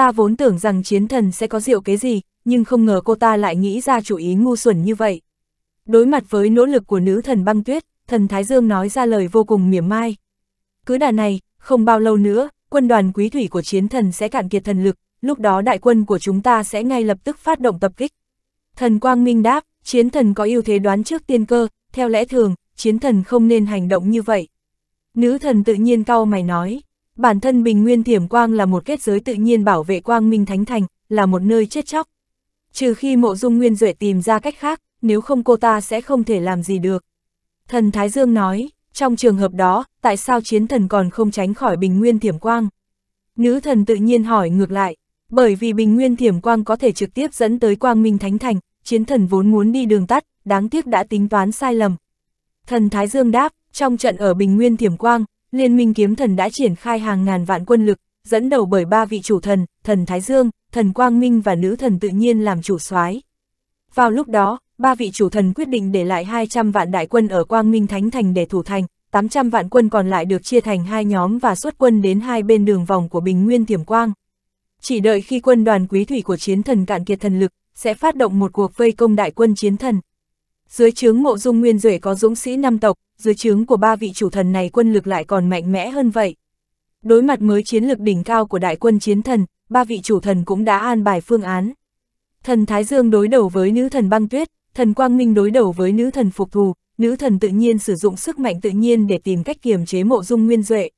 ta vốn tưởng rằng chiến thần sẽ có diệu kế gì, nhưng không ngờ cô ta lại nghĩ ra chủ ý ngu xuẩn như vậy. Đối mặt với nỗ lực của nữ thần băng tuyết, thần Thái Dương nói ra lời vô cùng mỉa mai. Cứ đà này, không bao lâu nữa, quân đoàn quý thủy của chiến thần sẽ cạn kiệt thần lực, lúc đó đại quân của chúng ta sẽ ngay lập tức phát động tập kích. Thần Quang Minh đáp, chiến thần có ưu thế đoán trước tiên cơ, theo lẽ thường, chiến thần không nên hành động như vậy. Nữ thần tự nhiên cau mày nói bản thân Bình Nguyên Thiểm Quang là một kết giới tự nhiên bảo vệ Quang Minh Thánh Thành, là một nơi chết chóc. Trừ khi mộ dung Nguyên rưỡi tìm ra cách khác, nếu không cô ta sẽ không thể làm gì được. Thần Thái Dương nói, trong trường hợp đó, tại sao chiến thần còn không tránh khỏi Bình Nguyên Thiểm Quang? Nữ thần tự nhiên hỏi ngược lại, bởi vì Bình Nguyên Thiểm Quang có thể trực tiếp dẫn tới Quang Minh Thánh Thành, chiến thần vốn muốn đi đường tắt, đáng tiếc đã tính toán sai lầm. Thần Thái Dương đáp, trong trận ở Bình Nguyên Thiểm Quang, Liên minh kiếm thần đã triển khai hàng ngàn vạn quân lực, dẫn đầu bởi ba vị chủ thần, thần Thái Dương, thần Quang Minh và nữ thần tự nhiên làm chủ soái. Vào lúc đó, ba vị chủ thần quyết định để lại 200 vạn đại quân ở Quang Minh Thánh Thành để thủ thành, 800 vạn quân còn lại được chia thành hai nhóm và xuất quân đến hai bên đường vòng của Bình Nguyên Thiểm Quang. Chỉ đợi khi quân đoàn quý thủy của chiến thần cạn kiệt thần lực, sẽ phát động một cuộc vây công đại quân chiến thần. Dưới chướng mộ dung nguyên duệ có dũng sĩ năm tộc, dưới chướng của ba vị chủ thần này quân lực lại còn mạnh mẽ hơn vậy. Đối mặt mới chiến lực đỉnh cao của đại quân chiến thần, ba vị chủ thần cũng đã an bài phương án. Thần Thái Dương đối đầu với nữ thần băng tuyết, thần Quang Minh đối đầu với nữ thần phục thù, nữ thần tự nhiên sử dụng sức mạnh tự nhiên để tìm cách kiềm chế mộ dung nguyên duệ.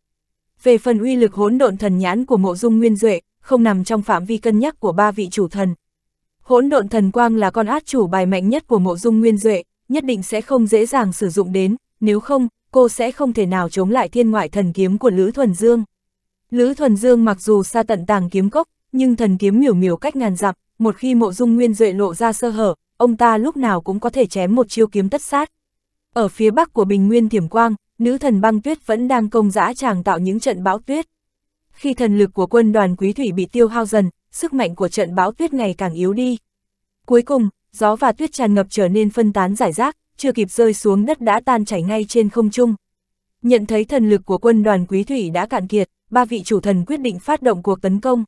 Về phần uy lực hỗn độn thần nhãn của mộ dung nguyên duệ, không nằm trong phạm vi cân nhắc của ba vị chủ thần. Hỗn độn thần quang là con át chủ bài mạnh nhất của mộ dung nguyên duệ, nhất định sẽ không dễ dàng sử dụng đến, nếu không, cô sẽ không thể nào chống lại thiên ngoại thần kiếm của Lữ Thuần Dương. Lữ Thuần Dương mặc dù xa tận tàng kiếm cốc, nhưng thần kiếm miểu miểu cách ngàn dặm, một khi mộ dung nguyên duệ lộ ra sơ hở, ông ta lúc nào cũng có thể chém một chiêu kiếm tất sát. Ở phía bắc của bình nguyên thiểm quang, nữ thần băng tuyết vẫn đang công dã tràng tạo những trận bão tuyết. Khi thần lực của quân đoàn quý thủy bị tiêu hao dần, sức mạnh của trận bão tuyết ngày càng yếu đi. Cuối cùng, gió và tuyết tràn ngập trở nên phân tán giải rác, chưa kịp rơi xuống đất đã tan chảy ngay trên không trung. Nhận thấy thần lực của quân đoàn quý thủy đã cạn kiệt, ba vị chủ thần quyết định phát động cuộc tấn công.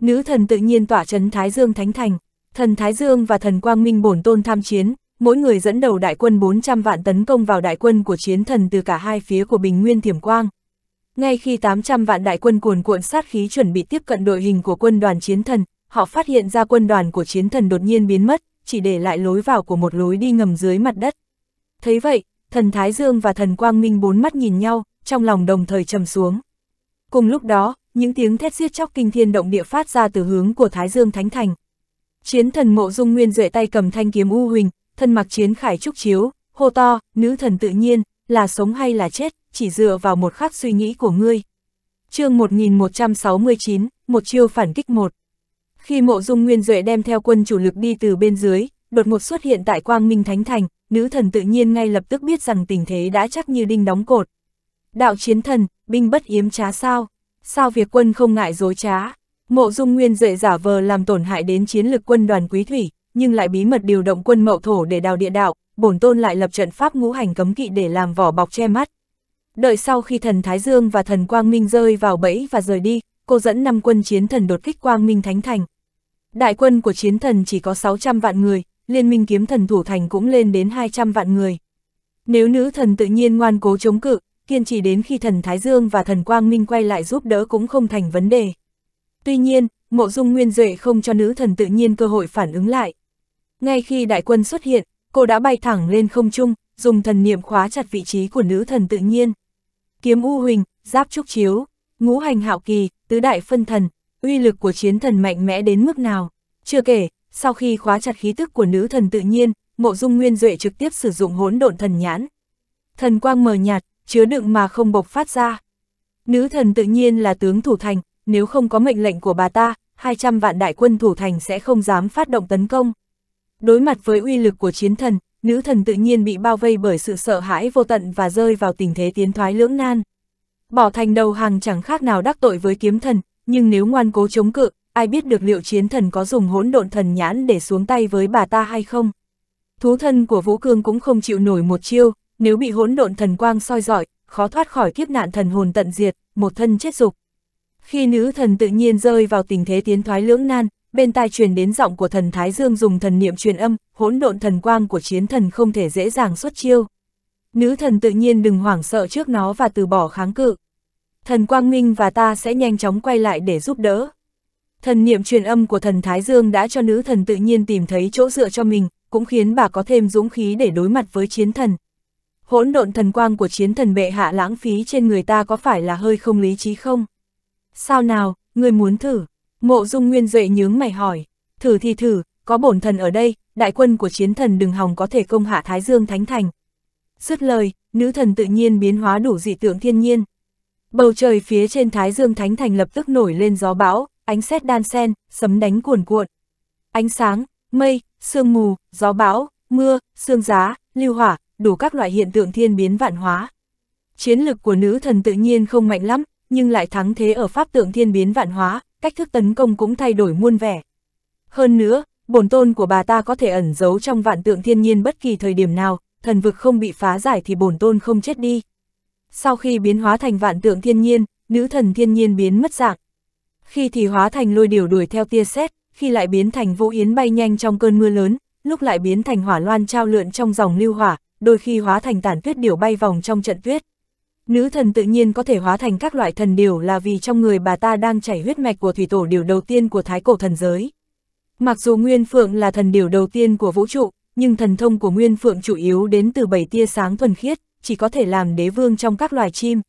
Nữ thần tự nhiên tỏa trấn Thái Dương Thánh Thành, thần Thái Dương và thần Quang Minh bổn tôn tham chiến, mỗi người dẫn đầu đại quân 400 vạn tấn công vào đại quân của chiến thần từ cả hai phía của Bình Nguyên Thiểm Quang. Ngay khi 800 vạn đại quân cuồn cuộn sát khí chuẩn bị tiếp cận đội hình của quân đoàn chiến thần, họ phát hiện ra quân đoàn của chiến thần đột nhiên biến mất, chỉ để lại lối vào của một lối đi ngầm dưới mặt đất. Thấy vậy, thần Thái Dương và thần Quang Minh bốn mắt nhìn nhau, trong lòng đồng thời trầm xuống. Cùng lúc đó, những tiếng thét giết chóc kinh thiên động địa phát ra từ hướng của Thái Dương Thánh Thành. Chiến thần mộ dung nguyên duệ tay cầm thanh kiếm u huỳnh, thân mặc chiến khải trúc chiếu, hô to, nữ thần tự nhiên, là sống hay là chết, chỉ dựa vào một khắc suy nghĩ của ngươi. chương 1169, một chiêu phản kích một. Khi mộ dung nguyên duệ đem theo quân chủ lực đi từ bên dưới, đột ngột xuất hiện tại Quang Minh Thánh Thành, nữ thần tự nhiên ngay lập tức biết rằng tình thế đã chắc như đinh đóng cột. Đạo chiến thần, binh bất yếm trá sao? Sao việc quân không ngại dối trá? Mộ dung nguyên duệ giả vờ làm tổn hại đến chiến lực quân đoàn quý thủy, nhưng lại bí mật điều động quân mậu thổ để đào địa đạo, bổn tôn lại lập trận pháp ngũ hành cấm kỵ để làm vỏ bọc che mắt. Đợi sau khi thần Thái Dương và thần Quang Minh rơi vào bẫy và rời đi, cô dẫn năm quân chiến thần đột kích Quang Minh Thánh Thành. Đại quân của chiến thần chỉ có 600 vạn người, liên minh kiếm thần thủ thành cũng lên đến 200 vạn người. Nếu nữ thần tự nhiên ngoan cố chống cự, kiên trì đến khi thần Thái Dương và thần Quang Minh quay lại giúp đỡ cũng không thành vấn đề. Tuy nhiên, mộ dung nguyên duệ không cho nữ thần tự nhiên cơ hội phản ứng lại. Ngay khi đại quân xuất hiện, cô đã bay thẳng lên không trung, dùng thần niệm khóa chặt vị trí của nữ thần tự nhiên kiếm u huỳnh, giáp trúc chiếu, ngũ hành hạo kỳ, tứ đại phân thần, uy lực của chiến thần mạnh mẽ đến mức nào. Chưa kể, sau khi khóa chặt khí tức của nữ thần tự nhiên, Mộ Dung Nguyên Duệ trực tiếp sử dụng hỗn độn thần nhãn. Thần quang mờ nhạt, chứa đựng mà không bộc phát ra. Nữ thần tự nhiên là tướng thủ thành, nếu không có mệnh lệnh của bà ta, 200 vạn đại quân thủ thành sẽ không dám phát động tấn công. Đối mặt với uy lực của chiến thần, nữ thần tự nhiên bị bao vây bởi sự sợ hãi vô tận và rơi vào tình thế tiến thoái lưỡng nan. Bỏ thành đầu hàng chẳng khác nào đắc tội với kiếm thần, nhưng nếu ngoan cố chống cự, ai biết được liệu chiến thần có dùng hỗn độn thần nhãn để xuống tay với bà ta hay không. Thú thân của Vũ Cương cũng không chịu nổi một chiêu, nếu bị hỗn độn thần quang soi dọi, khó thoát khỏi kiếp nạn thần hồn tận diệt, một thân chết dục. Khi nữ thần tự nhiên rơi vào tình thế tiến thoái lưỡng nan, bên tai truyền đến giọng của thần Thái Dương dùng thần niệm truyền âm, hỗn độn thần quang của chiến thần không thể dễ dàng xuất chiêu. Nữ thần tự nhiên đừng hoảng sợ trước nó và từ bỏ kháng cự. Thần Quang Minh và ta sẽ nhanh chóng quay lại để giúp đỡ. Thần niệm truyền âm của thần Thái Dương đã cho nữ thần tự nhiên tìm thấy chỗ dựa cho mình, cũng khiến bà có thêm dũng khí để đối mặt với chiến thần. Hỗn độn thần quang của chiến thần bệ hạ lãng phí trên người ta có phải là hơi không lý trí không? Sao nào, người muốn thử? Mộ dung nguyên dậy nhướng mày hỏi, thử thì thử, có bổn thần ở đây, đại quân của chiến thần đừng hòng có thể công hạ Thái Dương Thánh Thành. Dứt lời, nữ thần tự nhiên biến hóa đủ dị tượng thiên nhiên. Bầu trời phía trên Thái Dương Thánh Thành lập tức nổi lên gió bão, ánh sét đan sen, sấm đánh cuồn cuộn. Ánh sáng, mây, sương mù, gió bão, mưa, sương giá, lưu hỏa, đủ các loại hiện tượng thiên biến vạn hóa. Chiến lực của nữ thần tự nhiên không mạnh lắm, nhưng lại thắng thế ở pháp tượng thiên biến vạn hóa, cách thức tấn công cũng thay đổi muôn vẻ. Hơn nữa, bổn tôn của bà ta có thể ẩn giấu trong vạn tượng thiên nhiên bất kỳ thời điểm nào, thần vực không bị phá giải thì bổn tôn không chết đi. Sau khi biến hóa thành vạn tượng thiên nhiên, nữ thần thiên nhiên biến mất dạng. Khi thì hóa thành lôi điều đuổi theo tia sét, khi lại biến thành vũ yến bay nhanh trong cơn mưa lớn, lúc lại biến thành hỏa loan trao lượn trong dòng lưu hỏa, đôi khi hóa thành tản tuyết điểu bay vòng trong trận tuyết. Nữ thần tự nhiên có thể hóa thành các loại thần điều là vì trong người bà ta đang chảy huyết mạch của thủy tổ điều đầu tiên của thái cổ thần giới. Mặc dù Nguyên Phượng là thần điều đầu tiên của vũ trụ, nhưng thần thông của Nguyên Phượng chủ yếu đến từ bảy tia sáng thuần khiết, chỉ có thể làm đế vương trong các loài chim.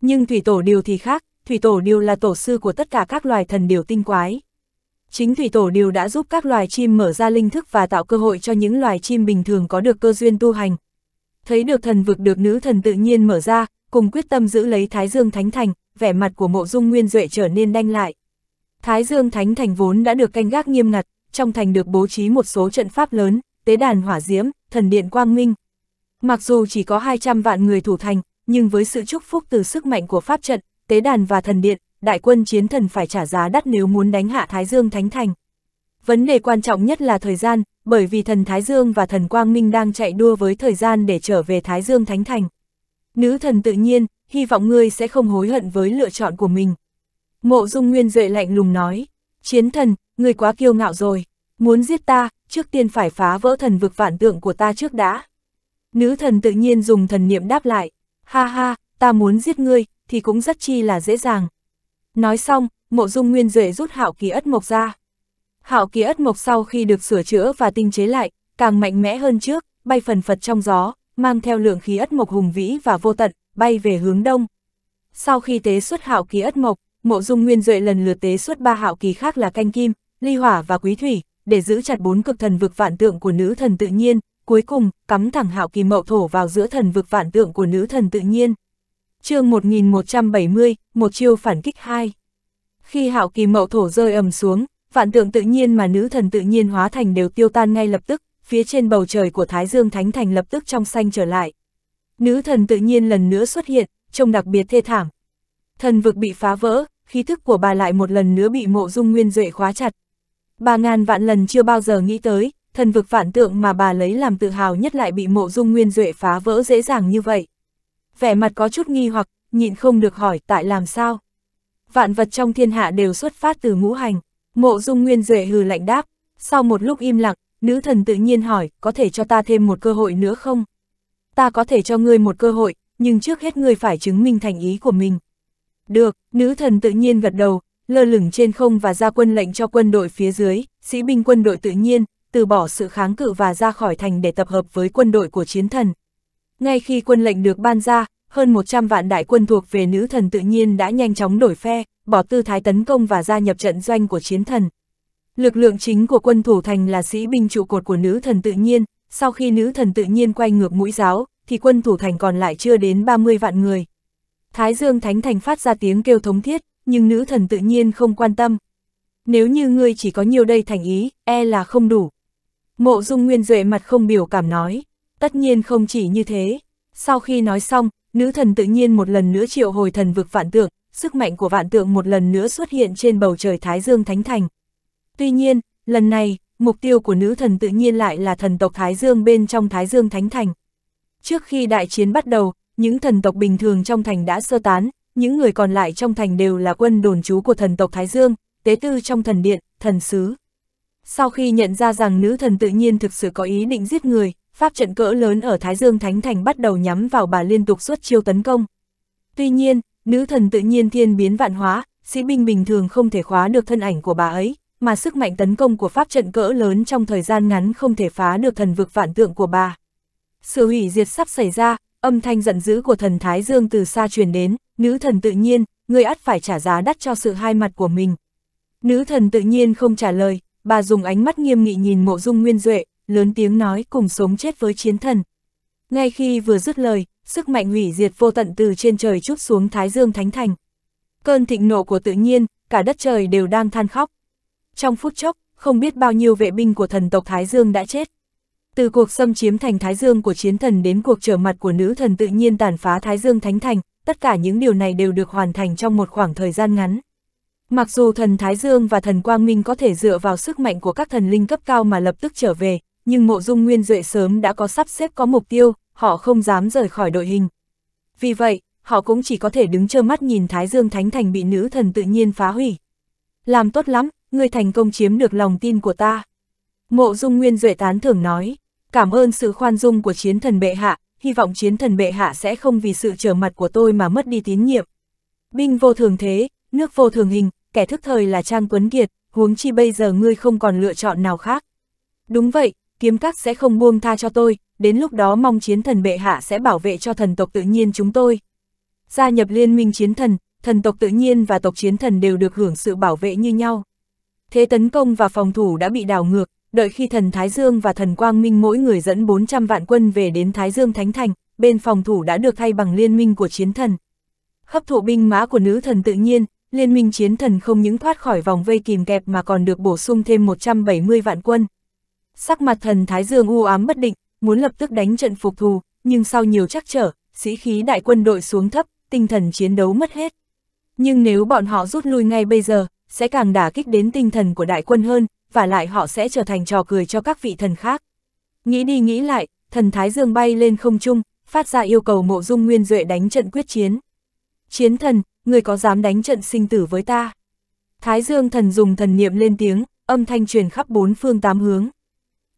Nhưng thủy tổ điều thì khác, thủy tổ điều là tổ sư của tất cả các loài thần điều tinh quái. Chính thủy tổ điều đã giúp các loài chim mở ra linh thức và tạo cơ hội cho những loài chim bình thường có được cơ duyên tu hành. Thấy được thần vực được nữ thần tự nhiên mở ra, cùng quyết tâm giữ lấy Thái Dương Thánh Thành, vẻ mặt của mộ dung nguyên duệ trở nên đanh lại. Thái Dương Thánh Thành vốn đã được canh gác nghiêm ngặt, trong thành được bố trí một số trận pháp lớn, tế đàn hỏa diễm, thần điện quang minh. Mặc dù chỉ có 200 vạn người thủ thành, nhưng với sự chúc phúc từ sức mạnh của pháp trận, tế đàn và thần điện, đại quân chiến thần phải trả giá đắt nếu muốn đánh hạ Thái Dương Thánh Thành. Vấn đề quan trọng nhất là thời gian, bởi vì thần Thái Dương và thần Quang Minh đang chạy đua với thời gian để trở về Thái Dương Thánh Thành. Nữ thần tự nhiên, hy vọng ngươi sẽ không hối hận với lựa chọn của mình. Mộ dung nguyên duệ lạnh lùng nói, chiến thần, ngươi quá kiêu ngạo rồi, muốn giết ta, trước tiên phải phá vỡ thần vực vạn tượng của ta trước đã. Nữ thần tự nhiên dùng thần niệm đáp lại, ha ha, ta muốn giết ngươi, thì cũng rất chi là dễ dàng. Nói xong, mộ dung nguyên duệ rút hạo kỳ ất mộc ra. Hạo kỳ ất mộc sau khi được sửa chữa và tinh chế lại, càng mạnh mẽ hơn trước, bay phần phật trong gió, mang theo lượng khí ất mộc hùng vĩ và vô tận, bay về hướng đông. Sau khi tế xuất hạo kỳ ất mộc, mộ dung nguyên duệ lần lượt tế xuất ba hạo kỳ khác là canh kim, ly hỏa và quý thủy, để giữ chặt bốn cực thần vực vạn tượng của nữ thần tự nhiên, cuối cùng cắm thẳng hạo kỳ mậu thổ vào giữa thần vực vạn tượng của nữ thần tự nhiên. Chương 1170, một chiêu phản kích 2. Khi hạo kỳ mậu thổ rơi ầm xuống, vạn tượng tự nhiên mà nữ thần tự nhiên hóa thành đều tiêu tan ngay lập tức, phía trên bầu trời của Thái Dương Thánh Thành lập tức trong xanh trở lại. Nữ thần tự nhiên lần nữa xuất hiện, trông đặc biệt thê thảm. Thần vực bị phá vỡ, khí thức của bà lại một lần nữa bị mộ dung nguyên duệ khóa chặt. Bà ngàn vạn lần chưa bao giờ nghĩ tới, thần vực vạn tượng mà bà lấy làm tự hào nhất lại bị mộ dung nguyên duệ phá vỡ dễ dàng như vậy. Vẻ mặt có chút nghi hoặc, nhịn không được hỏi tại làm sao. Vạn vật trong thiên hạ đều xuất phát từ ngũ hành, mộ dung nguyên duệ hừ lạnh đáp, sau một lúc im lặng, Nữ thần tự nhiên hỏi, có thể cho ta thêm một cơ hội nữa không? Ta có thể cho ngươi một cơ hội, nhưng trước hết ngươi phải chứng minh thành ý của mình. Được, nữ thần tự nhiên gật đầu, lơ lửng trên không và ra quân lệnh cho quân đội phía dưới, sĩ binh quân đội tự nhiên, từ bỏ sự kháng cự và ra khỏi thành để tập hợp với quân đội của chiến thần. Ngay khi quân lệnh được ban ra, hơn 100 vạn đại quân thuộc về nữ thần tự nhiên đã nhanh chóng đổi phe, bỏ tư thái tấn công và gia nhập trận doanh của chiến thần. Lực lượng chính của quân thủ thành là sĩ binh trụ cột của nữ thần tự nhiên, sau khi nữ thần tự nhiên quay ngược mũi giáo, thì quân thủ thành còn lại chưa đến 30 vạn người. Thái Dương Thánh Thành phát ra tiếng kêu thống thiết, nhưng nữ thần tự nhiên không quan tâm. Nếu như ngươi chỉ có nhiều đây thành ý, e là không đủ. Mộ Dung Nguyên Duệ mặt không biểu cảm nói, tất nhiên không chỉ như thế. Sau khi nói xong, nữ thần tự nhiên một lần nữa triệu hồi thần vực vạn tượng, sức mạnh của vạn tượng một lần nữa xuất hiện trên bầu trời Thái Dương Thánh Thành. Tuy nhiên, lần này, mục tiêu của nữ thần tự nhiên lại là thần tộc Thái Dương bên trong Thái Dương Thánh Thành. Trước khi đại chiến bắt đầu, những thần tộc bình thường trong thành đã sơ tán, những người còn lại trong thành đều là quân đồn trú của thần tộc Thái Dương, tế tư trong thần điện, thần sứ. Sau khi nhận ra rằng nữ thần tự nhiên thực sự có ý định giết người, pháp trận cỡ lớn ở Thái Dương Thánh Thành bắt đầu nhắm vào bà liên tục suốt chiêu tấn công. Tuy nhiên, nữ thần tự nhiên thiên biến vạn hóa, sĩ binh bình thường không thể khóa được thân ảnh của bà ấy, mà sức mạnh tấn công của pháp trận cỡ lớn trong thời gian ngắn không thể phá được thần vực vạn tượng của bà. Sự hủy diệt sắp xảy ra, âm thanh giận dữ của thần Thái Dương từ xa truyền đến, nữ thần tự nhiên, người ắt phải trả giá đắt cho sự hai mặt của mình. Nữ thần tự nhiên không trả lời, bà dùng ánh mắt nghiêm nghị nhìn mộ dung nguyên duệ, lớn tiếng nói cùng sống chết với chiến thần. Ngay khi vừa dứt lời, sức mạnh hủy diệt vô tận từ trên trời chút xuống Thái Dương Thánh Thành. Cơn thịnh nộ của tự nhiên, cả đất trời đều đang than khóc trong phút chốc, không biết bao nhiêu vệ binh của thần tộc Thái Dương đã chết. Từ cuộc xâm chiếm thành Thái Dương của chiến thần đến cuộc trở mặt của nữ thần tự nhiên tàn phá Thái Dương Thánh Thành, tất cả những điều này đều được hoàn thành trong một khoảng thời gian ngắn. Mặc dù thần Thái Dương và thần Quang Minh có thể dựa vào sức mạnh của các thần linh cấp cao mà lập tức trở về, nhưng mộ dung nguyên duệ sớm đã có sắp xếp có mục tiêu, họ không dám rời khỏi đội hình. Vì vậy, họ cũng chỉ có thể đứng trơ mắt nhìn Thái Dương Thánh Thành bị nữ thần tự nhiên phá hủy. Làm tốt lắm, ngươi thành công chiếm được lòng tin của ta. Mộ dung nguyên duệ tán thưởng nói, cảm ơn sự khoan dung của chiến thần bệ hạ, hy vọng chiến thần bệ hạ sẽ không vì sự trở mặt của tôi mà mất đi tín nhiệm. Binh vô thường thế, nước vô thường hình, kẻ thức thời là Trang Tuấn Kiệt, huống chi bây giờ ngươi không còn lựa chọn nào khác. Đúng vậy, kiếm các sẽ không buông tha cho tôi, đến lúc đó mong chiến thần bệ hạ sẽ bảo vệ cho thần tộc tự nhiên chúng tôi. Gia nhập liên minh chiến thần, thần tộc tự nhiên và tộc chiến thần đều được hưởng sự bảo vệ như nhau thế tấn công và phòng thủ đã bị đảo ngược, đợi khi thần Thái Dương và thần Quang Minh mỗi người dẫn 400 vạn quân về đến Thái Dương Thánh Thành, bên phòng thủ đã được thay bằng liên minh của chiến thần. Hấp thụ binh mã của nữ thần tự nhiên, liên minh chiến thần không những thoát khỏi vòng vây kìm kẹp mà còn được bổ sung thêm 170 vạn quân. Sắc mặt thần Thái Dương u ám bất định, muốn lập tức đánh trận phục thù, nhưng sau nhiều trắc trở, sĩ khí đại quân đội xuống thấp, tinh thần chiến đấu mất hết. Nhưng nếu bọn họ rút lui ngay bây giờ, sẽ càng đả kích đến tinh thần của đại quân hơn, và lại họ sẽ trở thành trò cười cho các vị thần khác. Nghĩ đi nghĩ lại, thần Thái Dương bay lên không trung, phát ra yêu cầu mộ dung nguyên duệ đánh trận quyết chiến. Chiến thần, người có dám đánh trận sinh tử với ta? Thái Dương thần dùng thần niệm lên tiếng, âm thanh truyền khắp bốn phương tám hướng.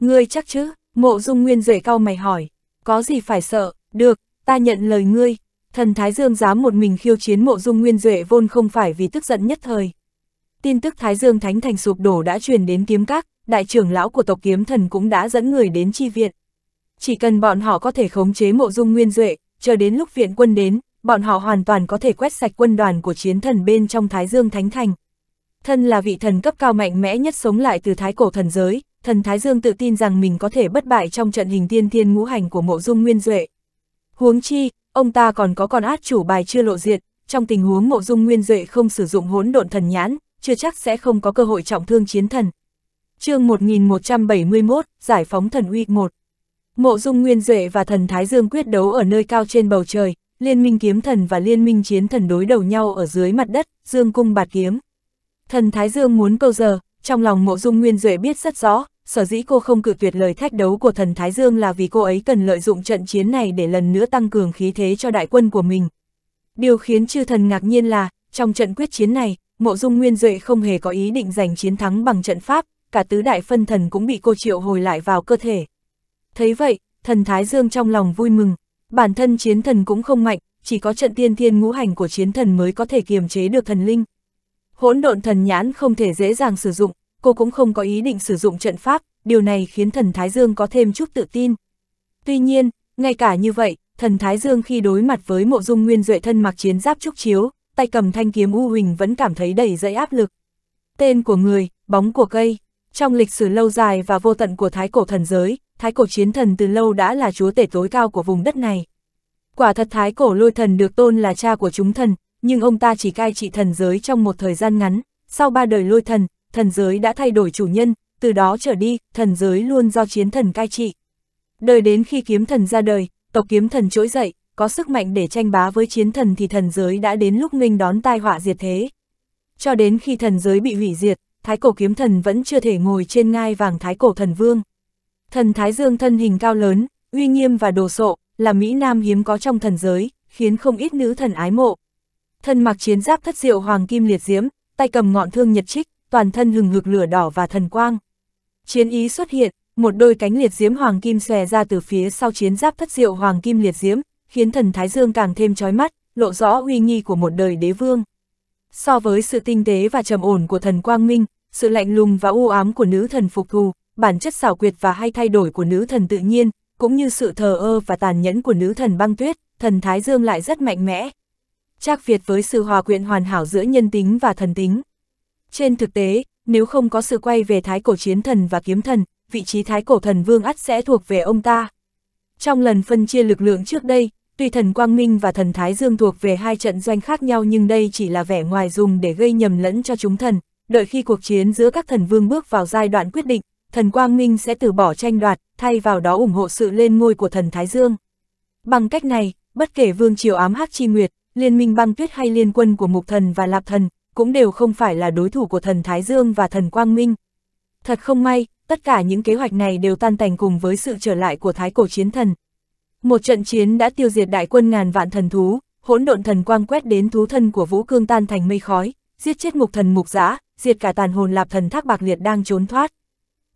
Ngươi chắc chứ, mộ dung nguyên duệ cao mày hỏi, có gì phải sợ, được, ta nhận lời ngươi. Thần Thái Dương dám một mình khiêu chiến mộ dung nguyên duệ vôn không phải vì tức giận nhất thời, Tin tức Thái Dương Thánh Thành sụp đổ đã truyền đến kiếm các, đại trưởng lão của tộc kiếm thần cũng đã dẫn người đến chi viện. Chỉ cần bọn họ có thể khống chế mộ dung nguyên duệ, chờ đến lúc viện quân đến, bọn họ hoàn toàn có thể quét sạch quân đoàn của chiến thần bên trong Thái Dương Thánh Thành. Thân là vị thần cấp cao mạnh mẽ nhất sống lại từ thái cổ thần giới, thần Thái Dương tự tin rằng mình có thể bất bại trong trận hình tiên thiên ngũ hành của mộ dung nguyên duệ. Huống chi, ông ta còn có con át chủ bài chưa lộ diện. trong tình huống mộ dung nguyên duệ không sử dụng hỗn độn thần nhãn, chưa chắc sẽ không có cơ hội trọng thương chiến thần. chương 1171, Giải phóng thần uy 1 Mộ dung Nguyên Duệ và thần Thái Dương quyết đấu ở nơi cao trên bầu trời, liên minh kiếm thần và liên minh chiến thần đối đầu nhau ở dưới mặt đất, dương cung bạt kiếm. Thần Thái Dương muốn câu giờ, trong lòng mộ dung Nguyên Duệ biết rất rõ, sở dĩ cô không cự tuyệt lời thách đấu của thần Thái Dương là vì cô ấy cần lợi dụng trận chiến này để lần nữa tăng cường khí thế cho đại quân của mình. Điều khiến chư thần ngạc nhiên là, trong trận quyết chiến này, Mộ Dung Nguyên Duệ không hề có ý định giành chiến thắng bằng trận pháp, cả tứ đại phân thần cũng bị cô triệu hồi lại vào cơ thể. Thấy vậy, thần Thái Dương trong lòng vui mừng, bản thân chiến thần cũng không mạnh, chỉ có trận tiên thiên ngũ hành của chiến thần mới có thể kiềm chế được thần linh. Hỗn độn thần nhãn không thể dễ dàng sử dụng, cô cũng không có ý định sử dụng trận pháp, điều này khiến thần Thái Dương có thêm chút tự tin. Tuy nhiên, ngay cả như vậy, thần Thái Dương khi đối mặt với mộ dung nguyên duệ thân mặc chiến giáp trúc chiếu, tay cầm thanh kiếm u huỳnh vẫn cảm thấy đầy dẫy áp lực. Tên của người, bóng của cây, trong lịch sử lâu dài và vô tận của thái cổ thần giới, thái cổ chiến thần từ lâu đã là chúa tể tối cao của vùng đất này. Quả thật thái cổ lôi thần được tôn là cha của chúng thần, nhưng ông ta chỉ cai trị thần giới trong một thời gian ngắn, sau ba đời lôi thần, thần giới đã thay đổi chủ nhân, từ đó trở đi, thần giới luôn do chiến thần cai trị. Đời đến khi kiếm thần ra đời, tộc kiếm thần trỗi dậy, có sức mạnh để tranh bá với chiến thần thì thần giới đã đến lúc nghênh đón tai họa diệt thế. Cho đến khi thần giới bị hủy diệt, thái cổ kiếm thần vẫn chưa thể ngồi trên ngai vàng thái cổ thần vương. Thần Thái Dương thân hình cao lớn, uy nghiêm và đồ sộ, là Mỹ Nam hiếm có trong thần giới, khiến không ít nữ thần ái mộ. Thân mặc chiến giáp thất diệu hoàng kim liệt diễm, tay cầm ngọn thương nhật trích, toàn thân hừng hực lửa đỏ và thần quang. Chiến ý xuất hiện, một đôi cánh liệt diễm hoàng kim xòe ra từ phía sau chiến giáp thất diệu hoàng kim liệt diễm, khiến thần Thái Dương càng thêm trói mắt, lộ rõ uy nghi của một đời đế vương. So với sự tinh tế và trầm ổn của thần Quang Minh, sự lạnh lùng và u ám của nữ thần Phục Thù, bản chất xảo quyệt và hay thay đổi của nữ thần tự nhiên, cũng như sự thờ ơ và tàn nhẫn của nữ thần băng tuyết, thần Thái Dương lại rất mạnh mẽ. Trác Việt với sự hòa quyện hoàn hảo giữa nhân tính và thần tính. Trên thực tế, nếu không có sự quay về thái cổ chiến thần và kiếm thần, vị trí thái cổ thần vương ắt sẽ thuộc về ông ta. Trong lần phân chia lực lượng trước đây, Tuy thần Quang Minh và thần Thái Dương thuộc về hai trận doanh khác nhau nhưng đây chỉ là vẻ ngoài dùng để gây nhầm lẫn cho chúng thần, đợi khi cuộc chiến giữa các thần vương bước vào giai đoạn quyết định, thần Quang Minh sẽ từ bỏ tranh đoạt, thay vào đó ủng hộ sự lên ngôi của thần Thái Dương. Bằng cách này, bất kể vương triều ám hắc chi nguyệt, liên minh băng tuyết hay liên quân của mục thần và lạp thần, cũng đều không phải là đối thủ của thần Thái Dương và thần Quang Minh. Thật không may, tất cả những kế hoạch này đều tan tành cùng với sự trở lại của Thái Cổ Chiến Thần, một trận chiến đã tiêu diệt đại quân ngàn vạn thần thú, hỗn độn thần quang quét đến thú thân của Vũ Cương tan thành mây khói, giết chết mục thần mục giã, diệt cả tàn hồn lạp thần thác bạc liệt đang trốn thoát.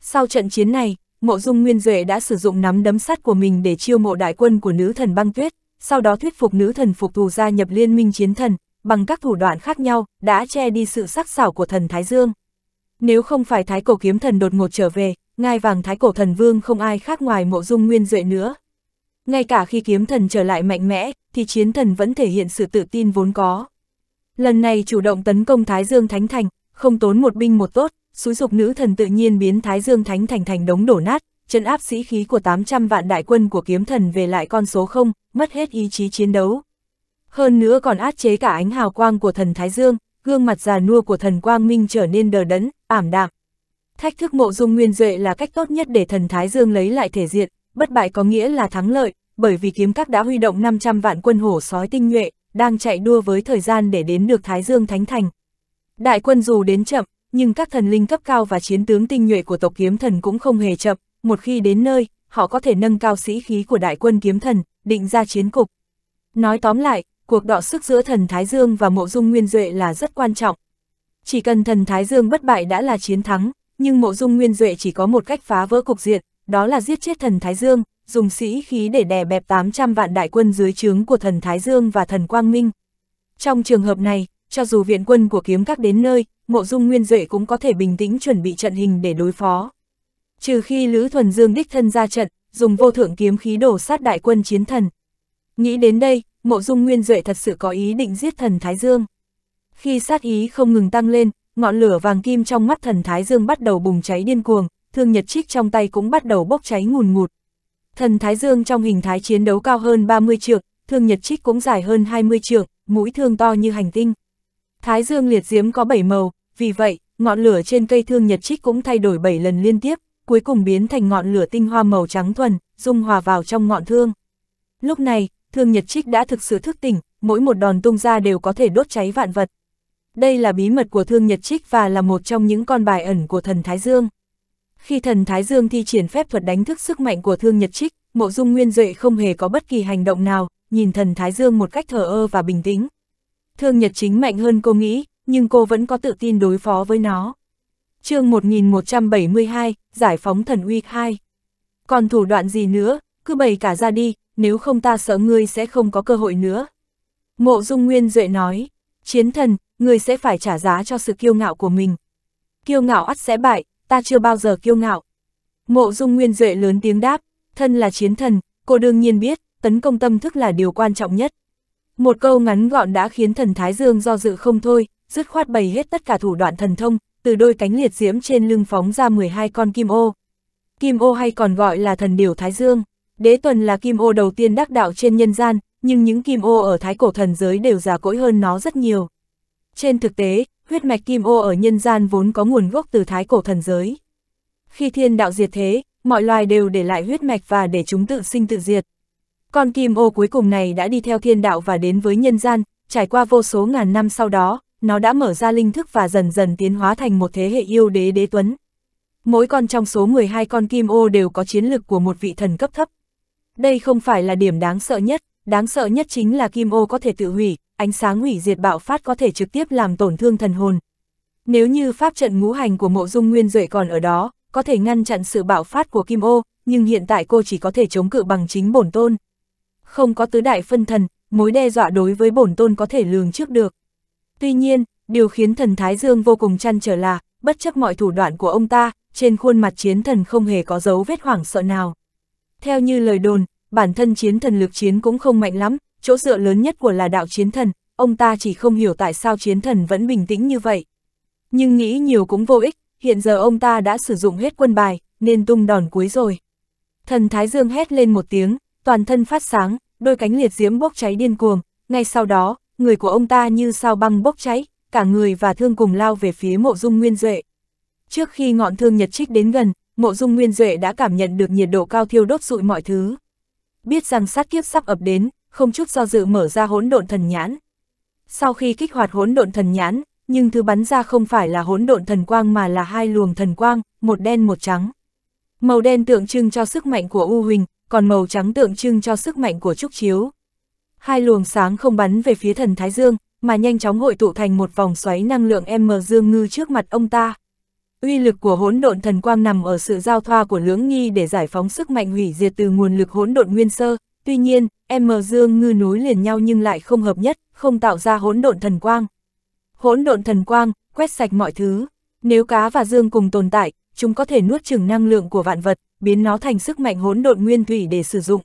Sau trận chiến này, Mộ Dung Nguyên Duệ đã sử dụng nắm đấm sắt của mình để chiêu mộ đại quân của nữ thần băng tuyết, sau đó thuyết phục nữ thần phục thù gia nhập liên minh chiến thần, bằng các thủ đoạn khác nhau, đã che đi sự sắc sảo của thần Thái Dương. Nếu không phải Thái Cổ Kiếm Thần đột ngột trở về, ngai vàng Thái Cổ Thần Vương không ai khác ngoài Mộ Dung Nguyên Duệ nữa, ngay cả khi kiếm thần trở lại mạnh mẽ, thì chiến thần vẫn thể hiện sự tự tin vốn có. Lần này chủ động tấn công Thái Dương Thánh Thành, không tốn một binh một tốt, xúi dục nữ thần tự nhiên biến Thái Dương Thánh Thành thành đống đổ nát, chân áp sĩ khí của 800 vạn đại quân của kiếm thần về lại con số 0, mất hết ý chí chiến đấu. Hơn nữa còn át chế cả ánh hào quang của thần Thái Dương, gương mặt già nua của thần Quang Minh trở nên đờ đẫn, ảm đạm. Thách thức mộ dung nguyên duệ là cách tốt nhất để thần Thái Dương lấy lại thể diện, bất bại có nghĩa là thắng lợi, bởi vì kiếm các đã huy động 500 vạn quân hổ sói tinh nhuệ, đang chạy đua với thời gian để đến được Thái Dương Thánh Thành. Đại quân dù đến chậm, nhưng các thần linh cấp cao và chiến tướng tinh nhuệ của tộc kiếm thần cũng không hề chậm, một khi đến nơi, họ có thể nâng cao sĩ khí của đại quân kiếm thần, định ra chiến cục. Nói tóm lại, cuộc đọ sức giữa thần Thái Dương và mộ dung nguyên duệ là rất quan trọng. Chỉ cần thần Thái Dương bất bại đã là chiến thắng, nhưng mộ dung nguyên duệ chỉ có một cách phá vỡ cục diện, đó là giết chết thần Thái Dương, dùng sĩ khí để đè bẹp 800 vạn đại quân dưới trướng của thần Thái Dương và thần Quang Minh. Trong trường hợp này, cho dù viện quân của kiếm các đến nơi, Mộ Dung Nguyên Duệ cũng có thể bình tĩnh chuẩn bị trận hình để đối phó. Trừ khi Lữ Thuần Dương đích thân ra trận, dùng vô thượng kiếm khí đổ sát đại quân chiến thần. Nghĩ đến đây, Mộ Dung Nguyên Duệ thật sự có ý định giết thần Thái Dương. Khi sát ý không ngừng tăng lên, ngọn lửa vàng kim trong mắt thần Thái Dương bắt đầu bùng cháy điên cuồng, thương nhật trích trong tay cũng bắt đầu bốc cháy ngùn ngụt. Thần Thái Dương trong hình thái chiến đấu cao hơn 30 trượng, thương nhật trích cũng dài hơn 20 trượng, mũi thương to như hành tinh. Thái Dương liệt diễm có 7 màu, vì vậy, ngọn lửa trên cây thương nhật trích cũng thay đổi 7 lần liên tiếp, cuối cùng biến thành ngọn lửa tinh hoa màu trắng thuần, dung hòa vào trong ngọn thương. Lúc này, thương nhật trích đã thực sự thức tỉnh, mỗi một đòn tung ra đều có thể đốt cháy vạn vật. Đây là bí mật của thương nhật trích và là một trong những con bài ẩn của thần Thái Dương. Khi thần Thái Dương thi triển phép thuật đánh thức sức mạnh của thương nhật trích, mộ dung nguyên duệ không hề có bất kỳ hành động nào, nhìn thần Thái Dương một cách thờ ơ và bình tĩnh. Thương nhật chính mạnh hơn cô nghĩ, nhưng cô vẫn có tự tin đối phó với nó. chương 1172, Giải phóng thần uy 2. Còn thủ đoạn gì nữa, cứ bày cả ra đi, nếu không ta sợ ngươi sẽ không có cơ hội nữa. Mộ Dung Nguyên Duệ nói, chiến thần, ngươi sẽ phải trả giá cho sự kiêu ngạo của mình. Kiêu ngạo ắt sẽ bại, ta chưa bao giờ kiêu ngạo. Mộ dung nguyên duệ lớn tiếng đáp, thân là chiến thần, cô đương nhiên biết, tấn công tâm thức là điều quan trọng nhất. Một câu ngắn gọn đã khiến thần Thái Dương do dự không thôi, dứt khoát bày hết tất cả thủ đoạn thần thông, từ đôi cánh liệt diễm trên lưng phóng ra 12 con kim ô. Kim ô hay còn gọi là thần điều Thái Dương, đế tuần là kim ô đầu tiên đắc đạo trên nhân gian, nhưng những kim ô ở thái cổ thần giới đều già cỗi hơn nó rất nhiều. Trên thực tế, huyết mạch kim ô ở nhân gian vốn có nguồn gốc từ thái cổ thần giới. Khi thiên đạo diệt thế, mọi loài đều để lại huyết mạch và để chúng tự sinh tự diệt. Con kim ô cuối cùng này đã đi theo thiên đạo và đến với nhân gian, trải qua vô số ngàn năm sau đó, nó đã mở ra linh thức và dần dần tiến hóa thành một thế hệ yêu đế đế tuấn. Mỗi con trong số 12 con kim ô đều có chiến lực của một vị thần cấp thấp. Đây không phải là điểm đáng sợ nhất, đáng sợ nhất chính là kim ô có thể tự hủy, ánh sáng hủy diệt bạo phát có thể trực tiếp làm tổn thương thần hồn. Nếu như pháp trận ngũ hành của mộ dung nguyên duệ còn ở đó, có thể ngăn chặn sự bạo phát của Kim Ô, nhưng hiện tại cô chỉ có thể chống cự bằng chính bổn tôn. Không có tứ đại phân thần, mối đe dọa đối với bổn tôn có thể lường trước được. Tuy nhiên, điều khiến thần Thái Dương vô cùng chăn trở là, bất chấp mọi thủ đoạn của ông ta, trên khuôn mặt chiến thần không hề có dấu vết hoảng sợ nào. Theo như lời đồn, bản thân chiến thần lực chiến cũng không mạnh lắm, chỗ dựa lớn nhất của là đạo chiến thần, ông ta chỉ không hiểu tại sao chiến thần vẫn bình tĩnh như vậy. Nhưng nghĩ nhiều cũng vô ích, hiện giờ ông ta đã sử dụng hết quân bài, nên tung đòn cuối rồi. Thần Thái Dương hét lên một tiếng, toàn thân phát sáng, đôi cánh liệt diễm bốc cháy điên cuồng, ngay sau đó, người của ông ta như sao băng bốc cháy, cả người và thương cùng lao về phía mộ dung nguyên duệ. Trước khi ngọn thương nhật trích đến gần, mộ dung nguyên duệ đã cảm nhận được nhiệt độ cao thiêu đốt rụi mọi thứ. Biết rằng sát kiếp sắp ập đến, không chút do dự mở ra hỗn độn thần nhãn. Sau khi kích hoạt hỗn độn thần nhãn, nhưng thứ bắn ra không phải là hỗn độn thần quang mà là hai luồng thần quang, một đen một trắng. Màu đen tượng trưng cho sức mạnh của U Huỳnh, còn màu trắng tượng trưng cho sức mạnh của Trúc Chiếu. Hai luồng sáng không bắn về phía thần Thái Dương, mà nhanh chóng hội tụ thành một vòng xoáy năng lượng M Dương Ngư trước mặt ông ta. Uy lực của hỗn độn thần quang nằm ở sự giao thoa của lưỡng nghi để giải phóng sức mạnh hủy diệt từ nguồn lực hỗn độn nguyên sơ, Tuy nhiên, em M dương ngư núi liền nhau nhưng lại không hợp nhất, không tạo ra hỗn độn thần quang. Hỗn độn thần quang, quét sạch mọi thứ. Nếu cá và dương cùng tồn tại, chúng có thể nuốt chửng năng lượng của vạn vật, biến nó thành sức mạnh hỗn độn nguyên thủy để sử dụng.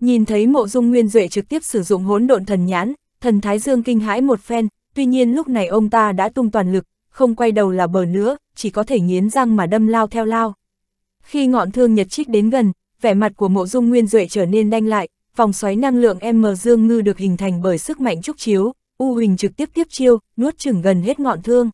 Nhìn thấy Mộ Dung Nguyên Duệ trực tiếp sử dụng hỗn độn thần nhãn, thần Thái Dương kinh hãi một phen, tuy nhiên lúc này ông ta đã tung toàn lực, không quay đầu là bờ nữa, chỉ có thể nghiến răng mà đâm lao theo lao. Khi ngọn thương nhật trích đến gần, vẻ mặt của mộ dung nguyên duệ trở nên đanh lại, vòng xoáy năng lượng M dương ngư được hình thành bởi sức mạnh trúc chiếu, U Huỳnh trực tiếp tiếp chiêu, nuốt chừng gần hết ngọn thương.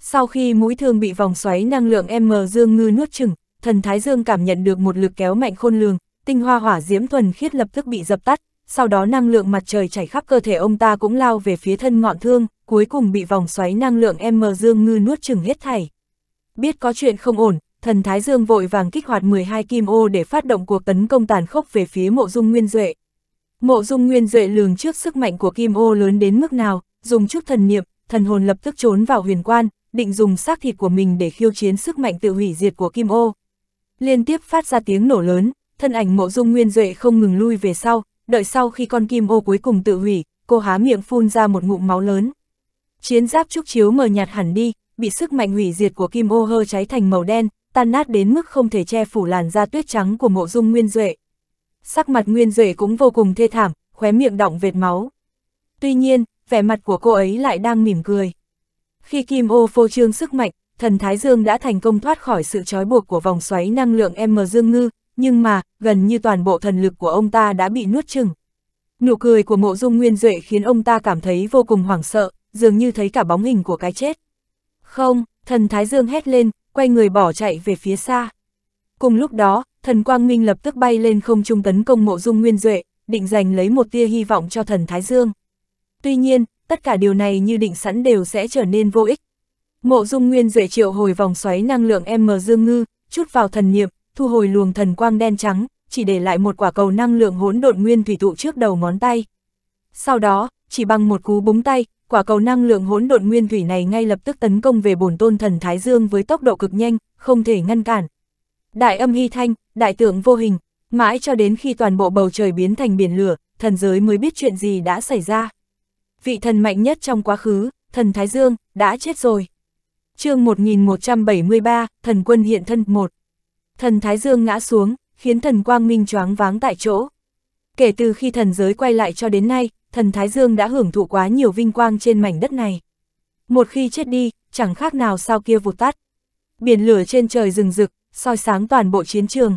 Sau khi mũi thương bị vòng xoáy năng lượng M dương ngư nuốt chừng, thần Thái Dương cảm nhận được một lực kéo mạnh khôn lường, tinh hoa hỏa diễm thuần khiết lập tức bị dập tắt, sau đó năng lượng mặt trời chảy khắp cơ thể ông ta cũng lao về phía thân ngọn thương, cuối cùng bị vòng xoáy năng lượng M dương ngư nuốt chừng hết thảy. Biết có chuyện không ổn, thần Thái Dương vội vàng kích hoạt 12 kim ô để phát động cuộc tấn công tàn khốc về phía mộ dung nguyên duệ. Mộ dung nguyên duệ lường trước sức mạnh của kim ô lớn đến mức nào, dùng chút thần niệm, thần hồn lập tức trốn vào huyền quan, định dùng xác thịt của mình để khiêu chiến sức mạnh tự hủy diệt của kim ô. Liên tiếp phát ra tiếng nổ lớn, thân ảnh mộ dung nguyên duệ không ngừng lui về sau, đợi sau khi con kim ô cuối cùng tự hủy, cô há miệng phun ra một ngụm máu lớn. Chiến giáp trúc chiếu mờ nhạt hẳn đi, bị sức mạnh hủy diệt của kim ô hơ cháy thành màu đen, tan nát đến mức không thể che phủ làn da tuyết trắng của mộ dung Nguyên Duệ. Sắc mặt Nguyên Duệ cũng vô cùng thê thảm, khóe miệng động vệt máu. Tuy nhiên, vẻ mặt của cô ấy lại đang mỉm cười. Khi Kim Ô phô trương sức mạnh, thần Thái Dương đã thành công thoát khỏi sự trói buộc của vòng xoáy năng lượng M Dương Ngư, nhưng mà, gần như toàn bộ thần lực của ông ta đã bị nuốt chừng. Nụ cười của mộ dung Nguyên Duệ khiến ông ta cảm thấy vô cùng hoảng sợ, dường như thấy cả bóng hình của cái chết. Không, thần Thái Dương hét lên, quay người bỏ chạy về phía xa. Cùng lúc đó, thần Quang Minh lập tức bay lên không trung tấn công mộ dung nguyên duệ, định giành lấy một tia hy vọng cho thần Thái Dương. Tuy nhiên, tất cả điều này như định sẵn đều sẽ trở nên vô ích. Mộ dung nguyên duệ triệu hồi vòng xoáy năng lượng M Dương Ngư, chút vào thần niệm, thu hồi luồng thần quang đen trắng, chỉ để lại một quả cầu năng lượng hỗn độn nguyên thủy tụ trước đầu ngón tay. Sau đó, chỉ bằng một cú búng tay, quả cầu năng lượng hỗn độn nguyên thủy này ngay lập tức tấn công về bổn tôn thần Thái Dương với tốc độ cực nhanh, không thể ngăn cản. Đại âm hy thanh, đại tượng vô hình, mãi cho đến khi toàn bộ bầu trời biến thành biển lửa, thần giới mới biết chuyện gì đã xảy ra. Vị thần mạnh nhất trong quá khứ, thần Thái Dương, đã chết rồi. chương 1173, thần quân hiện thân 1. Thần Thái Dương ngã xuống, khiến thần Quang Minh choáng váng tại chỗ. Kể từ khi thần giới quay lại cho đến nay, thần Thái Dương đã hưởng thụ quá nhiều vinh quang trên mảnh đất này. Một khi chết đi, chẳng khác nào sao kia vụt tắt. Biển lửa trên trời rừng rực, soi sáng toàn bộ chiến trường.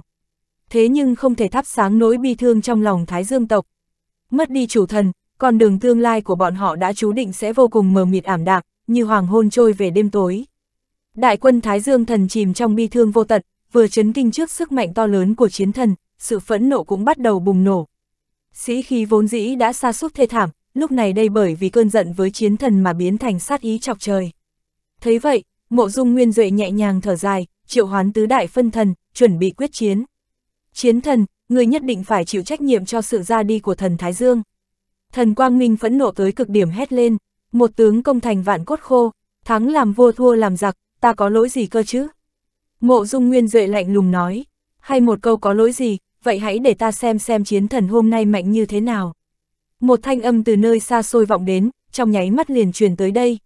Thế nhưng không thể thắp sáng nỗi bi thương trong lòng Thái Dương tộc. Mất đi chủ thần, con đường tương lai của bọn họ đã chú định sẽ vô cùng mờ mịt ảm đạm, như hoàng hôn trôi về đêm tối. Đại quân Thái Dương thần chìm trong bi thương vô tận, vừa chấn kinh trước sức mạnh to lớn của chiến thần, sự phẫn nộ cũng bắt đầu bùng nổ, Sĩ khí vốn dĩ đã xa suốt thê thảm, lúc này đây bởi vì cơn giận với chiến thần mà biến thành sát ý chọc trời. Thấy vậy, mộ dung nguyên duệ nhẹ nhàng thở dài, triệu hoán tứ đại phân thần, chuẩn bị quyết chiến. Chiến thần, người nhất định phải chịu trách nhiệm cho sự ra đi của thần Thái Dương. Thần Quang Minh phẫn nộ tới cực điểm hét lên, một tướng công thành vạn cốt khô, thắng làm vua thua làm giặc, ta có lỗi gì cơ chứ? Mộ Dung Nguyên Duệ lạnh lùng nói, hay một câu có lỗi gì, vậy hãy để ta xem xem chiến thần hôm nay mạnh như thế nào. Một thanh âm từ nơi xa xôi vọng đến, trong nháy mắt liền truyền tới đây.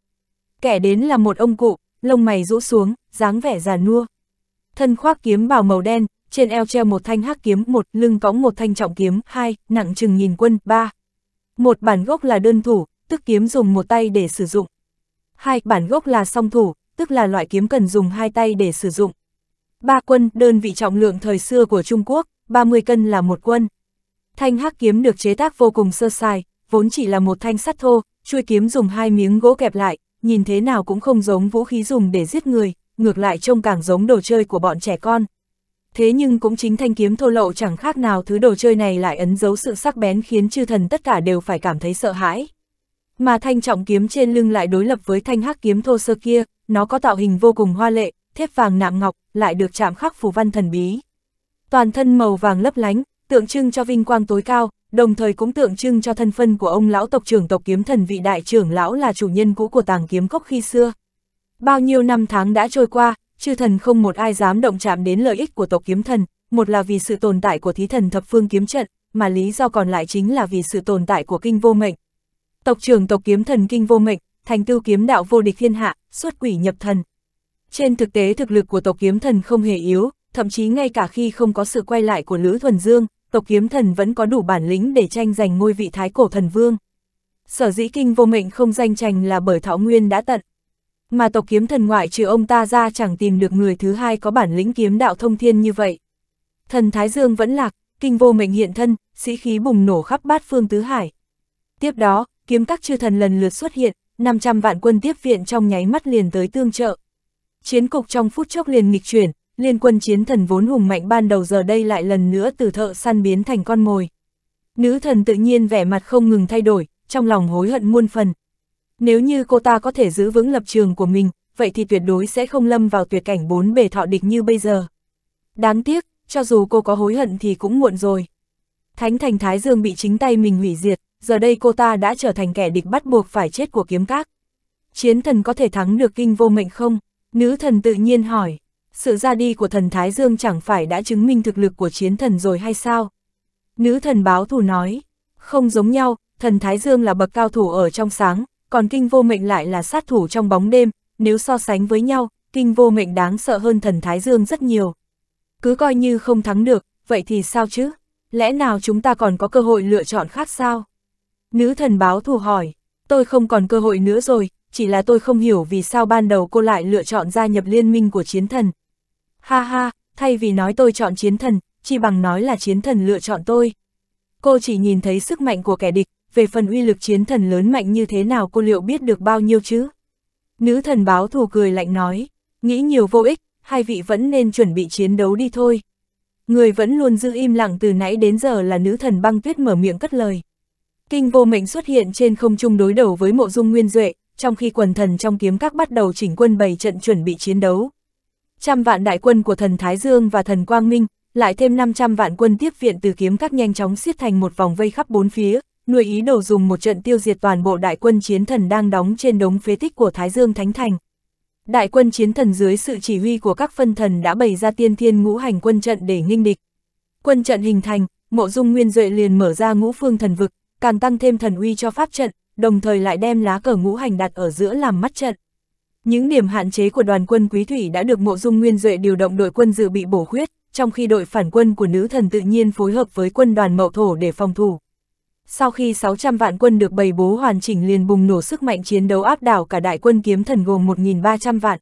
Kẻ đến là một ông cụ, lông mày rũ xuống, dáng vẻ già nua. Thân khoác kiếm bào màu đen, trên eo treo một thanh hắc kiếm một lưng cõng một thanh trọng kiếm hai nặng chừng nghìn quân ba một bản gốc là đơn thủ tức kiếm dùng một tay để sử dụng hai bản gốc là song thủ tức là loại kiếm cần dùng hai tay để sử dụng ba quân đơn vị trọng lượng thời xưa của trung quốc 30 cân là một quân. Thanh hắc kiếm được chế tác vô cùng sơ sài, vốn chỉ là một thanh sắt thô, chuôi kiếm dùng hai miếng gỗ kẹp lại, nhìn thế nào cũng không giống vũ khí dùng để giết người, ngược lại trông càng giống đồ chơi của bọn trẻ con. Thế nhưng cũng chính thanh kiếm thô lậu chẳng khác nào thứ đồ chơi này lại ấn dấu sự sắc bén khiến chư thần tất cả đều phải cảm thấy sợ hãi. Mà thanh trọng kiếm trên lưng lại đối lập với thanh hắc kiếm thô sơ kia, nó có tạo hình vô cùng hoa lệ, thép vàng nạm ngọc, lại được chạm khắc phù văn thần bí toàn thân màu vàng lấp lánh, tượng trưng cho vinh quang tối cao, đồng thời cũng tượng trưng cho thân phân của ông lão tộc trưởng tộc kiếm thần vị đại trưởng lão là chủ nhân cũ của tàng kiếm cốc khi xưa. Bao nhiêu năm tháng đã trôi qua, chư thần không một ai dám động chạm đến lợi ích của tộc kiếm thần, một là vì sự tồn tại của thí thần thập phương kiếm trận, mà lý do còn lại chính là vì sự tồn tại của kinh vô mệnh. Tộc trưởng tộc kiếm thần kinh vô mệnh, thành tựu kiếm đạo vô địch thiên hạ, xuất quỷ nhập thần. Trên thực tế thực lực của tộc kiếm thần không hề yếu, thậm chí ngay cả khi không có sự quay lại của Lữ Thuần Dương, tộc kiếm thần vẫn có đủ bản lĩnh để tranh giành ngôi vị thái cổ thần vương. Sở dĩ kinh vô mệnh không danh tranh là bởi Thảo Nguyên đã tận. Mà tộc kiếm thần ngoại trừ ông ta ra chẳng tìm được người thứ hai có bản lĩnh kiếm đạo thông thiên như vậy. Thần Thái Dương vẫn lạc, kinh vô mệnh hiện thân, sĩ khí bùng nổ khắp bát phương tứ hải. Tiếp đó, kiếm các chư thần lần lượt xuất hiện, 500 vạn quân tiếp viện trong nháy mắt liền tới tương trợ. Chiến cục trong phút chốc liền nghịch chuyển, liên quân chiến thần vốn hùng mạnh ban đầu giờ đây lại lần nữa từ thợ săn biến thành con mồi. Nữ thần tự nhiên vẻ mặt không ngừng thay đổi, trong lòng hối hận muôn phần. Nếu như cô ta có thể giữ vững lập trường của mình, vậy thì tuyệt đối sẽ không lâm vào tuyệt cảnh bốn bề thọ địch như bây giờ. Đáng tiếc, cho dù cô có hối hận thì cũng muộn rồi. Thánh thành Thái Dương bị chính tay mình hủy diệt, giờ đây cô ta đã trở thành kẻ địch bắt buộc phải chết của kiếm các. Chiến thần có thể thắng được kinh vô mệnh không? Nữ thần tự nhiên hỏi sự ra đi của thần Thái Dương chẳng phải đã chứng minh thực lực của chiến thần rồi hay sao? Nữ thần báo thù nói, không giống nhau, thần Thái Dương là bậc cao thủ ở trong sáng, còn kinh vô mệnh lại là sát thủ trong bóng đêm, nếu so sánh với nhau, kinh vô mệnh đáng sợ hơn thần Thái Dương rất nhiều. Cứ coi như không thắng được, vậy thì sao chứ? Lẽ nào chúng ta còn có cơ hội lựa chọn khác sao? Nữ thần báo thù hỏi, tôi không còn cơ hội nữa rồi, chỉ là tôi không hiểu vì sao ban đầu cô lại lựa chọn gia nhập liên minh của chiến thần, Ha ha, thay vì nói tôi chọn chiến thần, chỉ bằng nói là chiến thần lựa chọn tôi. Cô chỉ nhìn thấy sức mạnh của kẻ địch, về phần uy lực chiến thần lớn mạnh như thế nào cô liệu biết được bao nhiêu chứ? Nữ thần báo thù cười lạnh nói, nghĩ nhiều vô ích, hai vị vẫn nên chuẩn bị chiến đấu đi thôi. Người vẫn luôn giữ im lặng từ nãy đến giờ là nữ thần băng tuyết mở miệng cất lời. Kinh vô mệnh xuất hiện trên không trung đối đầu với mộ dung nguyên duệ, trong khi quần thần trong kiếm các bắt đầu chỉnh quân bày trận chuẩn bị chiến đấu trăm vạn đại quân của thần Thái Dương và thần Quang Minh, lại thêm 500 vạn quân tiếp viện từ kiếm các nhanh chóng xiết thành một vòng vây khắp bốn phía, nuôi ý đồ dùng một trận tiêu diệt toàn bộ đại quân chiến thần đang đóng trên đống phế tích của Thái Dương Thánh Thành. Đại quân chiến thần dưới sự chỉ huy của các phân thần đã bày ra tiên thiên ngũ hành quân trận để nghinh địch. Quân trận hình thành, Mộ Dung Nguyên Duệ liền mở ra ngũ phương thần vực, càng tăng thêm thần uy cho pháp trận, đồng thời lại đem lá cờ ngũ hành đặt ở giữa làm mắt trận. Những điểm hạn chế của đoàn quân quý thủy đã được mộ dung nguyên duệ điều động đội quân dự bị bổ khuyết, trong khi đội phản quân của nữ thần tự nhiên phối hợp với quân đoàn mậu thổ để phòng thủ. Sau khi 600 vạn quân được bày bố hoàn chỉnh liền bùng nổ sức mạnh chiến đấu áp đảo cả đại quân kiếm thần gồm 1.300 vạn.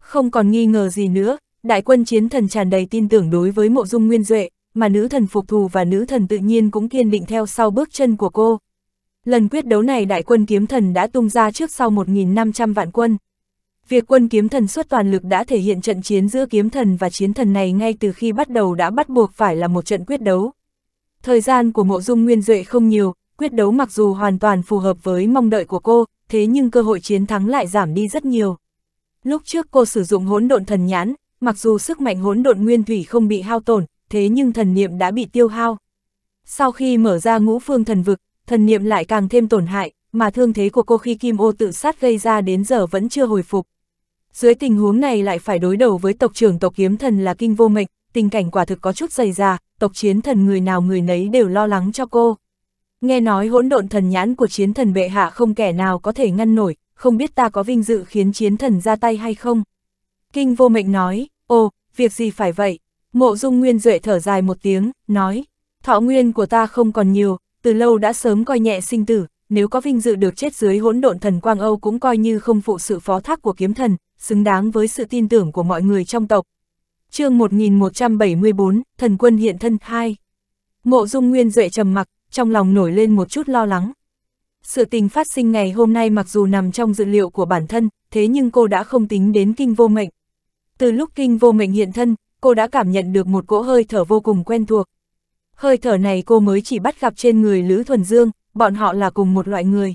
Không còn nghi ngờ gì nữa, đại quân chiến thần tràn đầy tin tưởng đối với mộ dung nguyên duệ, mà nữ thần phục thù và nữ thần tự nhiên cũng kiên định theo sau bước chân của cô. Lần quyết đấu này đại quân kiếm thần đã tung ra trước sau 1.500 vạn quân, Việc quân kiếm thần xuất toàn lực đã thể hiện trận chiến giữa kiếm thần và chiến thần này ngay từ khi bắt đầu đã bắt buộc phải là một trận quyết đấu. Thời gian của mộ dung nguyên duệ không nhiều, quyết đấu mặc dù hoàn toàn phù hợp với mong đợi của cô, thế nhưng cơ hội chiến thắng lại giảm đi rất nhiều. Lúc trước cô sử dụng hỗn độn thần nhãn, mặc dù sức mạnh hỗn độn nguyên thủy không bị hao tổn, thế nhưng thần niệm đã bị tiêu hao. Sau khi mở ra ngũ phương thần vực, thần niệm lại càng thêm tổn hại, mà thương thế của cô khi kim ô tự sát gây ra đến giờ vẫn chưa hồi phục. Dưới tình huống này lại phải đối đầu với tộc trưởng tộc kiếm thần là kinh vô mệnh, tình cảnh quả thực có chút dày già, tộc chiến thần người nào người nấy đều lo lắng cho cô. Nghe nói hỗn độn thần nhãn của chiến thần bệ hạ không kẻ nào có thể ngăn nổi, không biết ta có vinh dự khiến chiến thần ra tay hay không. Kinh vô mệnh nói, ô việc gì phải vậy? Mộ dung nguyên duệ thở dài một tiếng, nói, thọ nguyên của ta không còn nhiều, từ lâu đã sớm coi nhẹ sinh tử, nếu có vinh dự được chết dưới hỗn độn thần Quang Âu cũng coi như không phụ sự phó thác của kiếm thần, xứng đáng với sự tin tưởng của mọi người trong tộc. chương 1174, Thần quân hiện thân 2 Mộ dung nguyên duệ trầm mặc, trong lòng nổi lên một chút lo lắng. Sự tình phát sinh ngày hôm nay mặc dù nằm trong dự liệu của bản thân, thế nhưng cô đã không tính đến kinh vô mệnh. Từ lúc kinh vô mệnh hiện thân, cô đã cảm nhận được một cỗ hơi thở vô cùng quen thuộc. Hơi thở này cô mới chỉ bắt gặp trên người Lữ Thuần Dương, bọn họ là cùng một loại người.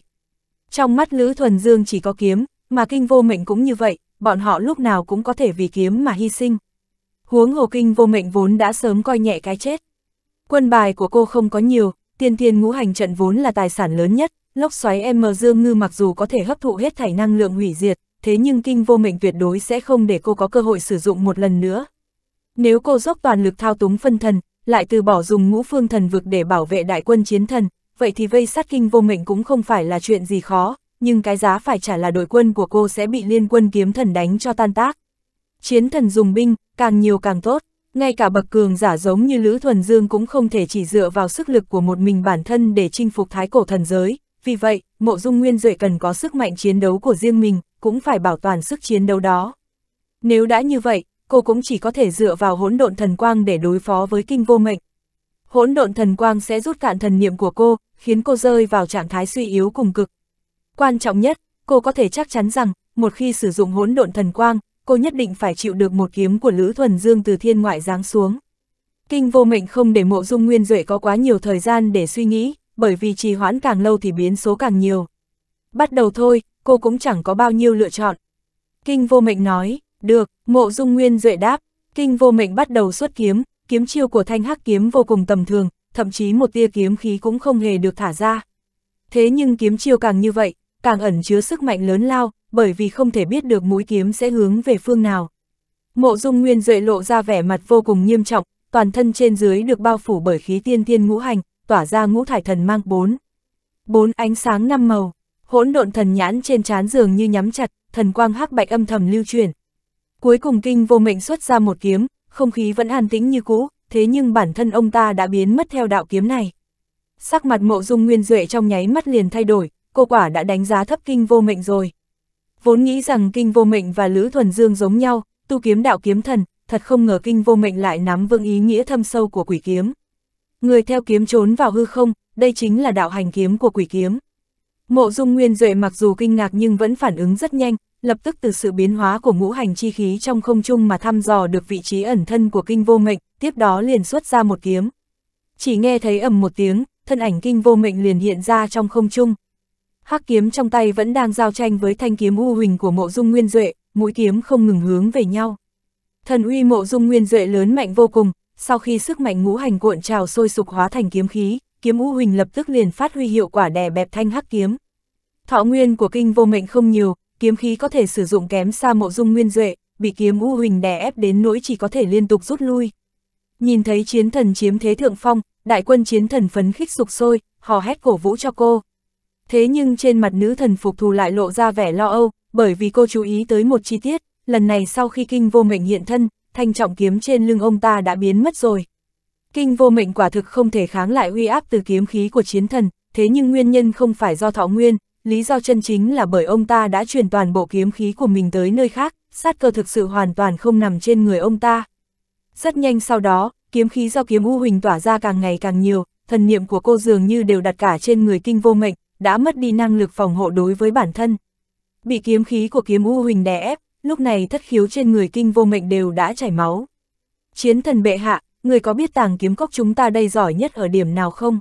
Trong mắt Lữ Thuần Dương chỉ có kiếm, mà kinh vô mệnh cũng như vậy, bọn họ lúc nào cũng có thể vì kiếm mà hy sinh. Huống hồ kinh vô mệnh vốn đã sớm coi nhẹ cái chết. Quân bài của cô không có nhiều, tiên thiên ngũ hành trận vốn là tài sản lớn nhất, lốc xoáy M Dương Ngư mặc dù có thể hấp thụ hết thảy năng lượng hủy diệt, thế nhưng kinh vô mệnh tuyệt đối sẽ không để cô có cơ hội sử dụng một lần nữa. Nếu cô dốc toàn lực thao túng phân thần, lại từ bỏ dùng ngũ phương thần vực để bảo vệ đại quân chiến thần, vậy thì vây sát kinh vô mệnh cũng không phải là chuyện gì khó nhưng cái giá phải trả là đội quân của cô sẽ bị liên quân kiếm thần đánh cho tan tác. Chiến thần dùng binh, càng nhiều càng tốt, ngay cả bậc cường giả giống như Lữ Thuần Dương cũng không thể chỉ dựa vào sức lực của một mình bản thân để chinh phục thái cổ thần giới. Vì vậy, mộ dung nguyên duệ cần có sức mạnh chiến đấu của riêng mình, cũng phải bảo toàn sức chiến đấu đó. Nếu đã như vậy, cô cũng chỉ có thể dựa vào hỗn độn thần quang để đối phó với kinh vô mệnh. Hỗn độn thần quang sẽ rút cạn thần niệm của cô, khiến cô rơi vào trạng thái suy yếu cùng cực, Quan trọng nhất, cô có thể chắc chắn rằng, một khi sử dụng hỗn độn thần quang, cô nhất định phải chịu được một kiếm của Lữ Thuần Dương từ thiên ngoại giáng xuống. Kinh vô mệnh không để mộ dung nguyên duệ có quá nhiều thời gian để suy nghĩ, bởi vì trì hoãn càng lâu thì biến số càng nhiều. Bắt đầu thôi, cô cũng chẳng có bao nhiêu lựa chọn. Kinh vô mệnh nói, được, mộ dung nguyên duệ đáp, kinh vô mệnh bắt đầu xuất kiếm, kiếm chiêu của thanh hắc kiếm vô cùng tầm thường, thậm chí một tia kiếm khí cũng không hề được thả ra. Thế nhưng kiếm chiêu càng như vậy, càng ẩn chứa sức mạnh lớn lao, bởi vì không thể biết được mũi kiếm sẽ hướng về phương nào. Mộ Dung Nguyên Duệ lộ ra vẻ mặt vô cùng nghiêm trọng, toàn thân trên dưới được bao phủ bởi khí tiên thiên ngũ hành, tỏa ra ngũ thải thần mang bốn. Bốn ánh sáng năm màu, hỗn độn thần nhãn trên trán giường như nhắm chặt, thần quang hắc bạch âm thầm lưu truyền. Cuối cùng kinh vô mệnh xuất ra một kiếm, không khí vẫn an tĩnh như cũ, thế nhưng bản thân ông ta đã biến mất theo đạo kiếm này. Sắc mặt mộ dung nguyên duệ trong nháy mắt liền thay đổi, cô quả đã đánh giá thấp kinh vô mệnh rồi. Vốn nghĩ rằng kinh vô mệnh và Lữ Thuần Dương giống nhau, tu kiếm đạo kiếm thần, thật không ngờ kinh vô mệnh lại nắm vững ý nghĩa thâm sâu của quỷ kiếm. Người theo kiếm trốn vào hư không, đây chính là đạo hành kiếm của quỷ kiếm. Mộ Dung Nguyên Duệ mặc dù kinh ngạc nhưng vẫn phản ứng rất nhanh, lập tức từ sự biến hóa của ngũ hành chi khí trong không trung mà thăm dò được vị trí ẩn thân của kinh vô mệnh, tiếp đó liền xuất ra một kiếm. Chỉ nghe thấy ầm một tiếng, thân ảnh kinh vô mệnh liền hiện ra trong không trung hắc kiếm trong tay vẫn đang giao tranh với thanh kiếm u huỳnh của mộ dung nguyên duệ, mũi kiếm không ngừng hướng về nhau. Thần uy mộ dung nguyên duệ lớn mạnh vô cùng, sau khi sức mạnh ngũ hành cuộn trào sôi sục hóa thành kiếm khí, kiếm u huỳnh lập tức liền phát huy hiệu quả đè bẹp thanh hắc kiếm. Thọ nguyên của kinh vô mệnh không nhiều, kiếm khí có thể sử dụng kém xa mộ dung nguyên duệ, bị kiếm u huỳnh đè ép đến nỗi chỉ có thể liên tục rút lui. Nhìn thấy chiến thần chiếm thế thượng phong, đại quân chiến thần phấn khích sục sôi, hò hét cổ vũ cho cô. Thế nhưng trên mặt nữ thần phục thù lại lộ ra vẻ lo âu, bởi vì cô chú ý tới một chi tiết, lần này sau khi kinh vô mệnh hiện thân, thanh trọng kiếm trên lưng ông ta đã biến mất rồi. Kinh vô mệnh quả thực không thể kháng lại uy áp từ kiếm khí của chiến thần, thế nhưng nguyên nhân không phải do thọ nguyên, lý do chân chính là bởi ông ta đã chuyển toàn bộ kiếm khí của mình tới nơi khác, sát cơ thực sự hoàn toàn không nằm trên người ông ta. Rất nhanh sau đó, kiếm khí do kiếm u huỳnh tỏa ra càng ngày càng nhiều, thần niệm của cô dường như đều đặt cả trên người kinh vô mệnh, đã mất đi năng lực phòng hộ đối với bản thân. Bị kiếm khí của kiếm U Huỳnh đè ép, lúc này thất khiếu trên người kinh vô mệnh đều đã chảy máu. Chiến thần bệ hạ, người có biết tàng kiếm cốc chúng ta đây giỏi nhất ở điểm nào không?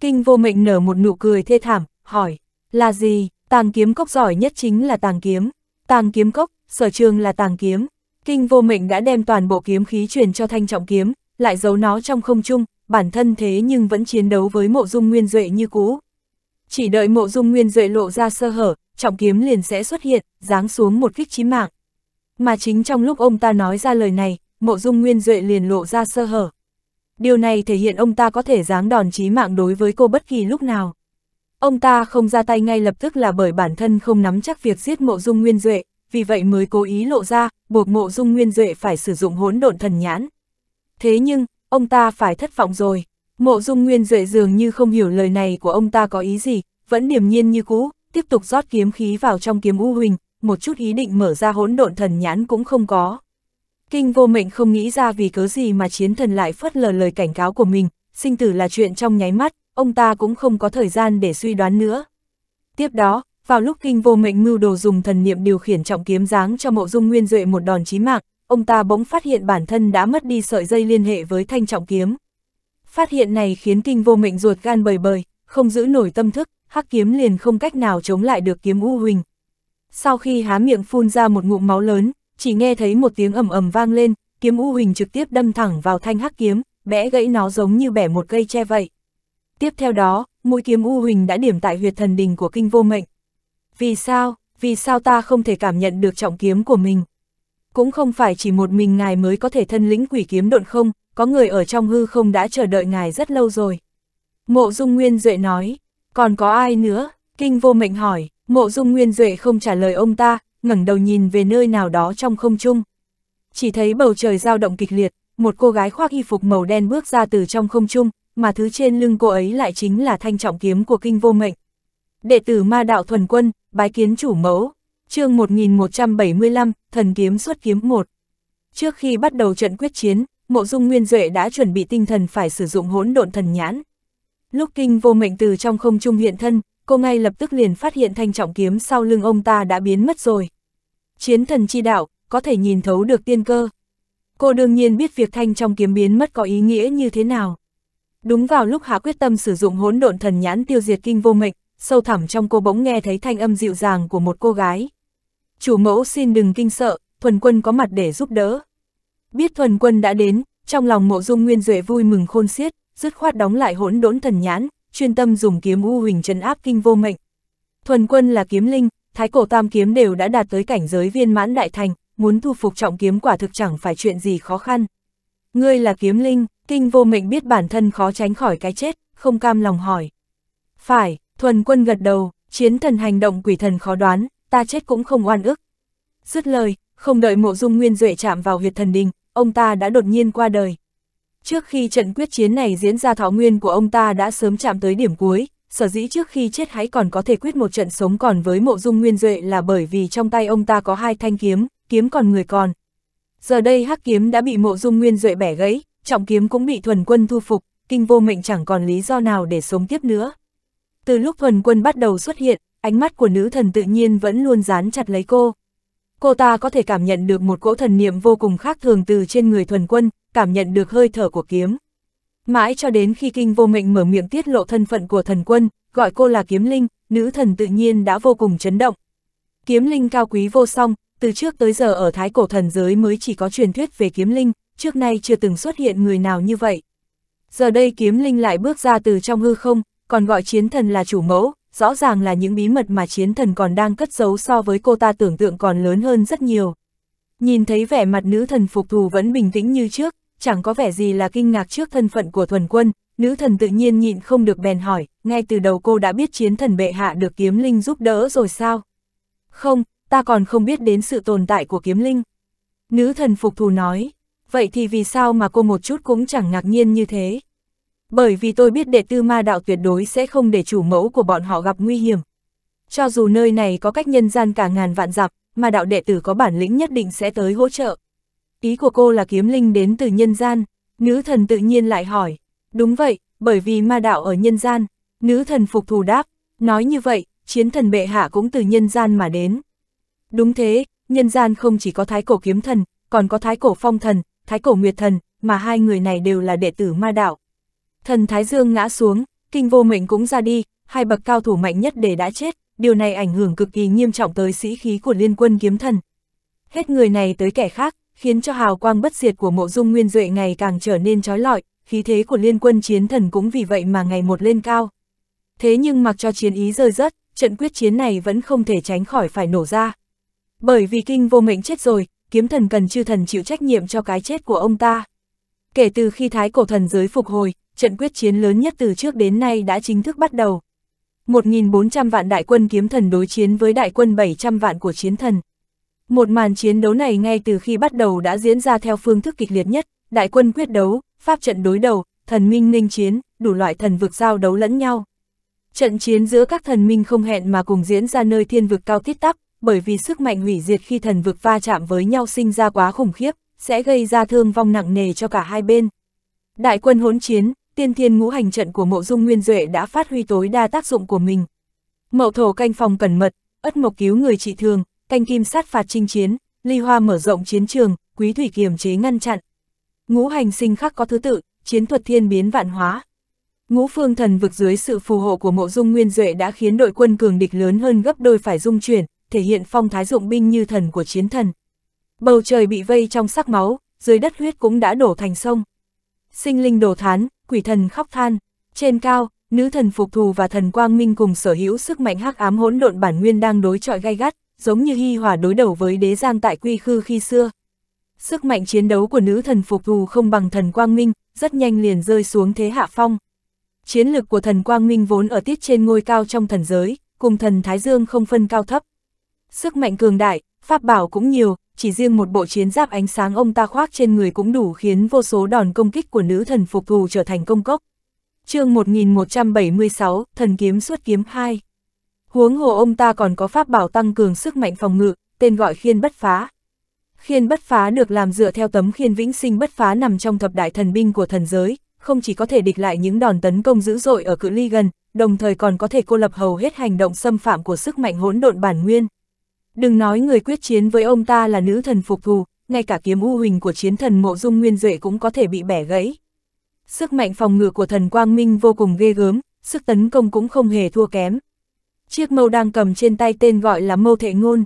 Kinh vô mệnh nở một nụ cười thê thảm, hỏi, là gì, tàng kiếm cốc giỏi nhất chính là tàng kiếm. Tàng kiếm cốc, sở trường là tàng kiếm. Kinh vô mệnh đã đem toàn bộ kiếm khí truyền cho thanh trọng kiếm, lại giấu nó trong không trung, bản thân thế nhưng vẫn chiến đấu với mộ dung nguyên duệ như cũ. Chỉ đợi mộ dung nguyên duệ lộ ra sơ hở, trọng kiếm liền sẽ xuất hiện, giáng xuống một kích chí mạng. Mà chính trong lúc ông ta nói ra lời này, mộ dung nguyên duệ liền lộ ra sơ hở. Điều này thể hiện ông ta có thể giáng đòn chí mạng đối với cô bất kỳ lúc nào. Ông ta không ra tay ngay lập tức là bởi bản thân không nắm chắc việc giết mộ dung nguyên duệ, vì vậy mới cố ý lộ ra, buộc mộ dung nguyên duệ phải sử dụng hỗn độn thần nhãn. Thế nhưng, ông ta phải thất vọng rồi. Mộ dung nguyên duệ dường như không hiểu lời này của ông ta có ý gì, vẫn điềm nhiên như cũ, tiếp tục rót kiếm khí vào trong kiếm u huỳnh, một chút ý định mở ra hỗn độn thần nhãn cũng không có. Kinh vô mệnh không nghĩ ra vì cớ gì mà chiến thần lại phớt lờ lời cảnh cáo của mình, sinh tử là chuyện trong nháy mắt, ông ta cũng không có thời gian để suy đoán nữa. Tiếp đó, vào lúc kinh vô mệnh mưu đồ dùng thần niệm điều khiển trọng kiếm giáng cho mộ dung nguyên duệ một đòn chí mạng, ông ta bỗng phát hiện bản thân đã mất đi sợi dây liên hệ với thanh trọng kiếm, Phát hiện này khiến kinh vô mệnh ruột gan bời bời, không giữ nổi tâm thức, hắc kiếm liền không cách nào chống lại được kiếm u huỳnh. Sau khi há miệng phun ra một ngụm máu lớn, chỉ nghe thấy một tiếng ầm ầm vang lên, kiếm u huỳnh trực tiếp đâm thẳng vào thanh hắc kiếm, bẽ gãy nó giống như bẻ một cây tre vậy. Tiếp theo đó, mũi kiếm u huỳnh đã điểm tại huyệt thần đình của kinh vô mệnh. Vì sao, vì sao ta không thể cảm nhận được trọng kiếm của mình? Cũng không phải chỉ một mình ngài mới có thể thân lĩnh quỷ kiếm độn không, có người ở trong hư không đã chờ đợi ngài rất lâu rồi. Mộ Dung Nguyên Duệ nói, còn có ai nữa? Kinh vô mệnh hỏi, mộ Dung Nguyên Duệ không trả lời ông ta, ngẩng đầu nhìn về nơi nào đó trong không trung. Chỉ thấy bầu trời dao động kịch liệt, một cô gái khoác y phục màu đen bước ra từ trong không trung, mà thứ trên lưng cô ấy lại chính là thanh trọng kiếm của kinh vô mệnh. Đệ tử ma đạo thuần quân, bái kiến chủ mẫu, chương 1175, thần kiếm xuất kiếm 1. Trước khi bắt đầu trận quyết chiến, Mộ Dung Nguyên Duệ đã chuẩn bị tinh thần phải sử dụng hỗn độn thần nhãn. Lúc kinh vô mệnh từ trong không trung hiện thân, cô ngay lập tức liền phát hiện thanh trọng kiếm sau lưng ông ta đã biến mất rồi. Chiến thần chi đạo, có thể nhìn thấu được tiên cơ. Cô đương nhiên biết việc thanh trong kiếm biến mất có ý nghĩa như thế nào. Đúng vào lúc hạ quyết tâm sử dụng hỗn độn thần nhãn tiêu diệt kinh vô mệnh, sâu thẳm trong cô bỗng nghe thấy thanh âm dịu dàng của một cô gái. Chủ mẫu xin đừng kinh sợ, thuần quân có mặt để giúp đỡ. Biết thuần quân đã đến, trong lòng mộ dung nguyên duệ vui mừng khôn xiết, dứt khoát đóng lại hỗn đốn thần nhãn, chuyên tâm dùng kiếm u huỳnh trấn áp kinh vô mệnh. Thuần quân là kiếm linh, thái cổ tam kiếm đều đã đạt tới cảnh giới viên mãn đại thành, muốn thu phục trọng kiếm quả thực chẳng phải chuyện gì khó khăn. Ngươi là kiếm linh, kinh vô mệnh biết bản thân khó tránh khỏi cái chết, không cam lòng hỏi. Phải, thuần quân gật đầu, chiến thần hành động quỷ thần khó đoán, ta chết cũng không oan ức. Dứt lời, không đợi mộ dung nguyên duệ chạm vào huyệt thần đình, ông ta đã đột nhiên qua đời. Trước khi trận quyết chiến này diễn ra thọ nguyên của ông ta đã sớm chạm tới điểm cuối, sở dĩ trước khi chết hãy còn có thể quyết một trận sống còn với mộ dung nguyên duệ là bởi vì trong tay ông ta có hai thanh kiếm, kiếm còn người còn. Giờ đây hắc kiếm đã bị mộ dung nguyên duệ bẻ gãy, trọng kiếm cũng bị thuần quân thu phục, kinh vô mệnh chẳng còn lý do nào để sống tiếp nữa. Từ lúc thuần quân bắt đầu xuất hiện, ánh mắt của nữ thần tự nhiên vẫn luôn dán chặt lấy cô cô ta có thể cảm nhận được một cỗ thần niệm vô cùng khác thường từ trên người thuần quân, cảm nhận được hơi thở của kiếm. Mãi cho đến khi kinh vô mệnh mở miệng tiết lộ thân phận của thần quân, gọi cô là kiếm linh, nữ thần tự nhiên đã vô cùng chấn động. Kiếm linh cao quý vô song, từ trước tới giờ ở thái cổ thần giới mới chỉ có truyền thuyết về kiếm linh, trước nay chưa từng xuất hiện người nào như vậy. Giờ đây kiếm linh lại bước ra từ trong hư không, còn gọi chiến thần là chủ mẫu, rõ ràng là những bí mật mà chiến thần còn đang cất giấu so với cô ta tưởng tượng còn lớn hơn rất nhiều. Nhìn thấy vẻ mặt nữ thần phục thù vẫn bình tĩnh như trước, chẳng có vẻ gì là kinh ngạc trước thân phận của thuần quân, nữ thần tự nhiên nhịn không được bèn hỏi, ngay từ đầu cô đã biết chiến thần bệ hạ được kiếm linh giúp đỡ rồi sao? Không, ta còn không biết đến sự tồn tại của kiếm linh. Nữ thần phục thù nói, vậy thì vì sao mà cô một chút cũng chẳng ngạc nhiên như thế? bởi vì tôi biết đệ tư ma đạo tuyệt đối sẽ không để chủ mẫu của bọn họ gặp nguy hiểm. Cho dù nơi này có cách nhân gian cả ngàn vạn dặm, mà đạo đệ tử có bản lĩnh nhất định sẽ tới hỗ trợ. Ý của cô là kiếm linh đến từ nhân gian, nữ thần tự nhiên lại hỏi. Đúng vậy, bởi vì ma đạo ở nhân gian, nữ thần phục thù đáp, nói như vậy, chiến thần bệ hạ cũng từ nhân gian mà đến. Đúng thế, nhân gian không chỉ có thái cổ kiếm thần, còn có thái cổ phong thần, thái cổ nguyệt thần, mà hai người này đều là đệ tử ma đạo. Thần Thái Dương ngã xuống, kinh vô mệnh cũng ra đi, hai bậc cao thủ mạnh nhất để đã chết, điều này ảnh hưởng cực kỳ nghiêm trọng tới sĩ khí của liên quân kiếm thần. Hết người này tới kẻ khác, khiến cho hào quang bất diệt của mộ dung nguyên duệ ngày càng trở nên trói lọi, khí thế của liên quân chiến thần cũng vì vậy mà ngày một lên cao. Thế nhưng mặc cho chiến ý rơi rớt, trận quyết chiến này vẫn không thể tránh khỏi phải nổ ra. Bởi vì kinh vô mệnh chết rồi, kiếm thần cần chư thần chịu trách nhiệm cho cái chết của ông ta. Kể từ khi thái cổ thần giới phục hồi, trận quyết chiến lớn nhất từ trước đến nay đã chính thức bắt đầu. 1.400 vạn đại quân kiếm thần đối chiến với đại quân 700 vạn của chiến thần. Một màn chiến đấu này ngay từ khi bắt đầu đã diễn ra theo phương thức kịch liệt nhất, đại quân quyết đấu, pháp trận đối đầu, thần minh ninh chiến, đủ loại thần vực giao đấu lẫn nhau. Trận chiến giữa các thần minh không hẹn mà cùng diễn ra nơi thiên vực cao tiết tắp, bởi vì sức mạnh hủy diệt khi thần vực va chạm với nhau sinh ra quá khủng khiếp, sẽ gây ra thương vong nặng nề cho cả hai bên. Đại quân hỗn chiến, tiên thiên ngũ hành trận của mộ dung nguyên duệ đã phát huy tối đa tác dụng của mình. Mậu thổ canh phòng cẩn mật, ất mộc cứu người trị thương, canh kim sát phạt chinh chiến, ly hoa mở rộng chiến trường, quý thủy kiềm chế ngăn chặn. Ngũ hành sinh khắc có thứ tự, chiến thuật thiên biến vạn hóa. Ngũ phương thần vực dưới sự phù hộ của mộ dung nguyên duệ đã khiến đội quân cường địch lớn hơn gấp đôi phải dung chuyển, thể hiện phong thái dụng binh như thần của chiến thần. Bầu trời bị vây trong sắc máu, dưới đất huyết cũng đã đổ thành sông. Sinh linh đổ thán, quỷ thần khóc than. Trên cao, nữ thần phục thù và thần quang minh cùng sở hữu sức mạnh hắc ám hỗn độn bản nguyên đang đối chọi gay gắt, giống như hy hòa đối đầu với đế giang tại quy khư khi xưa. Sức mạnh chiến đấu của nữ thần phục thù không bằng thần quang minh, rất nhanh liền rơi xuống thế hạ phong. Chiến lực của thần quang minh vốn ở tiết trên ngôi cao trong thần giới, cùng thần Thái Dương không phân cao thấp. Sức mạnh cường đại, pháp bảo cũng nhiều, chỉ riêng một bộ chiến giáp ánh sáng ông ta khoác trên người cũng đủ khiến vô số đòn công kích của nữ thần phục thù trở thành công cốc. chương 1176, Thần Kiếm Suốt Kiếm 2 Huống hồ ông ta còn có pháp bảo tăng cường sức mạnh phòng ngự, tên gọi khiên bất phá. Khiên bất phá được làm dựa theo tấm khiên vĩnh sinh bất phá nằm trong thập đại thần binh của thần giới, không chỉ có thể địch lại những đòn tấn công dữ dội ở cự ly gần, đồng thời còn có thể cô lập hầu hết hành động xâm phạm của sức mạnh hỗn độn bản nguyên. Đừng nói người quyết chiến với ông ta là nữ thần phục thù, ngay cả kiếm u huỳnh của chiến thần mộ dung nguyên duệ cũng có thể bị bẻ gãy. Sức mạnh phòng ngự của thần Quang Minh vô cùng ghê gớm, sức tấn công cũng không hề thua kém. Chiếc mâu đang cầm trên tay tên gọi là mâu thệ ngôn.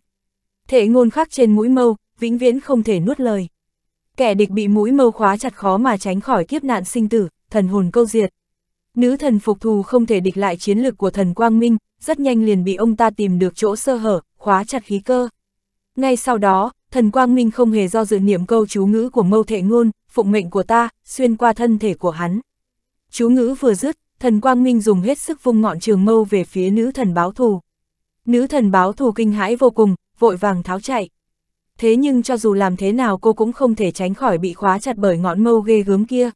Thệ ngôn khắc trên mũi mâu, vĩnh viễn không thể nuốt lời. Kẻ địch bị mũi mâu khóa chặt khó mà tránh khỏi kiếp nạn sinh tử, thần hồn câu diệt. Nữ thần phục thù không thể địch lại chiến lược của thần Quang Minh, rất nhanh liền bị ông ta tìm được chỗ sơ hở, khóa chặt khí cơ. Ngay sau đó, thần Quang Minh không hề do dự niệm câu chú ngữ của mâu thệ ngôn, phụng mệnh của ta, xuyên qua thân thể của hắn. Chú ngữ vừa dứt, thần Quang Minh dùng hết sức vung ngọn trường mâu về phía nữ thần báo thù. Nữ thần báo thù kinh hãi vô cùng, vội vàng tháo chạy. Thế nhưng cho dù làm thế nào cô cũng không thể tránh khỏi bị khóa chặt bởi ngọn mâu ghê gớm kia.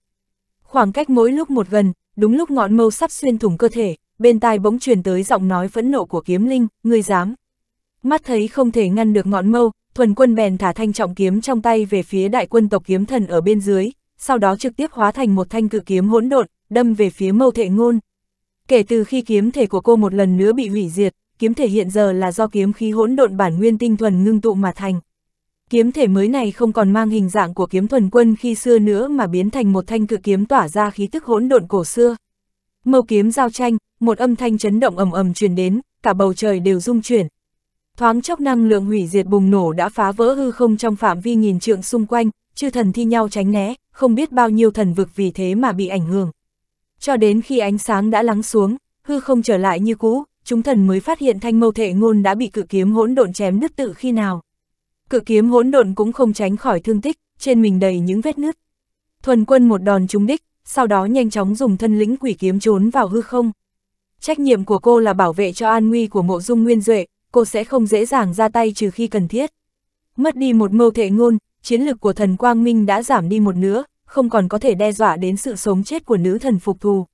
Khoảng cách mỗi lúc một gần, đúng lúc ngọn mâu sắp xuyên thủng cơ thể, bên tai bỗng truyền tới giọng nói phẫn nộ của kiếm linh, ngươi dám mắt thấy không thể ngăn được ngọn mâu, thuần quân bèn thả thanh trọng kiếm trong tay về phía đại quân tộc kiếm thần ở bên dưới, sau đó trực tiếp hóa thành một thanh cự kiếm hỗn độn, đâm về phía mâu thệ ngôn. Kể từ khi kiếm thể của cô một lần nữa bị hủy diệt, kiếm thể hiện giờ là do kiếm khí hỗn độn bản nguyên tinh thuần ngưng tụ mà thành. Kiếm thể mới này không còn mang hình dạng của kiếm thuần quân khi xưa nữa mà biến thành một thanh cự kiếm tỏa ra khí tức hỗn độn cổ xưa. Mâu kiếm giao tranh, một âm thanh chấn động ầm ầm truyền đến, cả bầu trời đều rung chuyển, Thoáng chốc năng lượng hủy diệt bùng nổ đã phá vỡ hư không trong phạm vi nghìn trượng xung quanh, chư thần thi nhau tránh né, không biết bao nhiêu thần vực vì thế mà bị ảnh hưởng. Cho đến khi ánh sáng đã lắng xuống, hư không trở lại như cũ, chúng thần mới phát hiện thanh mâu thể ngôn đã bị cự kiếm hỗn độn chém đứt tự khi nào. Cự kiếm hỗn độn cũng không tránh khỏi thương tích, trên mình đầy những vết nứt. Thuần quân một đòn trúng đích, sau đó nhanh chóng dùng thân lĩnh quỷ kiếm trốn vào hư không. Trách nhiệm của cô là bảo vệ cho an nguy của mộ dung nguyên duệ, cô sẽ không dễ dàng ra tay trừ khi cần thiết. Mất đi một mâu thể ngôn, chiến lực của thần Quang Minh đã giảm đi một nửa, không còn có thể đe dọa đến sự sống chết của nữ thần phục thù.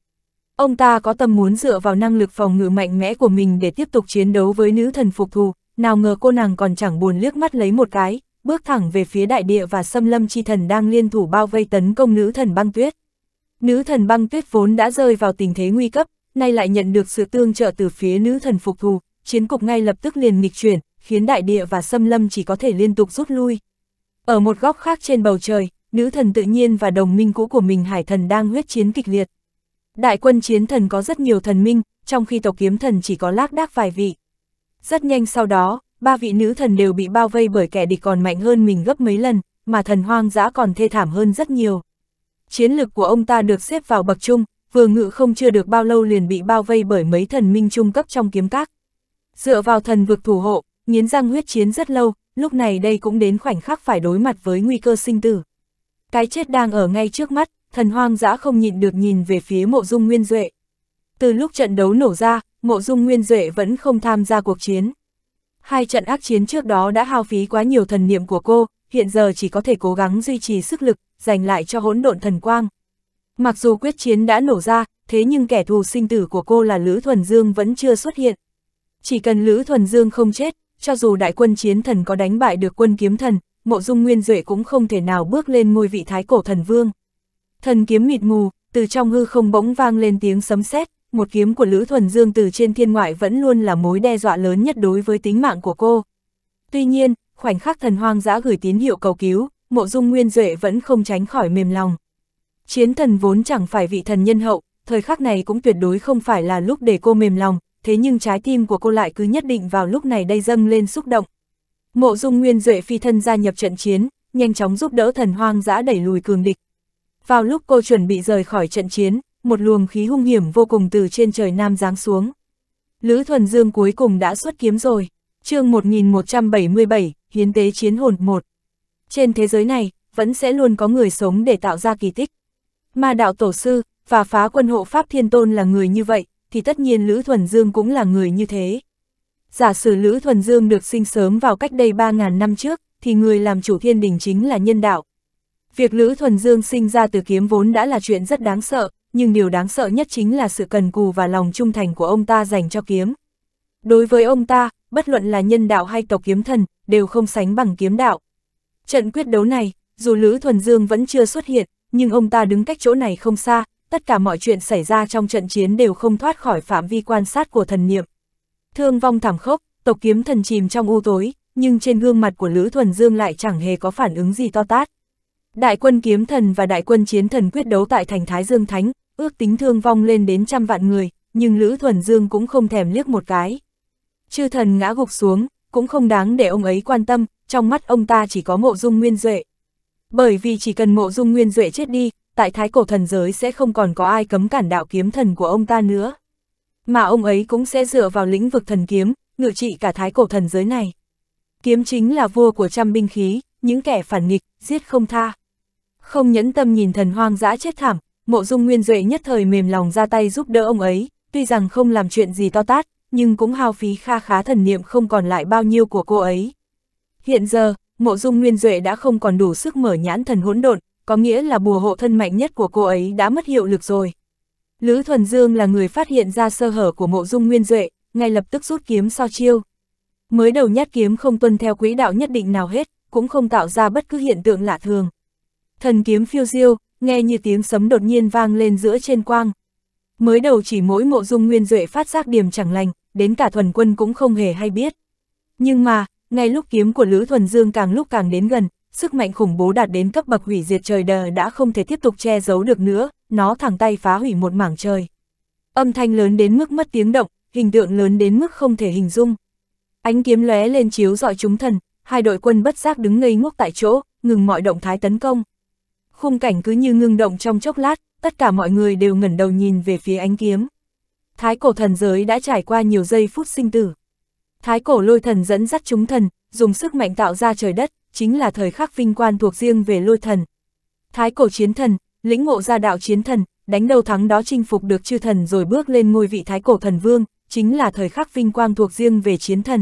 Ông ta có tâm muốn dựa vào năng lực phòng ngự mạnh mẽ của mình để tiếp tục chiến đấu với nữ thần phục thù, nào ngờ cô nàng còn chẳng buồn liếc mắt lấy một cái, bước thẳng về phía đại địa và xâm lâm chi thần đang liên thủ bao vây tấn công nữ thần băng tuyết. Nữ thần băng tuyết vốn đã rơi vào tình thế nguy cấp, nay lại nhận được sự tương trợ từ phía nữ thần phục thù, chiến cục ngay lập tức liền nghịch chuyển, khiến đại địa và xâm lâm chỉ có thể liên tục rút lui. Ở một góc khác trên bầu trời, nữ thần tự nhiên và đồng minh cũ của mình hải thần đang huyết chiến kịch liệt. Đại quân chiến thần có rất nhiều thần minh, trong khi tộc kiếm thần chỉ có lác đác vài vị. Rất nhanh sau đó, ba vị nữ thần đều bị bao vây bởi kẻ địch còn mạnh hơn mình gấp mấy lần, mà thần hoang dã còn thê thảm hơn rất nhiều. Chiến lực của ông ta được xếp vào bậc trung, vừa ngự không chưa được bao lâu liền bị bao vây bởi mấy thần minh trung cấp trong kiếm các. Dựa vào thần vực thủ hộ, nghiến răng huyết chiến rất lâu, lúc này đây cũng đến khoảnh khắc phải đối mặt với nguy cơ sinh tử. Cái chết đang ở ngay trước mắt, thần hoang dã không nhịn được nhìn về phía mộ dung nguyên duệ. Từ lúc trận đấu nổ ra, mộ dung nguyên duệ vẫn không tham gia cuộc chiến. Hai trận ác chiến trước đó đã hao phí quá nhiều thần niệm của cô, hiện giờ chỉ có thể cố gắng duy trì sức lực, dành lại cho hỗn độn thần quang. Mặc dù quyết chiến đã nổ ra, thế nhưng kẻ thù sinh tử của cô là Lữ Thuần Dương vẫn chưa xuất hiện. Chỉ cần Lữ Thuần Dương không chết, cho dù đại quân chiến thần có đánh bại được quân kiếm thần, mộ dung nguyên duệ cũng không thể nào bước lên ngôi vị thái cổ thần vương. Thần kiếm mịt mù, từ trong hư không bỗng vang lên tiếng sấm sét, một kiếm của Lữ Thuần Dương từ trên thiên ngoại vẫn luôn là mối đe dọa lớn nhất đối với tính mạng của cô. Tuy nhiên, khoảnh khắc thần hoang dã gửi tín hiệu cầu cứu, mộ dung nguyên duệ vẫn không tránh khỏi mềm lòng. Chiến thần vốn chẳng phải vị thần nhân hậu, thời khắc này cũng tuyệt đối không phải là lúc để cô mềm lòng, thế nhưng trái tim của cô lại cứ nhất định vào lúc này đây dâng lên xúc động. Mộ dung nguyên duệ phi thân gia nhập trận chiến, nhanh chóng giúp đỡ thần hoang dã đẩy lùi cường địch. Vào lúc cô chuẩn bị rời khỏi trận chiến, một luồng khí hung hiểm vô cùng từ trên trời nam giáng xuống. Lữ Thuần Dương cuối cùng đã xuất kiếm rồi. chương 1177, Hiến tế chiến hồn 1. Trên thế giới này, vẫn sẽ luôn có người sống để tạo ra kỳ tích. Ma đạo tổ sư, và phá quân hộ Pháp Thiên Tôn là người như vậy, thì tất nhiên Lữ Thuần Dương cũng là người như thế. Giả sử Lữ Thuần Dương được sinh sớm vào cách đây 3.000 năm trước, thì người làm chủ thiên đình chính là nhân đạo. Việc Lữ Thuần Dương sinh ra từ kiếm vốn đã là chuyện rất đáng sợ, nhưng điều đáng sợ nhất chính là sự cần cù và lòng trung thành của ông ta dành cho kiếm. Đối với ông ta, bất luận là nhân đạo hay tộc kiếm thần, đều không sánh bằng kiếm đạo. Trận quyết đấu này, dù Lữ Thuần Dương vẫn chưa xuất hiện, nhưng ông ta đứng cách chỗ này không xa, tất cả mọi chuyện xảy ra trong trận chiến đều không thoát khỏi phạm vi quan sát của thần niệm. Thương vong thảm khốc, tộc kiếm thần chìm trong u tối, nhưng trên gương mặt của Lữ Thuần Dương lại chẳng hề có phản ứng gì to tát. Đại quân kiếm thần và đại quân chiến thần quyết đấu tại thành Thái Dương Thánh, ước tính thương vong lên đến trăm vạn người, nhưng Lữ Thuần Dương cũng không thèm liếc một cái. Chư thần ngã gục xuống, cũng không đáng để ông ấy quan tâm, trong mắt ông ta chỉ có mộ dung nguyên duệ. Bởi vì chỉ cần mộ dung nguyên duệ chết đi, tại thái cổ thần giới sẽ không còn có ai cấm cản đạo kiếm thần của ông ta nữa. Mà ông ấy cũng sẽ dựa vào lĩnh vực thần kiếm, ngự trị cả thái cổ thần giới này. Kiếm chính là vua của trăm binh khí, những kẻ phản nghịch, giết không tha. Không nhẫn tâm nhìn thần hoang dã chết thảm, mộ dung nguyên duệ nhất thời mềm lòng ra tay giúp đỡ ông ấy, tuy rằng không làm chuyện gì to tát, nhưng cũng hao phí kha khá thần niệm không còn lại bao nhiêu của cô ấy. Hiện giờ, mộ dung nguyên duệ đã không còn đủ sức mở nhãn thần hỗn độn, có nghĩa là bùa hộ thân mạnh nhất của cô ấy đã mất hiệu lực rồi. Lữ Thuần Dương là người phát hiện ra sơ hở của mộ dung nguyên duệ, ngay lập tức rút kiếm so chiêu. Mới đầu nhát kiếm không tuân theo quỹ đạo nhất định nào hết, cũng không tạo ra bất cứ hiện tượng lạ thường. Thần kiếm phiêu diêu, nghe như tiếng sấm đột nhiên vang lên giữa trên quang. Mới đầu chỉ mỗi mộ dung nguyên duệ phát giác điểm chẳng lành, đến cả thuần quân cũng không hề hay biết. Nhưng mà, ngay lúc kiếm của Lữ Thuần Dương càng lúc càng đến gần, sức mạnh khủng bố đạt đến cấp bậc hủy diệt trời đời đã không thể tiếp tục che giấu được nữa, nó thẳng tay phá hủy một mảng trời. Âm thanh lớn đến mức mất tiếng động, hình tượng lớn đến mức không thể hình dung. Ánh kiếm lóe lên chiếu dọi chúng thần, hai đội quân bất giác đứng ngây ngốc tại chỗ, ngừng mọi động thái tấn công. Khung cảnh cứ như ngưng động trong chốc lát, tất cả mọi người đều ngẩn đầu nhìn về phía ánh kiếm. Thái cổ thần giới đã trải qua nhiều giây phút sinh tử. Thái cổ lôi thần dẫn dắt chúng thần, dùng sức mạnh tạo ra trời đất, chính là thời khắc vinh quang thuộc riêng về lôi thần. Thái cổ chiến thần, lĩnh ngộ ra đạo chiến thần, đánh đầu thắng đó chinh phục được chư thần rồi bước lên ngôi vị thái cổ thần vương, chính là thời khắc vinh quang thuộc riêng về chiến thần.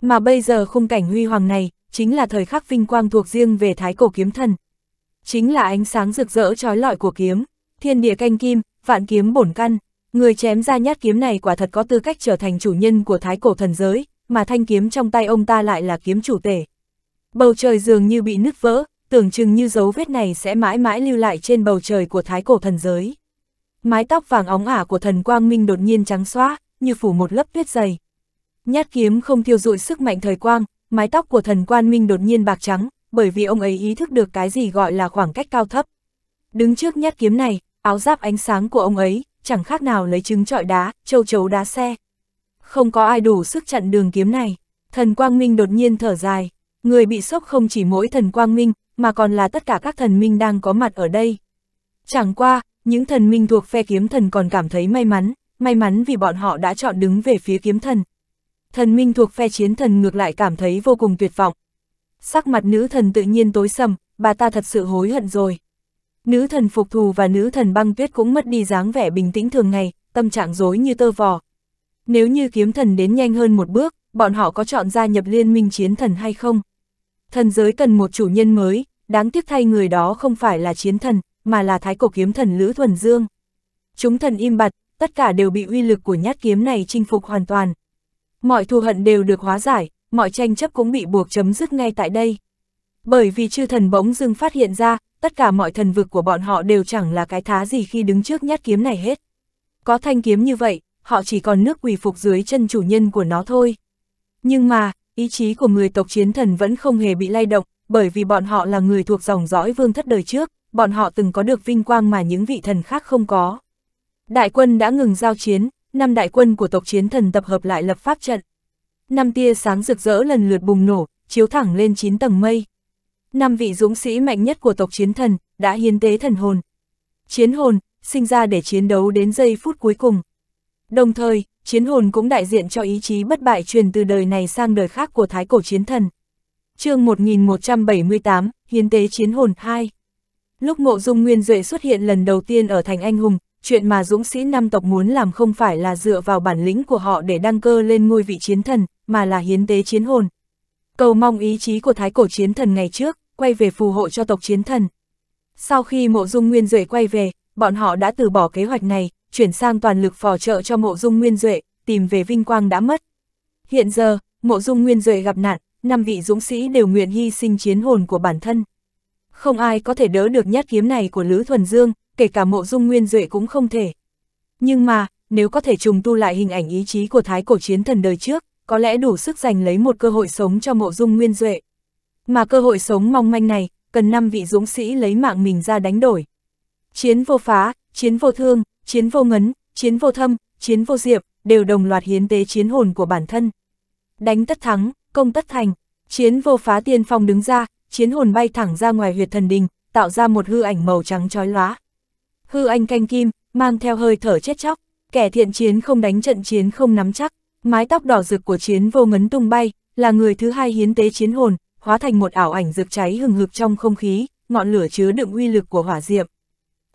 Mà bây giờ khung cảnh huy hoàng này, chính là thời khắc vinh quang thuộc riêng về thái cổ kiếm thần. Chính là ánh sáng rực rỡ trói lọi của kiếm, thiên địa canh kim, vạn kiếm bổn căn, người chém ra nhát kiếm này quả thật có tư cách trở thành chủ nhân của thái cổ thần giới, mà thanh kiếm trong tay ông ta lại là kiếm chủ tể. Bầu trời dường như bị nứt vỡ, tưởng chừng như dấu vết này sẽ mãi mãi lưu lại trên bầu trời của thái cổ thần giới. Mái tóc vàng óng ả của thần Quang Minh đột nhiên trắng xóa, như phủ một lớp tuyết dày. Nhát kiếm không tiêu dụi sức mạnh thời quang, mái tóc của thần Quan Minh đột nhiên bạc trắng, bởi vì ông ấy ý thức được cái gì gọi là khoảng cách cao thấp. Đứng trước nhát kiếm này, áo giáp ánh sáng của ông ấy, chẳng khác nào lấy trứng trọi đá, châu chấu đá xe. Không có ai đủ sức chặn đường kiếm này, thần Quang Minh đột nhiên thở dài, Người bị sốc không chỉ mỗi thần quang minh, mà còn là tất cả các thần minh đang có mặt ở đây. Chẳng qua, những thần minh thuộc phe kiếm thần còn cảm thấy may mắn, may mắn vì bọn họ đã chọn đứng về phía kiếm thần. Thần minh thuộc phe chiến thần ngược lại cảm thấy vô cùng tuyệt vọng. Sắc mặt nữ thần tự nhiên tối sầm, bà ta thật sự hối hận rồi. Nữ thần phục thù và nữ thần băng tuyết cũng mất đi dáng vẻ bình tĩnh thường ngày, tâm trạng rối như tơ vò. Nếu như kiếm thần đến nhanh hơn một bước, bọn họ có chọn gia nhập liên minh chiến thần hay không? Thần giới cần một chủ nhân mới, đáng tiếc thay người đó không phải là chiến thần, mà là thái cổ kiếm thần Lữ Thuần Dương. Chúng thần im bặt, tất cả đều bị uy lực của nhát kiếm này chinh phục hoàn toàn. Mọi thù hận đều được hóa giải, mọi tranh chấp cũng bị buộc chấm dứt ngay tại đây. Bởi vì chư thần bỗng dưng phát hiện ra, tất cả mọi thần vực của bọn họ đều chẳng là cái thá gì khi đứng trước nhát kiếm này hết. Có thanh kiếm như vậy, họ chỉ còn nước quỳ phục dưới chân chủ nhân của nó thôi. Nhưng mà, ý chí của người tộc chiến thần vẫn không hề bị lay động, bởi vì bọn họ là người thuộc dòng dõi vương thất đời trước, bọn họ từng có được vinh quang mà những vị thần khác không có. Đại quân đã ngừng giao chiến, năm đại quân của tộc chiến thần tập hợp lại lập pháp trận. Năm tia sáng rực rỡ lần lượt bùng nổ, chiếu thẳng lên 9 tầng mây. Năm vị dũng sĩ mạnh nhất của tộc chiến thần đã hiến tế thần hồn. Chiến hồn, sinh ra để chiến đấu đến giây phút cuối cùng, Đồng thời, chiến hồn cũng đại diện cho ý chí bất bại truyền từ đời này sang đời khác của thái cổ chiến thần. chương 1178, Hiến tế chiến hồn 2 Lúc mộ dung nguyên duệ xuất hiện lần đầu tiên ở thành anh hùng, chuyện mà dũng sĩ năm tộc muốn làm không phải là dựa vào bản lĩnh của họ để đăng cơ lên ngôi vị chiến thần, mà là hiến tế chiến hồn. Cầu mong ý chí của thái cổ chiến thần ngày trước, quay về phù hộ cho tộc chiến thần. Sau khi mộ dung nguyên duệ quay về, bọn họ đã từ bỏ kế hoạch này, chuyển sang toàn lực phò trợ cho mộ dung nguyên duệ, tìm về vinh quang đã mất. Hiện giờ, mộ dung nguyên duệ gặp nạn, năm vị dũng sĩ đều nguyện hy sinh chiến hồn của bản thân. Không ai có thể đỡ được nhát kiếm này của Lữ Thuần Dương, kể cả mộ dung nguyên duệ cũng không thể. Nhưng mà, nếu có thể trùng tu lại hình ảnh ý chí của thái cổ chiến thần đời trước, có lẽ đủ sức giành lấy một cơ hội sống cho mộ dung nguyên duệ. Mà cơ hội sống mong manh này, cần năm vị dũng sĩ lấy mạng mình ra đánh đổi. Chiến vô phá, chiến vô thương, chiến vô ngấn, chiến vô thâm, chiến vô diệp, đều đồng loạt hiến tế chiến hồn của bản thân. Đánh tất thắng, công tất thành, chiến vô phá tiên phong đứng ra, chiến hồn bay thẳng ra ngoài huyệt thần đình, tạo ra một hư ảnh màu trắng chói lóa. Hư ảnh canh kim, mang theo hơi thở chết chóc, kẻ thiện chiến không đánh trận chiến không nắm chắc, mái tóc đỏ rực của chiến vô ngấn tung bay, là người thứ hai hiến tế chiến hồn, hóa thành một ảo ảnh rực cháy hừng hực trong không khí, ngọn lửa chứa đựng uy lực của hỏa diệm.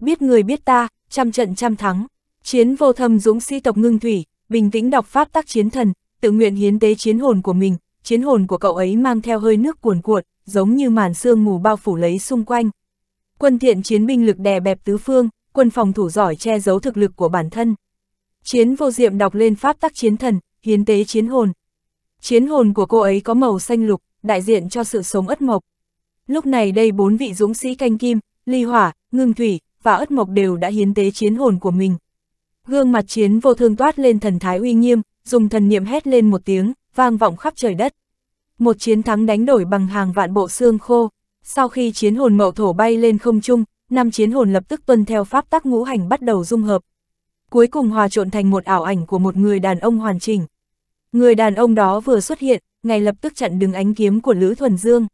Biết người biết ta, trăm trận trăm thắng, chiến vô thâm dũng sĩ tộc ngưng thủy, bình tĩnh đọc pháp tác chiến thần, tự nguyện hiến tế chiến hồn của mình, chiến hồn của cậu ấy mang theo hơi nước cuồn cuộn, giống như màn sương mù bao phủ lấy xung quanh. Quân thiện chiến binh lực đè bẹp tứ phương, quân phòng thủ giỏi che giấu thực lực của bản thân. Chiến vô diệm đọc lên pháp tác chiến thần, hiến tế chiến hồn. Chiến hồn của cô ấy có màu xanh lục, đại diện cho sự sống ất mộc. Lúc này đây bốn vị dũng sĩ canh kim, ly hỏa, ngưng thủy, và ất mộc đều đã hiến tế chiến hồn của mình. Gương mặt chiến vô thương toát lên thần thái uy nghiêm, dùng thần niệm hét lên một tiếng, vang vọng khắp trời đất. Một chiến thắng đánh đổi bằng hàng vạn bộ xương khô. Sau khi chiến hồn mậu thổ bay lên không trung, năm chiến hồn lập tức tuân theo pháp tắc ngũ hành bắt đầu dung hợp. Cuối cùng hòa trộn thành một ảo ảnh của một người đàn ông hoàn chỉnh. Người đàn ông đó vừa xuất hiện, ngay lập tức chặn đứng ánh kiếm của Lữ Thuần Dương.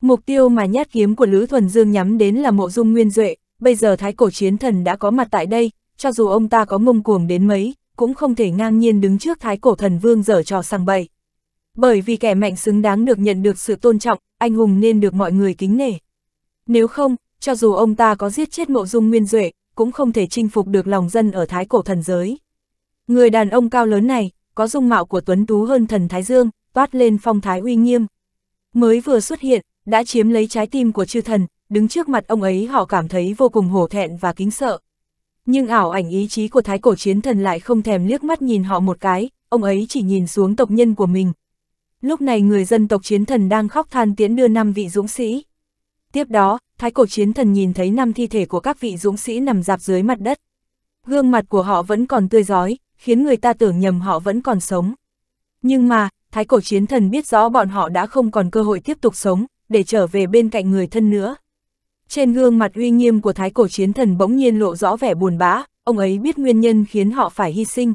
Mục tiêu mà nhát kiếm của Lữ Thuần Dương nhắm đến là mộ dung nguyên duệ, bây giờ thái cổ chiến thần đã có mặt tại đây, cho dù ông ta có ngông cuồng đến mấy, cũng không thể ngang nhiên đứng trước thái cổ thần vương dở trò sang bậy. Bởi vì kẻ mạnh xứng đáng được nhận được sự tôn trọng, anh hùng nên được mọi người kính nể. Nếu không, cho dù ông ta có giết chết mộ dung nguyên duệ, cũng không thể chinh phục được lòng dân ở thái cổ thần giới. Người đàn ông cao lớn này, có dung mạo của tuấn tú hơn thần Thái Dương, toát lên phong thái uy nghiêm. Mới vừa xuất hiện, đã chiếm lấy trái tim của chư thần, đứng trước mặt ông ấy họ cảm thấy vô cùng hổ thẹn và kính sợ. Nhưng ảo ảnh ý chí của thái cổ chiến thần lại không thèm liếc mắt nhìn họ một cái, ông ấy chỉ nhìn xuống tộc nhân của mình. Lúc này người dân tộc chiến thần đang khóc than tiễn đưa năm vị dũng sĩ. Tiếp đó, thái cổ chiến thần nhìn thấy năm thi thể của các vị dũng sĩ nằm dạp dưới mặt đất. Gương mặt của họ vẫn còn tươi giói, khiến người ta tưởng nhầm họ vẫn còn sống. Nhưng mà, thái cổ chiến thần biết rõ bọn họ đã không còn cơ hội tiếp tục sống, để trở về bên cạnh người thân nữa. Trên gương mặt uy nghiêm của thái cổ chiến thần bỗng nhiên lộ rõ vẻ buồn bã, ông ấy biết nguyên nhân khiến họ phải hy sinh.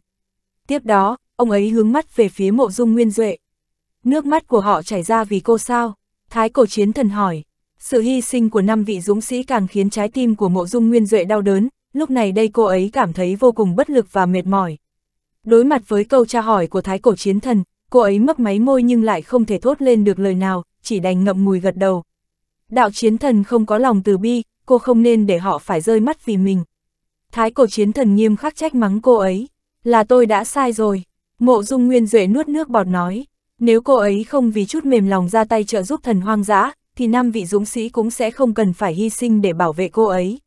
Tiếp đó, ông ấy hướng mắt về phía mộ dung nguyên duệ. Nước mắt của họ chảy ra vì cô sao? Thái cổ chiến thần hỏi. Sự hy sinh của năm vị dũng sĩ càng khiến trái tim của mộ dung nguyên duệ đau đớn, lúc này đây cô ấy cảm thấy vô cùng bất lực và mệt mỏi. Đối mặt với câu tra hỏi của thái cổ chiến thần, cô ấy mấp máy môi nhưng lại không thể thốt lên được lời nào, chỉ đành ngậm ngùi gật đầu đạo chiến thần không có lòng từ bi, cô không nên để họ phải rơi mắt vì mình. Thái cổ chiến thần nghiêm khắc trách mắng cô ấy, là tôi đã sai rồi. Mộ dung nguyên duệ nuốt nước bọt nói, nếu cô ấy không vì chút mềm lòng ra tay trợ giúp thần hoang dã, thì năm vị dũng sĩ cũng sẽ không cần phải hy sinh để bảo vệ cô ấy.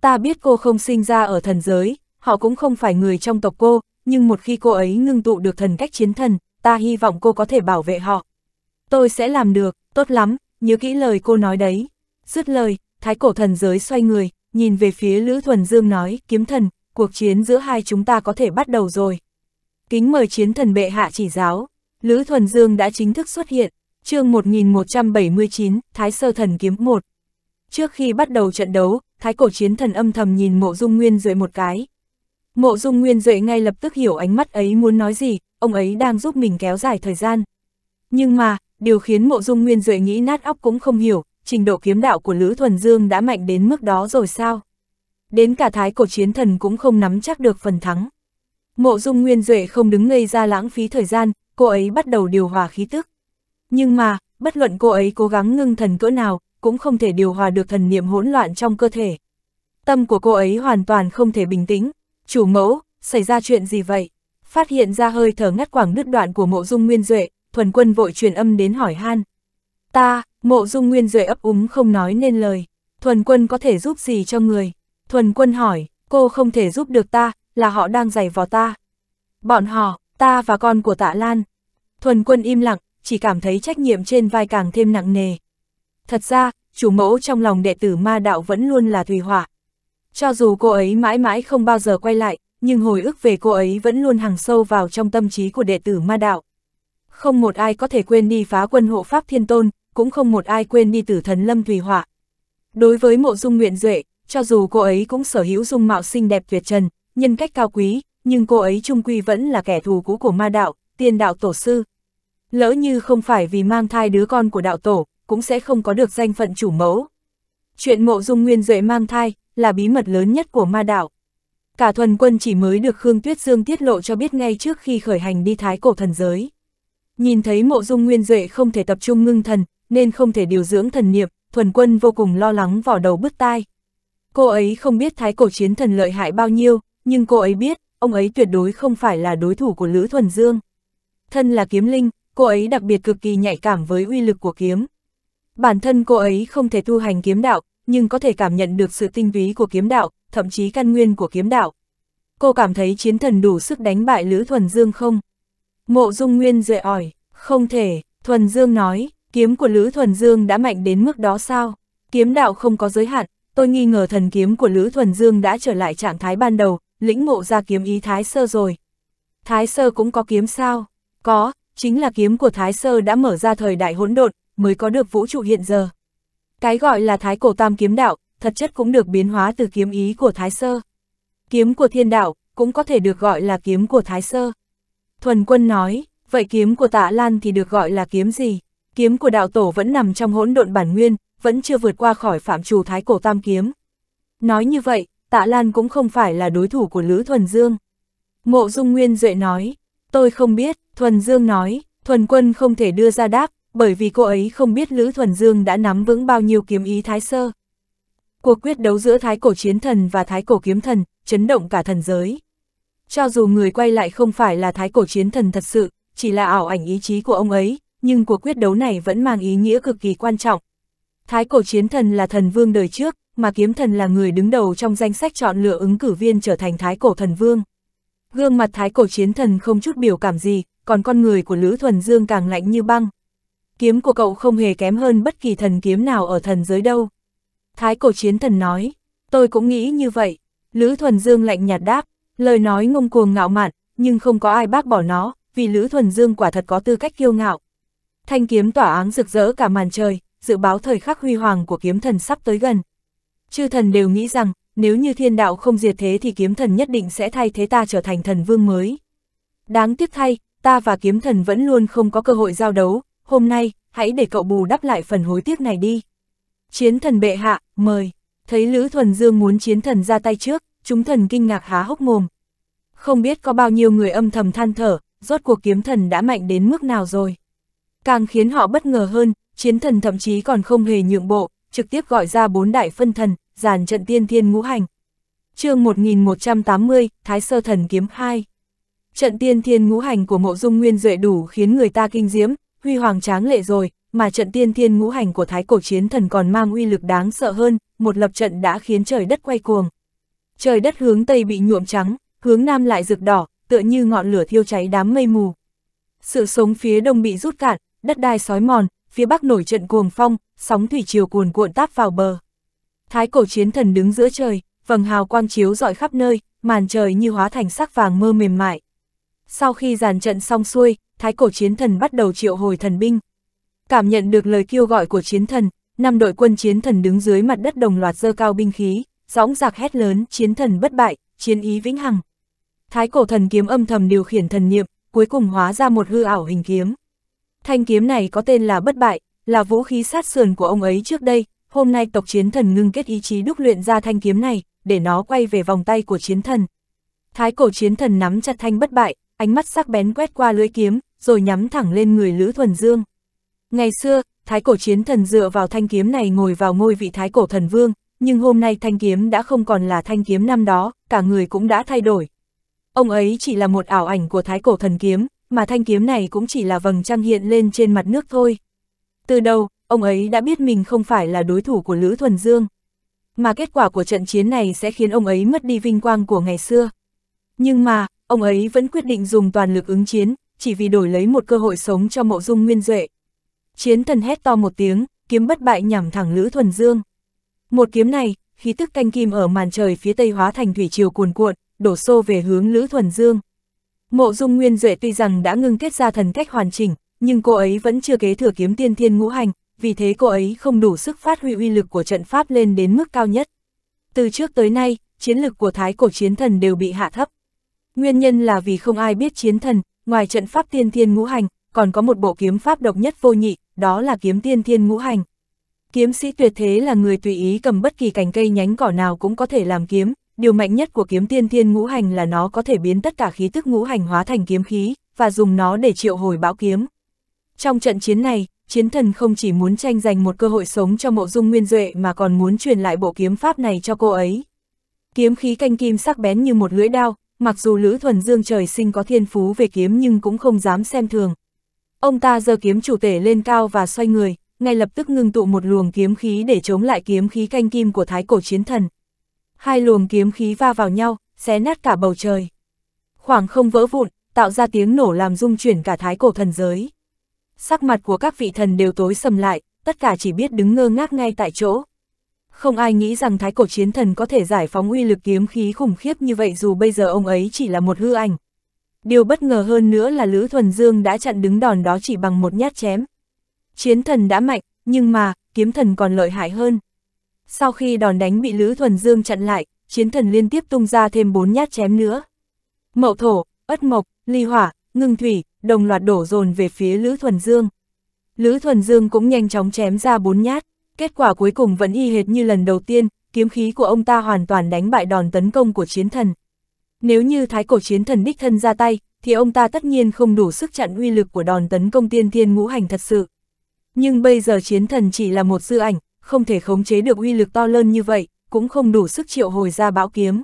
Ta biết cô không sinh ra ở thần giới, họ cũng không phải người trong tộc cô, nhưng một khi cô ấy ngưng tụ được thần cách chiến thần, ta hy vọng cô có thể bảo vệ họ. Tôi sẽ làm được, tốt lắm, nhớ kỹ lời cô nói đấy. Dứt lời, thái cổ thần giới xoay người, nhìn về phía Lữ Thuần Dương nói, kiếm thần, cuộc chiến giữa hai chúng ta có thể bắt đầu rồi. Kính mời chiến thần bệ hạ chỉ giáo, Lữ Thuần Dương đã chính thức xuất hiện, chương 1179, Thái Sơ Thần Kiếm 1. Trước khi bắt đầu trận đấu, Thái cổ chiến thần âm thầm nhìn mộ dung nguyên duệ một cái. Mộ dung nguyên duệ ngay lập tức hiểu ánh mắt ấy muốn nói gì, ông ấy đang giúp mình kéo dài thời gian. Nhưng mà, điều khiến mộ dung nguyên duệ nghĩ nát óc cũng không hiểu, trình độ kiếm đạo của Lữ Thuần Dương đã mạnh đến mức đó rồi sao? Đến cả thái cổ chiến thần cũng không nắm chắc được phần thắng. Mộ dung nguyên duệ không đứng ngây ra lãng phí thời gian, cô ấy bắt đầu điều hòa khí tức. Nhưng mà, bất luận cô ấy cố gắng ngưng thần cỡ nào, cũng không thể điều hòa được thần niệm hỗn loạn trong cơ thể. Tâm của cô ấy hoàn toàn không thể bình tĩnh. Chủ mẫu, xảy ra chuyện gì vậy? Phát hiện ra hơi thở ngắt quảng đứt đoạn của mộ dung nguyên duệ, thuần quân vội truyền âm đến hỏi han. Ta, mộ dung nguyên duệ ấp úng không nói nên lời, thuần quân có thể giúp gì cho người? Thuần quân hỏi, cô không thể giúp được ta, là họ đang giày vò ta. Bọn họ, ta và con của tạ Lan. Thuần quân im lặng, chỉ cảm thấy trách nhiệm trên vai càng thêm nặng nề. Thật ra, chủ mẫu trong lòng đệ tử ma đạo vẫn luôn là Thùy Hỏa. Cho dù cô ấy mãi mãi không bao giờ quay lại, nhưng hồi ức về cô ấy vẫn luôn hằng sâu vào trong tâm trí của đệ tử ma đạo. Không một ai có thể quên đi phá quân hộ pháp thiên tôn, cũng không một ai quên đi tử thần lâm thủy họa. Đối với mộ dung nguyện duệ, cho dù cô ấy cũng sở hữu dung mạo xinh đẹp tuyệt trần, nhân cách cao quý, nhưng cô ấy trung quy vẫn là kẻ thù cũ của ma đạo, tiên đạo tổ sư. Lỡ như không phải vì mang thai đứa con của đạo tổ, cũng sẽ không có được danh phận chủ mẫu. Chuyện mộ dung nguyên duệ mang thai là bí mật lớn nhất của ma đạo. Cả thuần quân chỉ mới được Khương Tuyết Dương tiết lộ cho biết ngay trước khi khởi hành đi thái cổ thần giới. Nhìn thấy mộ dung nguyên duệ không thể tập trung ngưng thần, nên không thể điều dưỡng thần niệm, thuần quân vô cùng lo lắng vỏ đầu bứt tai. Cô ấy không biết thái cổ chiến thần lợi hại bao nhiêu, nhưng cô ấy biết, ông ấy tuyệt đối không phải là đối thủ của Lữ Thuần Dương. Thân là kiếm linh, cô ấy đặc biệt cực kỳ nhạy cảm với uy lực của kiếm. Bản thân cô ấy không thể tu hành kiếm đạo, nhưng có thể cảm nhận được sự tinh túy của kiếm đạo, thậm chí căn nguyên của kiếm đạo. Cô cảm thấy chiến thần đủ sức đánh bại Lữ Thuần Dương không? Mộ Dung Nguyên rời ỏi, không thể, Thuần Dương nói, kiếm của Lữ Thuần Dương đã mạnh đến mức đó sao? Kiếm đạo không có giới hạn, tôi nghi ngờ thần kiếm của Lữ Thuần Dương đã trở lại trạng thái ban đầu, lĩnh ngộ ra kiếm ý Thái Sơ rồi. Thái Sơ cũng có kiếm sao? Có, chính là kiếm của Thái Sơ đã mở ra thời đại hỗn độn, mới có được vũ trụ hiện giờ. Cái gọi là Thái Cổ Tam Kiếm Đạo, thật chất cũng được biến hóa từ kiếm ý của Thái Sơ. Kiếm của Thiên Đạo, cũng có thể được gọi là kiếm của Thái Sơ. Thuần quân nói, vậy kiếm của tạ Lan thì được gọi là kiếm gì? Kiếm của đạo tổ vẫn nằm trong hỗn độn bản nguyên, vẫn chưa vượt qua khỏi phạm trù thái cổ tam kiếm. Nói như vậy, tạ Lan cũng không phải là đối thủ của Lữ Thuần Dương. Mộ Dung Nguyên Duệ nói, tôi không biết, Thuần Dương nói, Thuần quân không thể đưa ra đáp, bởi vì cô ấy không biết Lữ Thuần Dương đã nắm vững bao nhiêu kiếm ý thái sơ. Cuộc quyết đấu giữa thái cổ chiến thần và thái cổ kiếm thần, chấn động cả thần giới. Cho dù người quay lại không phải là thái cổ chiến thần thật sự, chỉ là ảo ảnh ý chí của ông ấy, nhưng cuộc quyết đấu này vẫn mang ý nghĩa cực kỳ quan trọng. Thái cổ chiến thần là thần vương đời trước, mà kiếm thần là người đứng đầu trong danh sách chọn lựa ứng cử viên trở thành thái cổ thần vương. Gương mặt thái cổ chiến thần không chút biểu cảm gì, còn con người của Lữ Thuần Dương càng lạnh như băng. Kiếm của cậu không hề kém hơn bất kỳ thần kiếm nào ở thần giới đâu. Thái cổ chiến thần nói, tôi cũng nghĩ như vậy. Lữ Thuần Dương lạnh nhạt đáp, Lời nói ngông cuồng ngạo mạn, nhưng không có ai bác bỏ nó, vì Lữ Thuần Dương quả thật có tư cách kiêu ngạo. Thanh kiếm tỏa áng rực rỡ cả màn trời, dự báo thời khắc huy hoàng của kiếm thần sắp tới gần. Chư thần đều nghĩ rằng, nếu như thiên đạo không diệt thế thì kiếm thần nhất định sẽ thay thế ta trở thành thần vương mới. Đáng tiếc thay, ta và kiếm thần vẫn luôn không có cơ hội giao đấu, hôm nay, hãy để cậu bù đắp lại phần hối tiếc này đi. Chiến thần bệ hạ, mời. Thấy Lữ Thuần Dương muốn chiến thần ra tay trước, chúng thần kinh ngạc há hốc mồm, không biết có bao nhiêu người âm thầm than thở, rốt cuộc kiếm thần đã mạnh đến mức nào rồi. Càng khiến họ bất ngờ hơn, chiến thần thậm chí còn không hề nhượng bộ, trực tiếp gọi ra bốn đại phân thần, giàn trận tiên thiên ngũ hành. chương 1180, Thái Sơ Thần Kiếm 2 Trận tiên thiên ngũ hành của mộ dung nguyên duệ đủ khiến người ta kinh diễm, huy hoàng tráng lệ rồi, mà trận tiên thiên ngũ hành của thái cổ chiến thần còn mang uy lực đáng sợ hơn, một lập trận đã khiến trời đất quay cuồng. Trời đất hướng Tây bị nhuộm trắng, hướng nam lại rực đỏ, tựa như ngọn lửa thiêu cháy đám mây mù. Sự sống phía đông bị rút cạn, đất đai sói mòn, phía bắc nổi trận cuồng phong, sóng thủy chiều cuồn cuộn táp vào bờ. Thái cổ chiến thần đứng giữa trời, vầng hào quang chiếu rọi khắp nơi, màn trời như hóa thành sắc vàng mơ mềm mại. Sau khi giàn trận xong xuôi, thái cổ chiến thần bắt đầu triệu hồi thần binh. Cảm nhận được lời kêu gọi của chiến thần, năm đội quân chiến thần đứng dưới mặt đất đồng loạt dơ cao binh khí, dõng dạc hét lớn, chiến thần bất bại, chiến ý vĩnh hằng. Thái cổ thần kiếm âm thầm điều khiển thần niệm, cuối cùng hóa ra một hư ảo hình kiếm. Thanh kiếm này có tên là bất bại, là vũ khí sát sườn của ông ấy trước đây, hôm nay tộc chiến thần ngưng kết ý chí đúc luyện ra thanh kiếm này, để nó quay về vòng tay của chiến thần. Thái cổ chiến thần nắm chặt thanh bất bại, ánh mắt sắc bén quét qua lưỡi kiếm, rồi nhắm thẳng lên người Lữ Thuần Dương. Ngày xưa, thái cổ chiến thần dựa vào thanh kiếm này ngồi vào ngôi vị thái cổ thần vương, nhưng hôm nay thanh kiếm đã không còn là thanh kiếm năm đó, cả người cũng đã thay đổi, Ông ấy chỉ là một ảo ảnh của thái cổ thần kiếm, mà thanh kiếm này cũng chỉ là vầng trăng hiện lên trên mặt nước thôi. Từ đầu, ông ấy đã biết mình không phải là đối thủ của Lữ Thuần Dương. Mà kết quả của trận chiến này sẽ khiến ông ấy mất đi vinh quang của ngày xưa. Nhưng mà, ông ấy vẫn quyết định dùng toàn lực ứng chiến, chỉ vì đổi lấy một cơ hội sống cho mộ dung nguyên duệ. Chiến thần hét to một tiếng, kiếm bất bại nhằm thẳng Lữ Thuần Dương. Một kiếm này, khí tức canh kim ở màn trời phía tây hóa thành thủy triều cuồn cuộn, đổ xô về hướng Lữ Thuần Dương. Mộ Dung Nguyên Duệ tuy rằng đã ngưng kết ra thần cách hoàn chỉnh, nhưng cô ấy vẫn chưa kế thừa kiếm tiên thiên ngũ hành, vì thế cô ấy không đủ sức phát huy uy lực của trận pháp lên đến mức cao nhất. Từ trước tới nay, chiến lực của thái cổ chiến thần đều bị hạ thấp. Nguyên nhân là vì không ai biết chiến thần, ngoài trận pháp tiên thiên ngũ hành, còn có một bộ kiếm pháp độc nhất vô nhị, đó là kiếm tiên thiên ngũ hành. Kiếm sĩ tuyệt thế là người tùy ý cầm bất kỳ cành cây nhánh cỏ nào cũng có thể làm kiếm, điều mạnh nhất của kiếm tiên thiên ngũ hành là nó có thể biến tất cả khí tức ngũ hành hóa thành kiếm khí, và dùng nó để triệu hồi bão kiếm. Trong trận chiến này, chiến thần không chỉ muốn tranh giành một cơ hội sống cho mộ dung nguyên duệ mà còn muốn truyền lại bộ kiếm pháp này cho cô ấy. Kiếm khí canh kim sắc bén như một lưỡi đao, mặc dù Lữ Thuần Dương trời sinh có thiên phú về kiếm nhưng cũng không dám xem thường. Ông ta giơ kiếm chủ tể lên cao và xoay người, ngay lập tức ngưng tụ một luồng kiếm khí để chống lại kiếm khí canh kim của thái cổ chiến thần hai luồng kiếm khí va vào nhau, xé nát cả bầu trời. Khoảng không vỡ vụn, tạo ra tiếng nổ làm rung chuyển cả thái cổ thần giới. Sắc mặt của các vị thần đều tối sầm lại, tất cả chỉ biết đứng ngơ ngác ngay tại chỗ. Không ai nghĩ rằng thái cổ chiến thần có thể giải phóng uy lực kiếm khí khủng khiếp như vậy dù bây giờ ông ấy chỉ là một hư ảnh. Điều bất ngờ hơn nữa là Lữ Thuần Dương đã chặn đứng đòn đó chỉ bằng một nhát chém. Chiến thần đã mạnh, nhưng mà, kiếm thần còn lợi hại hơn. Sau khi đòn đánh bị Lữ Thuần Dương chặn lại, chiến thần liên tiếp tung ra thêm bốn nhát chém nữa. Mậu thổ, ất mộc, ly hỏa, ngưng thủy, đồng loạt đổ dồn về phía Lữ Thuần Dương. Lữ Thuần Dương cũng nhanh chóng chém ra bốn nhát, kết quả cuối cùng vẫn y hệt như lần đầu tiên, kiếm khí của ông ta hoàn toàn đánh bại đòn tấn công của chiến thần. Nếu như thái cổ chiến thần đích thân ra tay, thì ông ta tất nhiên không đủ sức chặn uy lực của đòn tấn công tiên thiên ngũ hành thật sự. Nhưng bây giờ chiến thần chỉ là một dư ảnh, không thể khống chế được uy lực to lớn như vậy, cũng không đủ sức triệu hồi ra bão kiếm.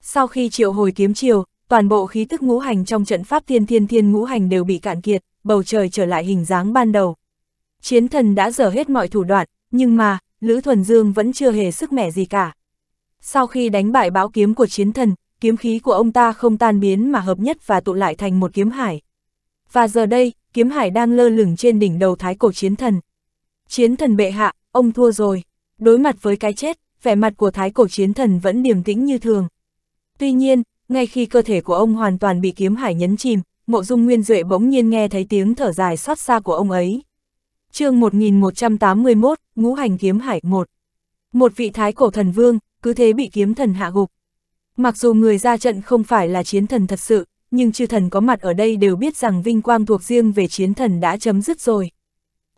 Sau khi triệu hồi kiếm chiều, toàn bộ khí tức ngũ hành trong trận pháp thiên thiên thiên ngũ hành đều bị cạn kiệt, bầu trời trở lại hình dáng ban đầu. Chiến thần đã dở hết mọi thủ đoạn, nhưng mà, Lữ Thuần Dương vẫn chưa hề sức mẻ gì cả. Sau khi đánh bại bão kiếm của chiến thần, kiếm khí của ông ta không tan biến mà hợp nhất và tụ lại thành một kiếm hải. Và giờ đây, kiếm hải đang lơ lửng trên đỉnh đầu thái cổ chiến thần. Chiến thần bệ hạ, ông thua rồi. Đối mặt với cái chết, vẻ mặt của thái cổ chiến thần vẫn điềm tĩnh như thường. Tuy nhiên, ngay khi cơ thể của ông hoàn toàn bị kiếm hải nhấn chìm, mộ dung nguyên duệ bỗng nhiên nghe thấy tiếng thở dài xót xa của ông ấy. chương 1181, Ngũ hành kiếm hải 1 Một vị thái cổ thần vương, cứ thế bị kiếm thần hạ gục. Mặc dù người ra trận không phải là chiến thần thật sự, nhưng chư thần có mặt ở đây đều biết rằng vinh quang thuộc riêng về chiến thần đã chấm dứt rồi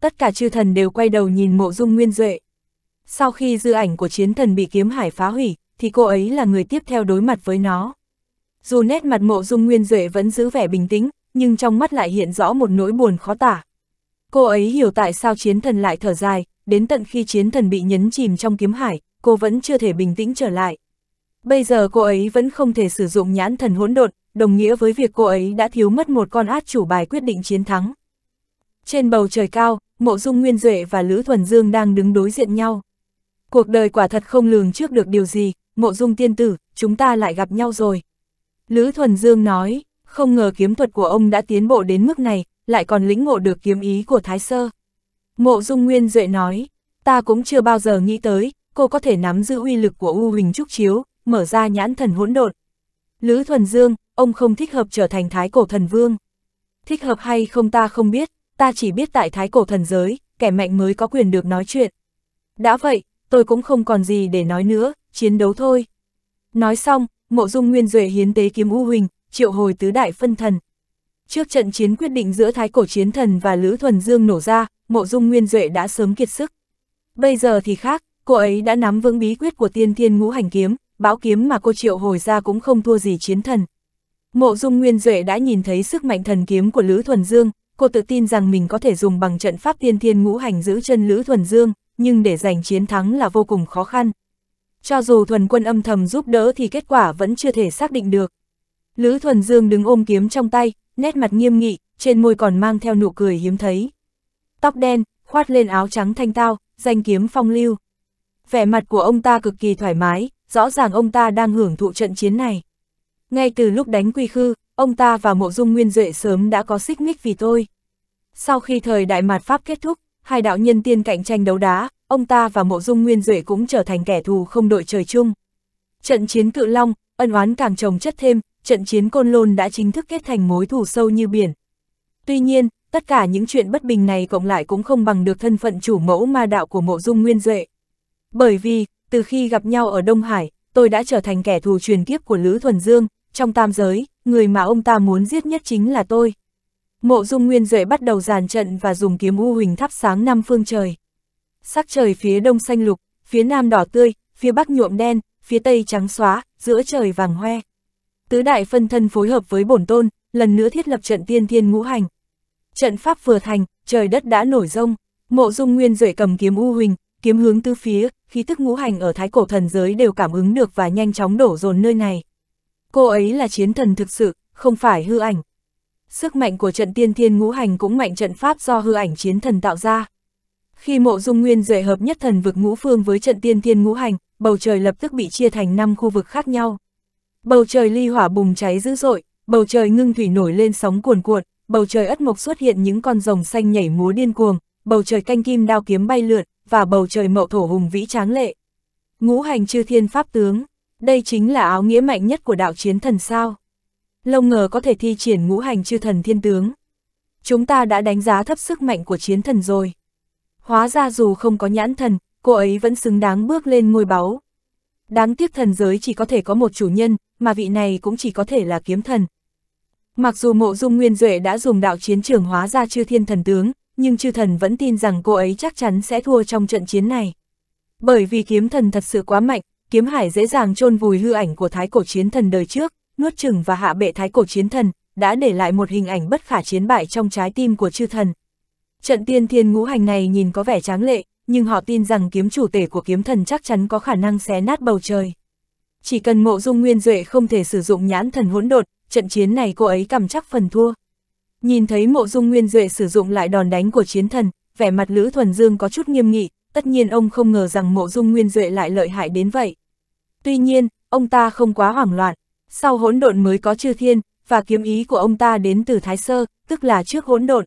tất cả chư thần đều quay đầu nhìn mộ dung nguyên duệ. Sau khi dư ảnh của chiến thần bị kiếm hải phá hủy, thì cô ấy là người tiếp theo đối mặt với nó. Dù nét mặt mộ dung nguyên duệ vẫn giữ vẻ bình tĩnh, nhưng trong mắt lại hiện rõ một nỗi buồn khó tả. Cô ấy hiểu tại sao chiến thần lại thở dài, đến tận khi chiến thần bị nhấn chìm trong kiếm hải, cô vẫn chưa thể bình tĩnh trở lại. Bây giờ cô ấy vẫn không thể sử dụng nhãn thần hỗn độn, đồng nghĩa với việc cô ấy đã thiếu mất một con át chủ bài quyết định chiến thắng. Trên bầu trời cao, Mộ Dung Nguyên Duệ và Lữ Thuần Dương đang đứng đối diện nhau. Cuộc đời quả thật không lường trước được điều gì, Mộ Dung tiên tử, chúng ta lại gặp nhau rồi. Lữ Thuần Dương nói, không ngờ kiếm thuật của ông đã tiến bộ đến mức này, lại còn lĩnh ngộ được kiếm ý của Thái Sơ. Mộ Dung Nguyên Duệ nói, ta cũng chưa bao giờ nghĩ tới, cô có thể nắm giữ uy lực của U Huỳnh Trúc Chiếu, mở ra nhãn thần hỗn độn. Lữ Thuần Dương, ông không thích hợp trở thành Thái Cổ Thần Vương. Thích hợp hay không ta không biết, ta chỉ biết tại thái cổ thần giới, kẻ mạnh mới có quyền được nói chuyện. Đã vậy, tôi cũng không còn gì để nói nữa, chiến đấu thôi. Nói xong, mộ dung nguyên duệ hiến tế kiếm u huỳnh, triệu hồi tứ đại phân thần. Trước trận chiến quyết định giữa thái cổ chiến thần và Lữ Thuần Dương nổ ra, mộ dung nguyên duệ đã sớm kiệt sức. Bây giờ thì khác, cô ấy đã nắm vững bí quyết của tiên thiên ngũ hành kiếm, báo kiếm mà cô triệu hồi ra cũng không thua gì chiến thần. Mộ dung nguyên duệ đã nhìn thấy sức mạnh thần kiếm của Lữ Thuần Dương, cô tự tin rằng mình có thể dùng bằng trận pháp tiên thiên ngũ hành giữ chân Lữ Thuần Dương, nhưng để giành chiến thắng là vô cùng khó khăn. Cho dù thuần quân âm thầm giúp đỡ thì kết quả vẫn chưa thể xác định được. Lữ Thuần Dương đứng ôm kiếm trong tay, nét mặt nghiêm nghị, trên môi còn mang theo nụ cười hiếm thấy. Tóc đen, khoát lên áo trắng thanh tao, danh kiếm phong lưu. Vẻ mặt của ông ta cực kỳ thoải mái, rõ ràng ông ta đang hưởng thụ trận chiến này. Ngay từ lúc đánh quy khư, ông ta và mộ dung nguyên duệ sớm đã có xích mích vì tôi. Sau khi thời đại mạt Pháp kết thúc, hai đạo nhân tiên cạnh tranh đấu đá, ông ta và mộ dung nguyên duệ cũng trở thành kẻ thù không đội trời chung. Trận chiến cự long, ân oán càng trồng chất thêm, trận chiến côn lôn đã chính thức kết thành mối thù sâu như biển. Tuy nhiên, tất cả những chuyện bất bình này cộng lại cũng không bằng được thân phận chủ mẫu ma đạo của mộ dung nguyên duệ. Bởi vì, từ khi gặp nhau ở Đông Hải, tôi đã trở thành kẻ thù truyền kiếp của Lữ Thuần Dương, trong tam giới, người mà ông ta muốn giết nhất chính là tôi. Mộ dung nguyên duệ bắt đầu giàn trận và dùng kiếm u huỳnh thắp sáng năm phương trời. Sắc trời phía đông xanh lục, phía nam đỏ tươi, phía bắc nhuộm đen, phía tây trắng xóa, giữa trời vàng hoe. Tứ đại phân thân phối hợp với bổn tôn, lần nữa thiết lập trận tiên thiên ngũ hành. Trận pháp vừa thành, trời đất đã nổi rông, mộ dung nguyên duệ cầm kiếm u huỳnh, kiếm hướng tứ phía, khí tức ngũ hành ở thái cổ thần giới đều cảm ứng được và nhanh chóng đổ dồn nơi này cô ấy là chiến thần thực sự, không phải hư ảnh. Sức mạnh của trận tiên thiên ngũ hành cũng mạnh trận pháp do hư ảnh chiến thần tạo ra. Khi mộ dung nguyên duệ hợp nhất thần vực ngũ phương với trận tiên thiên ngũ hành, bầu trời lập tức bị chia thành 5 khu vực khác nhau. Bầu trời ly hỏa bùng cháy dữ dội, bầu trời ngưng thủy nổi lên sóng cuồn cuộn, bầu trời ất mộc xuất hiện những con rồng xanh nhảy múa điên cuồng, bầu trời canh kim đao kiếm bay lượn, và bầu trời mậu thổ hùng vĩ tráng lệ. Ngũ hành chư thiên pháp tướng đây chính là áo nghĩa mạnh nhất của đạo chiến thần sao. Lông ngờ có thể thi triển ngũ hành chư thần thiên tướng. Chúng ta đã đánh giá thấp sức mạnh của chiến thần rồi. Hóa ra dù không có nhãn thần, cô ấy vẫn xứng đáng bước lên ngôi báu. Đáng tiếc thần giới chỉ có thể có một chủ nhân, mà vị này cũng chỉ có thể là kiếm thần. Mặc dù mộ dung nguyên duệ đã dùng đạo chiến trường hóa ra chư thiên thần tướng, nhưng chư thần vẫn tin rằng cô ấy chắc chắn sẽ thua trong trận chiến này. Bởi vì kiếm thần thật sự quá mạnh, kiếm hải dễ dàng chôn vùi hư ảnh của thái cổ chiến thần đời trước, nuốt chừng và hạ bệ thái cổ chiến thần, đã để lại một hình ảnh bất khả chiến bại trong trái tim của chư thần. Trận tiên thiên ngũ hành này nhìn có vẻ tráng lệ, nhưng họ tin rằng kiếm chủ tể của kiếm thần chắc chắn có khả năng xé nát bầu trời. Chỉ cần mộ dung nguyên duệ không thể sử dụng nhãn thần hỗn đột, trận chiến này cô ấy cầm chắc phần thua. Nhìn thấy mộ dung nguyên duệ sử dụng lại đòn đánh của chiến thần, vẻ mặt Lữ Thuần Dương có chút nghiêm nghị, tất nhiên ông không ngờ rằng mộ dung nguyên duệ lại lợi hại đến vậy. Tuy nhiên, ông ta không quá hoảng loạn, sau hỗn độn mới có chư thiên, và kiếm ý của ông ta đến từ Thái Sơ, tức là trước hỗn độn.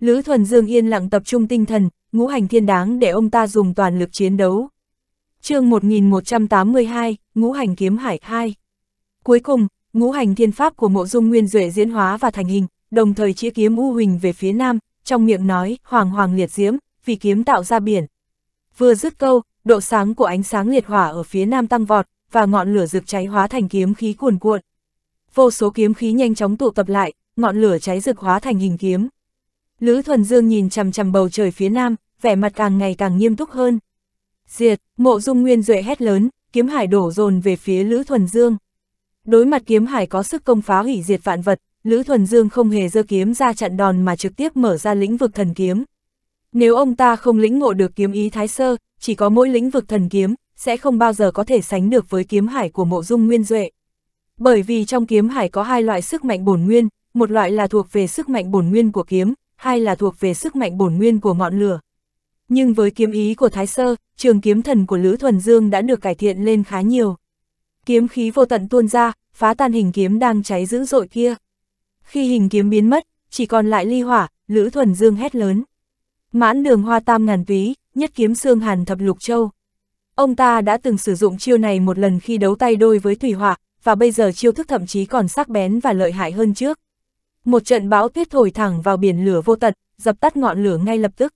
Lữ Thuần Dương yên lặng tập trung tinh thần, ngũ hành thiên đáng để ông ta dùng toàn lực chiến đấu. chương 1182, Ngũ hành kiếm hải 2 Cuối cùng, ngũ hành thiên pháp của mộ dung nguyên duệ diễn hóa và thành hình, đồng thời chĩa kiếm u huỳnh về phía nam, trong miệng nói, hoàng hoàng liệt diễm, vì kiếm tạo ra biển. Vừa dứt câu, độ sáng của ánh sáng liệt hỏa ở phía nam tăng vọt, và ngọn lửa rực cháy hóa thành kiếm khí cuồn cuộn. Vô số kiếm khí nhanh chóng tụ tập lại, ngọn lửa cháy rực hóa thành hình kiếm. Lữ Thuần Dương nhìn chằm chằm bầu trời phía nam, vẻ mặt càng ngày càng nghiêm túc hơn. Diệt, mộ dung nguyên duệ hét lớn, kiếm hải đổ dồn về phía Lữ Thuần Dương. Đối mặt kiếm hải có sức công phá hủy diệt vạn vật, Lữ Thuần Dương không hề giơ kiếm ra chặn đòn mà trực tiếp mở ra lĩnh vực thần kiếm. Nếu ông ta không lĩnh ngộ được kiếm ý thái sơ, chỉ có mỗi lĩnh vực thần kiếm, sẽ không bao giờ có thể sánh được với kiếm hải của mộ dung nguyên duệ. Bởi vì trong kiếm hải có hai loại sức mạnh bổn nguyên, một loại là thuộc về sức mạnh bổn nguyên của kiếm, hai là thuộc về sức mạnh bổn nguyên của ngọn lửa. Nhưng với kiếm ý của Thái Sơ, trường kiếm thần của Lữ Thuần Dương đã được cải thiện lên khá nhiều. Kiếm khí vô tận tuôn ra, phá tan hình kiếm đang cháy dữ dội kia. Khi hình kiếm biến mất, chỉ còn lại ly hỏa, Lữ Thuần Dương hét lớn. Mãn đường hoa tam ngàn túy, nhất kiếm xương hàn thập lục châu. Ông ta đã từng sử dụng chiêu này một lần khi đấu tay đôi với Thủy Hỏa, và bây giờ chiêu thức thậm chí còn sắc bén và lợi hại hơn trước. Một trận bão tuyết thổi thẳng vào biển lửa vô tận, dập tắt ngọn lửa ngay lập tức.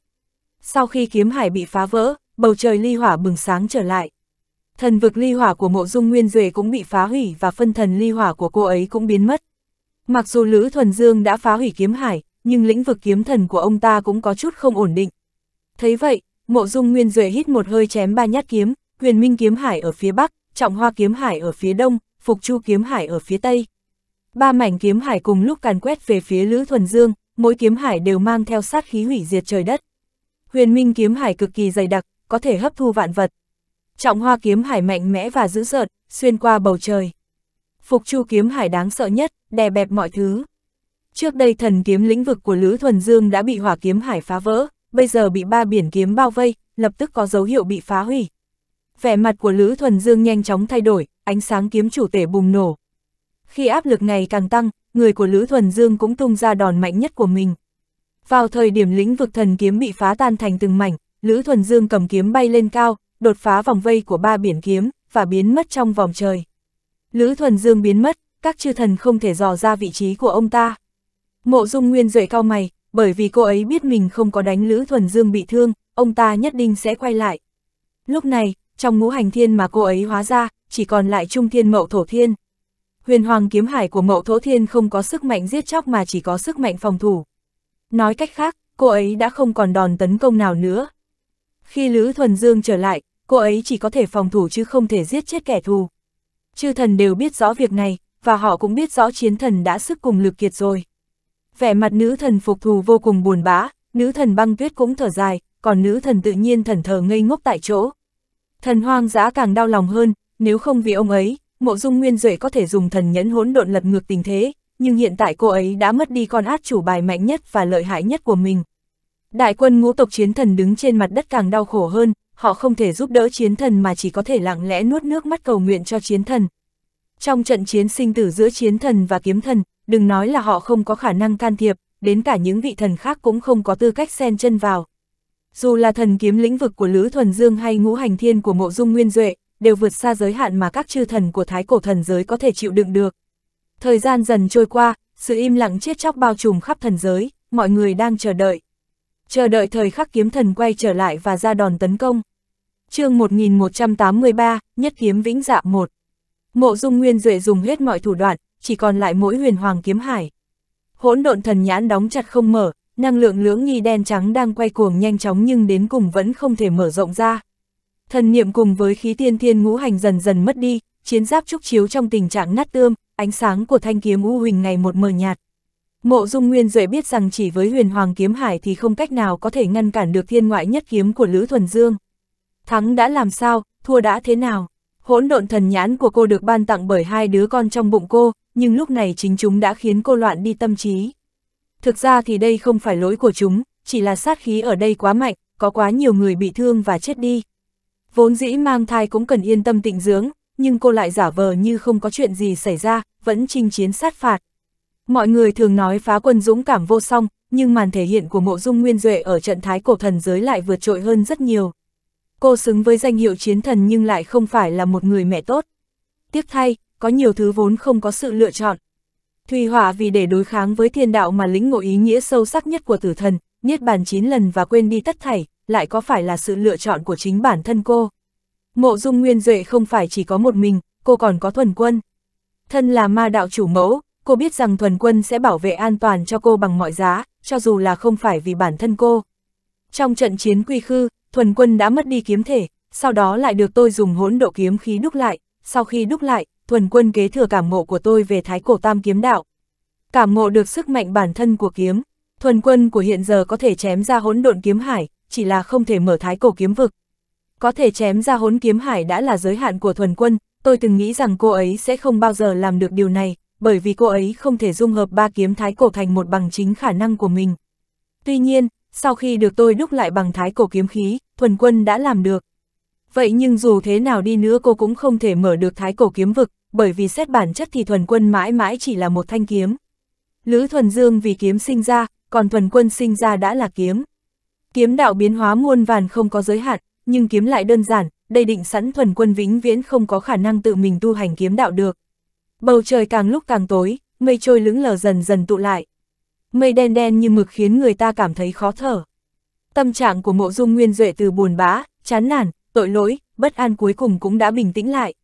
Sau khi kiếm hải bị phá vỡ, bầu trời ly hỏa bừng sáng trở lại. Thần vực ly hỏa của mộ dung nguyên duệ cũng bị phá hủy và phân thần ly hỏa của cô ấy cũng biến mất. Mặc dù Lữ Thuần Dương đã phá hủy kiếm hải, nhưng lĩnh vực kiếm thần của ông ta cũng có chút không ổn định. Thấy vậy, Mộ Dung Nguyên Duệ hít một hơi chém ba nhát kiếm, Huyền Minh kiếm hải ở phía bắc, Trọng Hoa kiếm hải ở phía đông, Phục Chu kiếm hải ở phía tây. Ba mảnh kiếm hải cùng lúc càn quét về phía Lữ Thuần Dương, mỗi kiếm hải đều mang theo sát khí hủy diệt trời đất. Huyền Minh kiếm hải cực kỳ dày đặc, có thể hấp thu vạn vật. Trọng Hoa kiếm hải mạnh mẽ và dữ dợn, xuyên qua bầu trời. Phục Chu kiếm hải đáng sợ nhất, đè bẹp mọi thứ. Trước đây thần kiếm lĩnh vực của Lữ Thuần Dương đã bị Hỏa kiếm hải phá vỡ, bây giờ bị ba biển kiếm bao vây, lập tức có dấu hiệu bị phá hủy. Vẻ mặt của Lữ Thuần Dương nhanh chóng thay đổi, ánh sáng kiếm chủ tể bùng nổ. Khi áp lực ngày càng tăng, người của Lữ Thuần Dương cũng tung ra đòn mạnh nhất của mình. Vào thời điểm lĩnh vực thần kiếm bị phá tan thành từng mảnh, Lữ Thuần Dương cầm kiếm bay lên cao, đột phá vòng vây của ba biển kiếm, và biến mất trong vòng trời. Lữ Thuần Dương biến mất, các chư thần không thể dò ra vị trí của ông ta. Mộ Dung Nguyên Duệ cao mày, bởi vì cô ấy biết mình không có đánh Lữ Thuần Dương bị thương, ông ta nhất định sẽ quay lại. Lúc này, trong ngũ hành thiên mà cô ấy hóa ra, chỉ còn lại trung thiên mậu thổ thiên. Huyền hoàng kiếm hải của mậu thổ thiên không có sức mạnh giết chóc mà chỉ có sức mạnh phòng thủ. Nói cách khác, cô ấy đã không còn đòn tấn công nào nữa. Khi Lữ Thuần Dương trở lại, cô ấy chỉ có thể phòng thủ chứ không thể giết chết kẻ thù. Chư thần đều biết rõ việc này, và họ cũng biết rõ chiến thần đã sức cùng lực kiệt rồi vẻ mặt nữ thần phục thù vô cùng buồn bã, nữ thần băng tuyết cũng thở dài, còn nữ thần tự nhiên thần thờ ngây ngốc tại chỗ. Thần hoang dã càng đau lòng hơn, nếu không vì ông ấy, mộ dung nguyên duệ có thể dùng thần nhẫn hỗn độn lật ngược tình thế, nhưng hiện tại cô ấy đã mất đi con át chủ bài mạnh nhất và lợi hại nhất của mình. Đại quân ngũ tộc chiến thần đứng trên mặt đất càng đau khổ hơn, họ không thể giúp đỡ chiến thần mà chỉ có thể lặng lẽ nuốt nước mắt cầu nguyện cho chiến thần. Trong trận chiến sinh tử giữa chiến thần và kiếm thần, đừng nói là họ không có khả năng can thiệp, đến cả những vị thần khác cũng không có tư cách xen chân vào. Dù là thần kiếm lĩnh vực của Lữ Thuần Dương hay ngũ hành thiên của Mộ Dung Nguyên Duệ, đều vượt xa giới hạn mà các chư thần của thái cổ thần giới có thể chịu đựng được. Thời gian dần trôi qua, sự im lặng chết chóc bao trùm khắp thần giới, mọi người đang chờ đợi. Chờ đợi thời khắc kiếm thần quay trở lại và ra đòn tấn công. chương 1183, Nhất Kiếm Vĩnh Dạ 1 Mộ Dung Nguyên Duệ dùng hết mọi thủ đoạn, chỉ còn lại mỗi huyền hoàng kiếm hải. Hỗn độn thần nhãn đóng chặt không mở, năng lượng lưỡng nghi đen trắng đang quay cuồng nhanh chóng nhưng đến cùng vẫn không thể mở rộng ra. Thần niệm cùng với khí tiên thiên ngũ hành dần dần mất đi, chiến giáp trúc chiếu trong tình trạng nát tươm, ánh sáng của thanh kiếm u huỳnh ngày một mờ nhạt. Mộ Dung Nguyên Duệ biết rằng chỉ với Huyền Hoàng kiếm hải thì không cách nào có thể ngăn cản được thiên ngoại nhất kiếm của Lữ Thuần Dương. Thắng đã làm sao, thua đã thế nào? Hỗn độn thần nhãn của cô được ban tặng bởi hai đứa con trong bụng cô, nhưng lúc này chính chúng đã khiến cô loạn đi tâm trí. Thực ra thì đây không phải lỗi của chúng, chỉ là sát khí ở đây quá mạnh, có quá nhiều người bị thương và chết đi. Vốn dĩ mang thai cũng cần yên tâm tịnh dưỡng, nhưng cô lại giả vờ như không có chuyện gì xảy ra, vẫn chinh chiến sát phạt. Mọi người thường nói phá quân dũng cảm vô song, nhưng màn thể hiện của mộ dung nguyên duệ ở trận thái cổ thần giới lại vượt trội hơn rất nhiều. Cô xứng với danh hiệu chiến thần nhưng lại không phải là một người mẹ tốt. Tiếc thay, có nhiều thứ vốn không có sự lựa chọn. Thùy Hỏa vì để đối kháng với thiên đạo mà lĩnh ngộ ý nghĩa sâu sắc nhất của tử thần, niết bàn chín lần và quên đi tất thảy, lại có phải là sự lựa chọn của chính bản thân cô. Mộ dung nguyên duệ không phải chỉ có một mình, cô còn có thuần quân. Thân là ma đạo chủ mẫu, cô biết rằng thuần quân sẽ bảo vệ an toàn cho cô bằng mọi giá, cho dù là không phải vì bản thân cô. Trong trận chiến quy khư, thuần quân đã mất đi kiếm thể, sau đó lại được tôi dùng hỗn độ kiếm khí đúc lại, sau khi đúc lại, thuần quân kế thừa cảm ngộ của tôi về thái cổ tam kiếm đạo. Cảm ngộ được sức mạnh bản thân của kiếm, thuần quân của hiện giờ có thể chém ra hỗn độn kiếm hải, chỉ là không thể mở thái cổ kiếm vực. Có thể chém ra hỗn kiếm hải đã là giới hạn của thuần quân, tôi từng nghĩ rằng cô ấy sẽ không bao giờ làm được điều này, bởi vì cô ấy không thể dung hợp ba kiếm thái cổ thành một bằng chính khả năng của mình. Tuy nhiên, sau khi được tôi đúc lại bằng thái cổ kiếm khí, thuần quân đã làm được. Vậy nhưng dù thế nào đi nữa cô cũng không thể mở được thái cổ kiếm vực, bởi vì xét bản chất thì thuần quân mãi mãi chỉ là một thanh kiếm. Lữ thuần dương vì kiếm sinh ra, còn thuần quân sinh ra đã là kiếm. Kiếm đạo biến hóa muôn vàn không có giới hạn, nhưng kiếm lại đơn giản, đây định sẵn thuần quân vĩnh viễn không có khả năng tự mình tu hành kiếm đạo được. Bầu trời càng lúc càng tối, mây trôi lững lờ dần dần tụ lại. Mây đen đen như mực khiến người ta cảm thấy khó thở. Tâm trạng của mộ dung nguyên duệ từ buồn bã, chán nản, tội lỗi, bất an cuối cùng cũng đã bình tĩnh lại.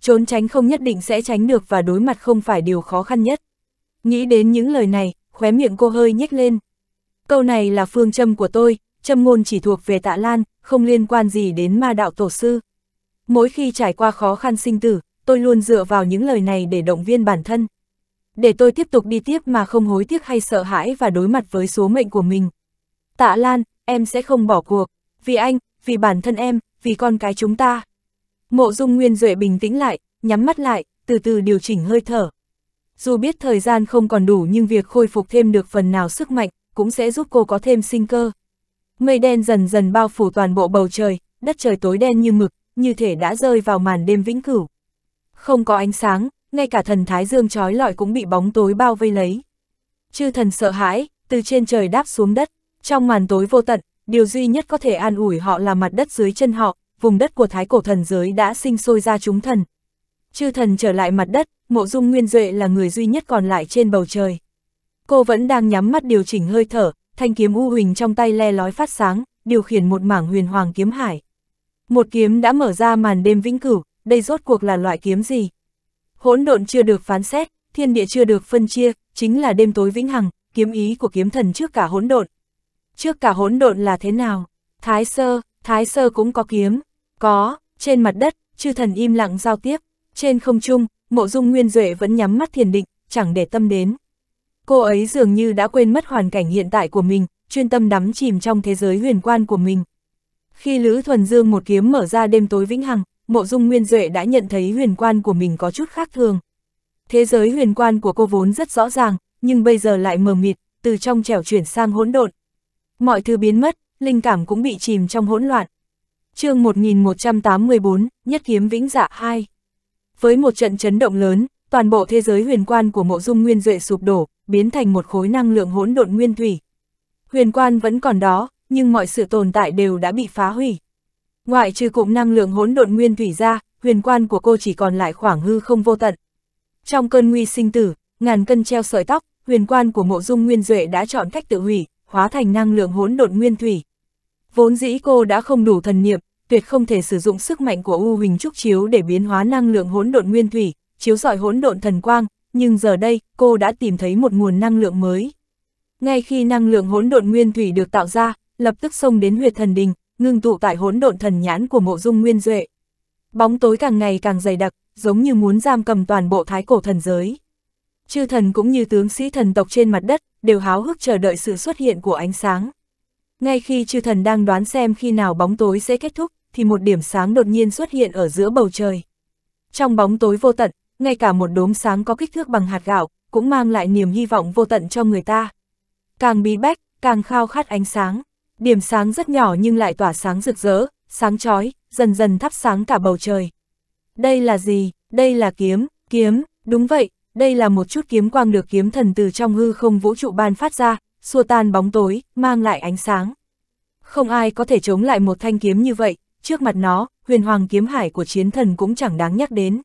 Trốn tránh không nhất định sẽ tránh được và đối mặt không phải điều khó khăn nhất. Nghĩ đến những lời này, khóe miệng cô hơi nhếch lên. Câu này là phương châm của tôi, châm ngôn chỉ thuộc về tạ lan, không liên quan gì đến ma đạo tổ sư. Mỗi khi trải qua khó khăn sinh tử, tôi luôn dựa vào những lời này để động viên bản thân. Để tôi tiếp tục đi tiếp mà không hối tiếc hay sợ hãi và đối mặt với số mệnh của mình. Tạ Lan, em sẽ không bỏ cuộc, vì anh, vì bản thân em, vì con cái chúng ta. Mộ dung nguyên duệ bình tĩnh lại, nhắm mắt lại, từ từ điều chỉnh hơi thở. Dù biết thời gian không còn đủ nhưng việc khôi phục thêm được phần nào sức mạnh, cũng sẽ giúp cô có thêm sinh cơ. Mây đen dần dần bao phủ toàn bộ bầu trời, đất trời tối đen như mực, như thể đã rơi vào màn đêm vĩnh cửu. Không có ánh sáng, ngay cả thần Thái Dương trói lọi cũng bị bóng tối bao vây lấy. Chư thần sợ hãi, từ trên trời đáp xuống đất. Trong màn tối vô tận, điều duy nhất có thể an ủi họ là mặt đất dưới chân họ, vùng đất của thái cổ thần giới đã sinh sôi ra chúng thần. Chư thần trở lại mặt đất, mộ dung nguyên duệ là người duy nhất còn lại trên bầu trời. Cô vẫn đang nhắm mắt điều chỉnh hơi thở, thanh kiếm u huỳnh trong tay le lói phát sáng, điều khiển một mảng huyền hoàng kiếm hải. Một kiếm đã mở ra màn đêm vĩnh cửu, đây rốt cuộc là loại kiếm gì? Hỗn độn chưa được phán xét, thiên địa chưa được phân chia, chính là đêm tối vĩnh hằng, kiếm ý của kiếm thần trước cả hỗn độn, trước cả hỗn độn là thế nào? Thái sơ, thái sơ cũng có kiếm, có, trên mặt đất, chư thần im lặng giao tiếp, trên không trung, mộ dung nguyên duệ vẫn nhắm mắt thiền định, chẳng để tâm đến. Cô ấy dường như đã quên mất hoàn cảnh hiện tại của mình, chuyên tâm đắm chìm trong thế giới huyền quan của mình. Khi Lữ Thuần Dương một kiếm mở ra đêm tối vĩnh hằng, mộ dung nguyên duệ đã nhận thấy huyền quan của mình có chút khác thường. Thế giới huyền quan của cô vốn rất rõ ràng, nhưng bây giờ lại mờ mịt, từ trong trẻo chuyển sang hỗn độn, mọi thứ biến mất, linh cảm cũng bị chìm trong hỗn loạn. chương 1184, Nhất Kiếm Vĩnh Dạ 2 Với một trận chấn động lớn, toàn bộ thế giới huyền quan của mộ dung nguyên duệ sụp đổ, biến thành một khối năng lượng hỗn độn nguyên thủy. Huyền quan vẫn còn đó, nhưng mọi sự tồn tại đều đã bị phá hủy. Ngoại trừ cụm năng lượng hỗn độn nguyên thủy ra, huyền quan của cô chỉ còn lại khoảng hư không vô tận. Trong cơn nguy sinh tử, ngàn cân treo sợi tóc, huyền quan của mộ dung nguyên duệ đã chọn cách tự hủy, hóa thành năng lượng hỗn độn nguyên thủy. Vốn dĩ cô đã không đủ thần niệm, tuyệt không thể sử dụng sức mạnh của U Huỳnh Trúc Chiếu để biến hóa năng lượng hỗn độn nguyên thủy, chiếu rọi hỗn độn thần quang, nhưng giờ đây, cô đã tìm thấy một nguồn năng lượng mới. Ngay khi năng lượng hỗn độn nguyên thủy được tạo ra, lập tức xông đến huyệt thần đình, ngưng tụ tại hỗn độn thần nhãn của Mộ Dung Nguyên Duệ. Bóng tối càng ngày càng dày đặc, giống như muốn giam cầm toàn bộ thái cổ thần giới. Chư thần cũng như tướng sĩ thần tộc trên mặt đất, đều háo hức chờ đợi sự xuất hiện của ánh sáng. Ngay khi chư thần đang đoán xem khi nào bóng tối sẽ kết thúc, thì một điểm sáng đột nhiên xuất hiện ở giữa bầu trời. Trong bóng tối vô tận, ngay cả một đốm sáng có kích thước bằng hạt gạo, cũng mang lại niềm hy vọng vô tận cho người ta. Càng bí bách, càng khao khát ánh sáng. Điểm sáng rất nhỏ nhưng lại tỏa sáng rực rỡ, sáng chói, dần dần thắp sáng cả bầu trời. Đây là gì? Đây là kiếm, kiếm, đúng vậy, đây là một chút kiếm quang được kiếm thần từ trong hư không vũ trụ ban phát ra, xua tan bóng tối, mang lại ánh sáng. Không ai có thể chống lại một thanh kiếm như vậy, trước mặt nó, huyền hoàng kiếm hải của chiến thần cũng chẳng đáng nhắc đến.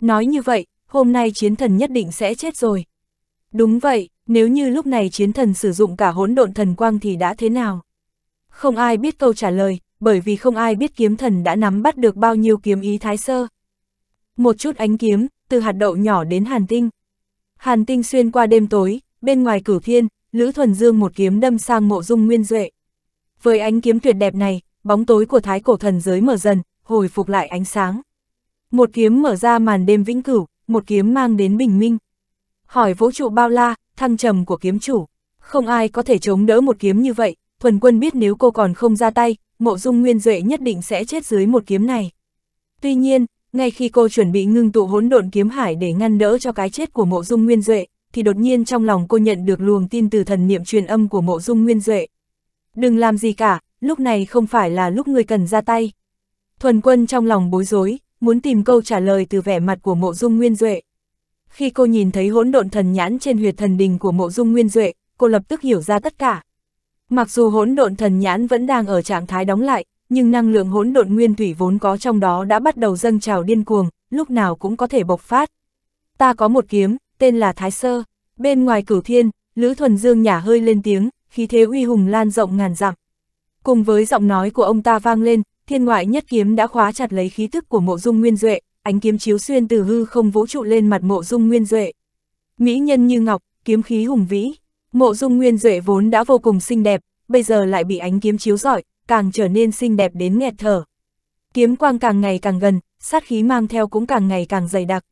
Nói như vậy, hôm nay chiến thần nhất định sẽ chết rồi. Đúng vậy, nếu như lúc này chiến thần sử dụng cả hỗn độn thần quang thì đã thế nào? Không ai biết câu trả lời, bởi vì không ai biết kiếm thần đã nắm bắt được bao nhiêu kiếm ý thái sơ. Một chút ánh kiếm, từ hạt đậu nhỏ đến hàn tinh. Hàn tinh xuyên qua đêm tối, bên ngoài cửu thiên, Lữ Thuần Dương một kiếm đâm sang mộ dung nguyên duệ. Với ánh kiếm tuyệt đẹp này, bóng tối của thái cổ thần giới mở dần, hồi phục lại ánh sáng. Một kiếm mở ra màn đêm vĩnh cửu, một kiếm mang đến bình minh. Hỏi vũ trụ bao la, thăng trầm của kiếm chủ. Không ai có thể chống đỡ một kiếm như vậy, thuần quân biết nếu cô còn không ra tay, mộ dung nguyên duệ nhất định sẽ chết dưới một kiếm này. Tuy nhiên, ngay khi cô chuẩn bị ngưng tụ hỗn độn kiếm hải để ngăn đỡ cho cái chết của mộ dung nguyên duệ, thì đột nhiên trong lòng cô nhận được luồng tin từ thần niệm truyền âm của mộ dung nguyên duệ. Đừng làm gì cả, lúc này không phải là lúc người cần ra tay. Thuần quân trong lòng bối rối, muốn tìm câu trả lời từ vẻ mặt của mộ dung nguyên duệ. Khi cô nhìn thấy hỗn độn thần nhãn trên huyệt thần đình của mộ dung nguyên duệ, cô lập tức hiểu ra tất cả. Mặc dù hỗn độn thần nhãn vẫn đang ở trạng thái đóng lại, nhưng năng lượng hỗn độn nguyên thủy vốn có trong đó đã bắt đầu dâng trào điên cuồng, lúc nào cũng có thể bộc phát. Ta có một kiếm, tên là Thái Sơ, bên ngoài cửu thiên, Lữ Thuần Dương nhả hơi lên tiếng, khí thế uy hùng lan rộng ngàn dặm. Cùng với giọng nói của ông ta vang lên, thiên ngoại nhất kiếm đã khóa chặt lấy khí thức của mộ dung nguyên duệ, ánh kiếm chiếu xuyên từ hư không vũ trụ lên mặt mộ dung nguyên duệ. Mỹ nhân như ngọc, kiếm khí hùng vĩ, mộ dung nguyên duệ vốn đã vô cùng xinh đẹp, bây giờ lại bị ánh kiếm chiếu rọi, càng trở nên xinh đẹp đến nghẹt thở. Kiếm quang càng ngày càng gần, sát khí mang theo cũng càng ngày càng dày đặc.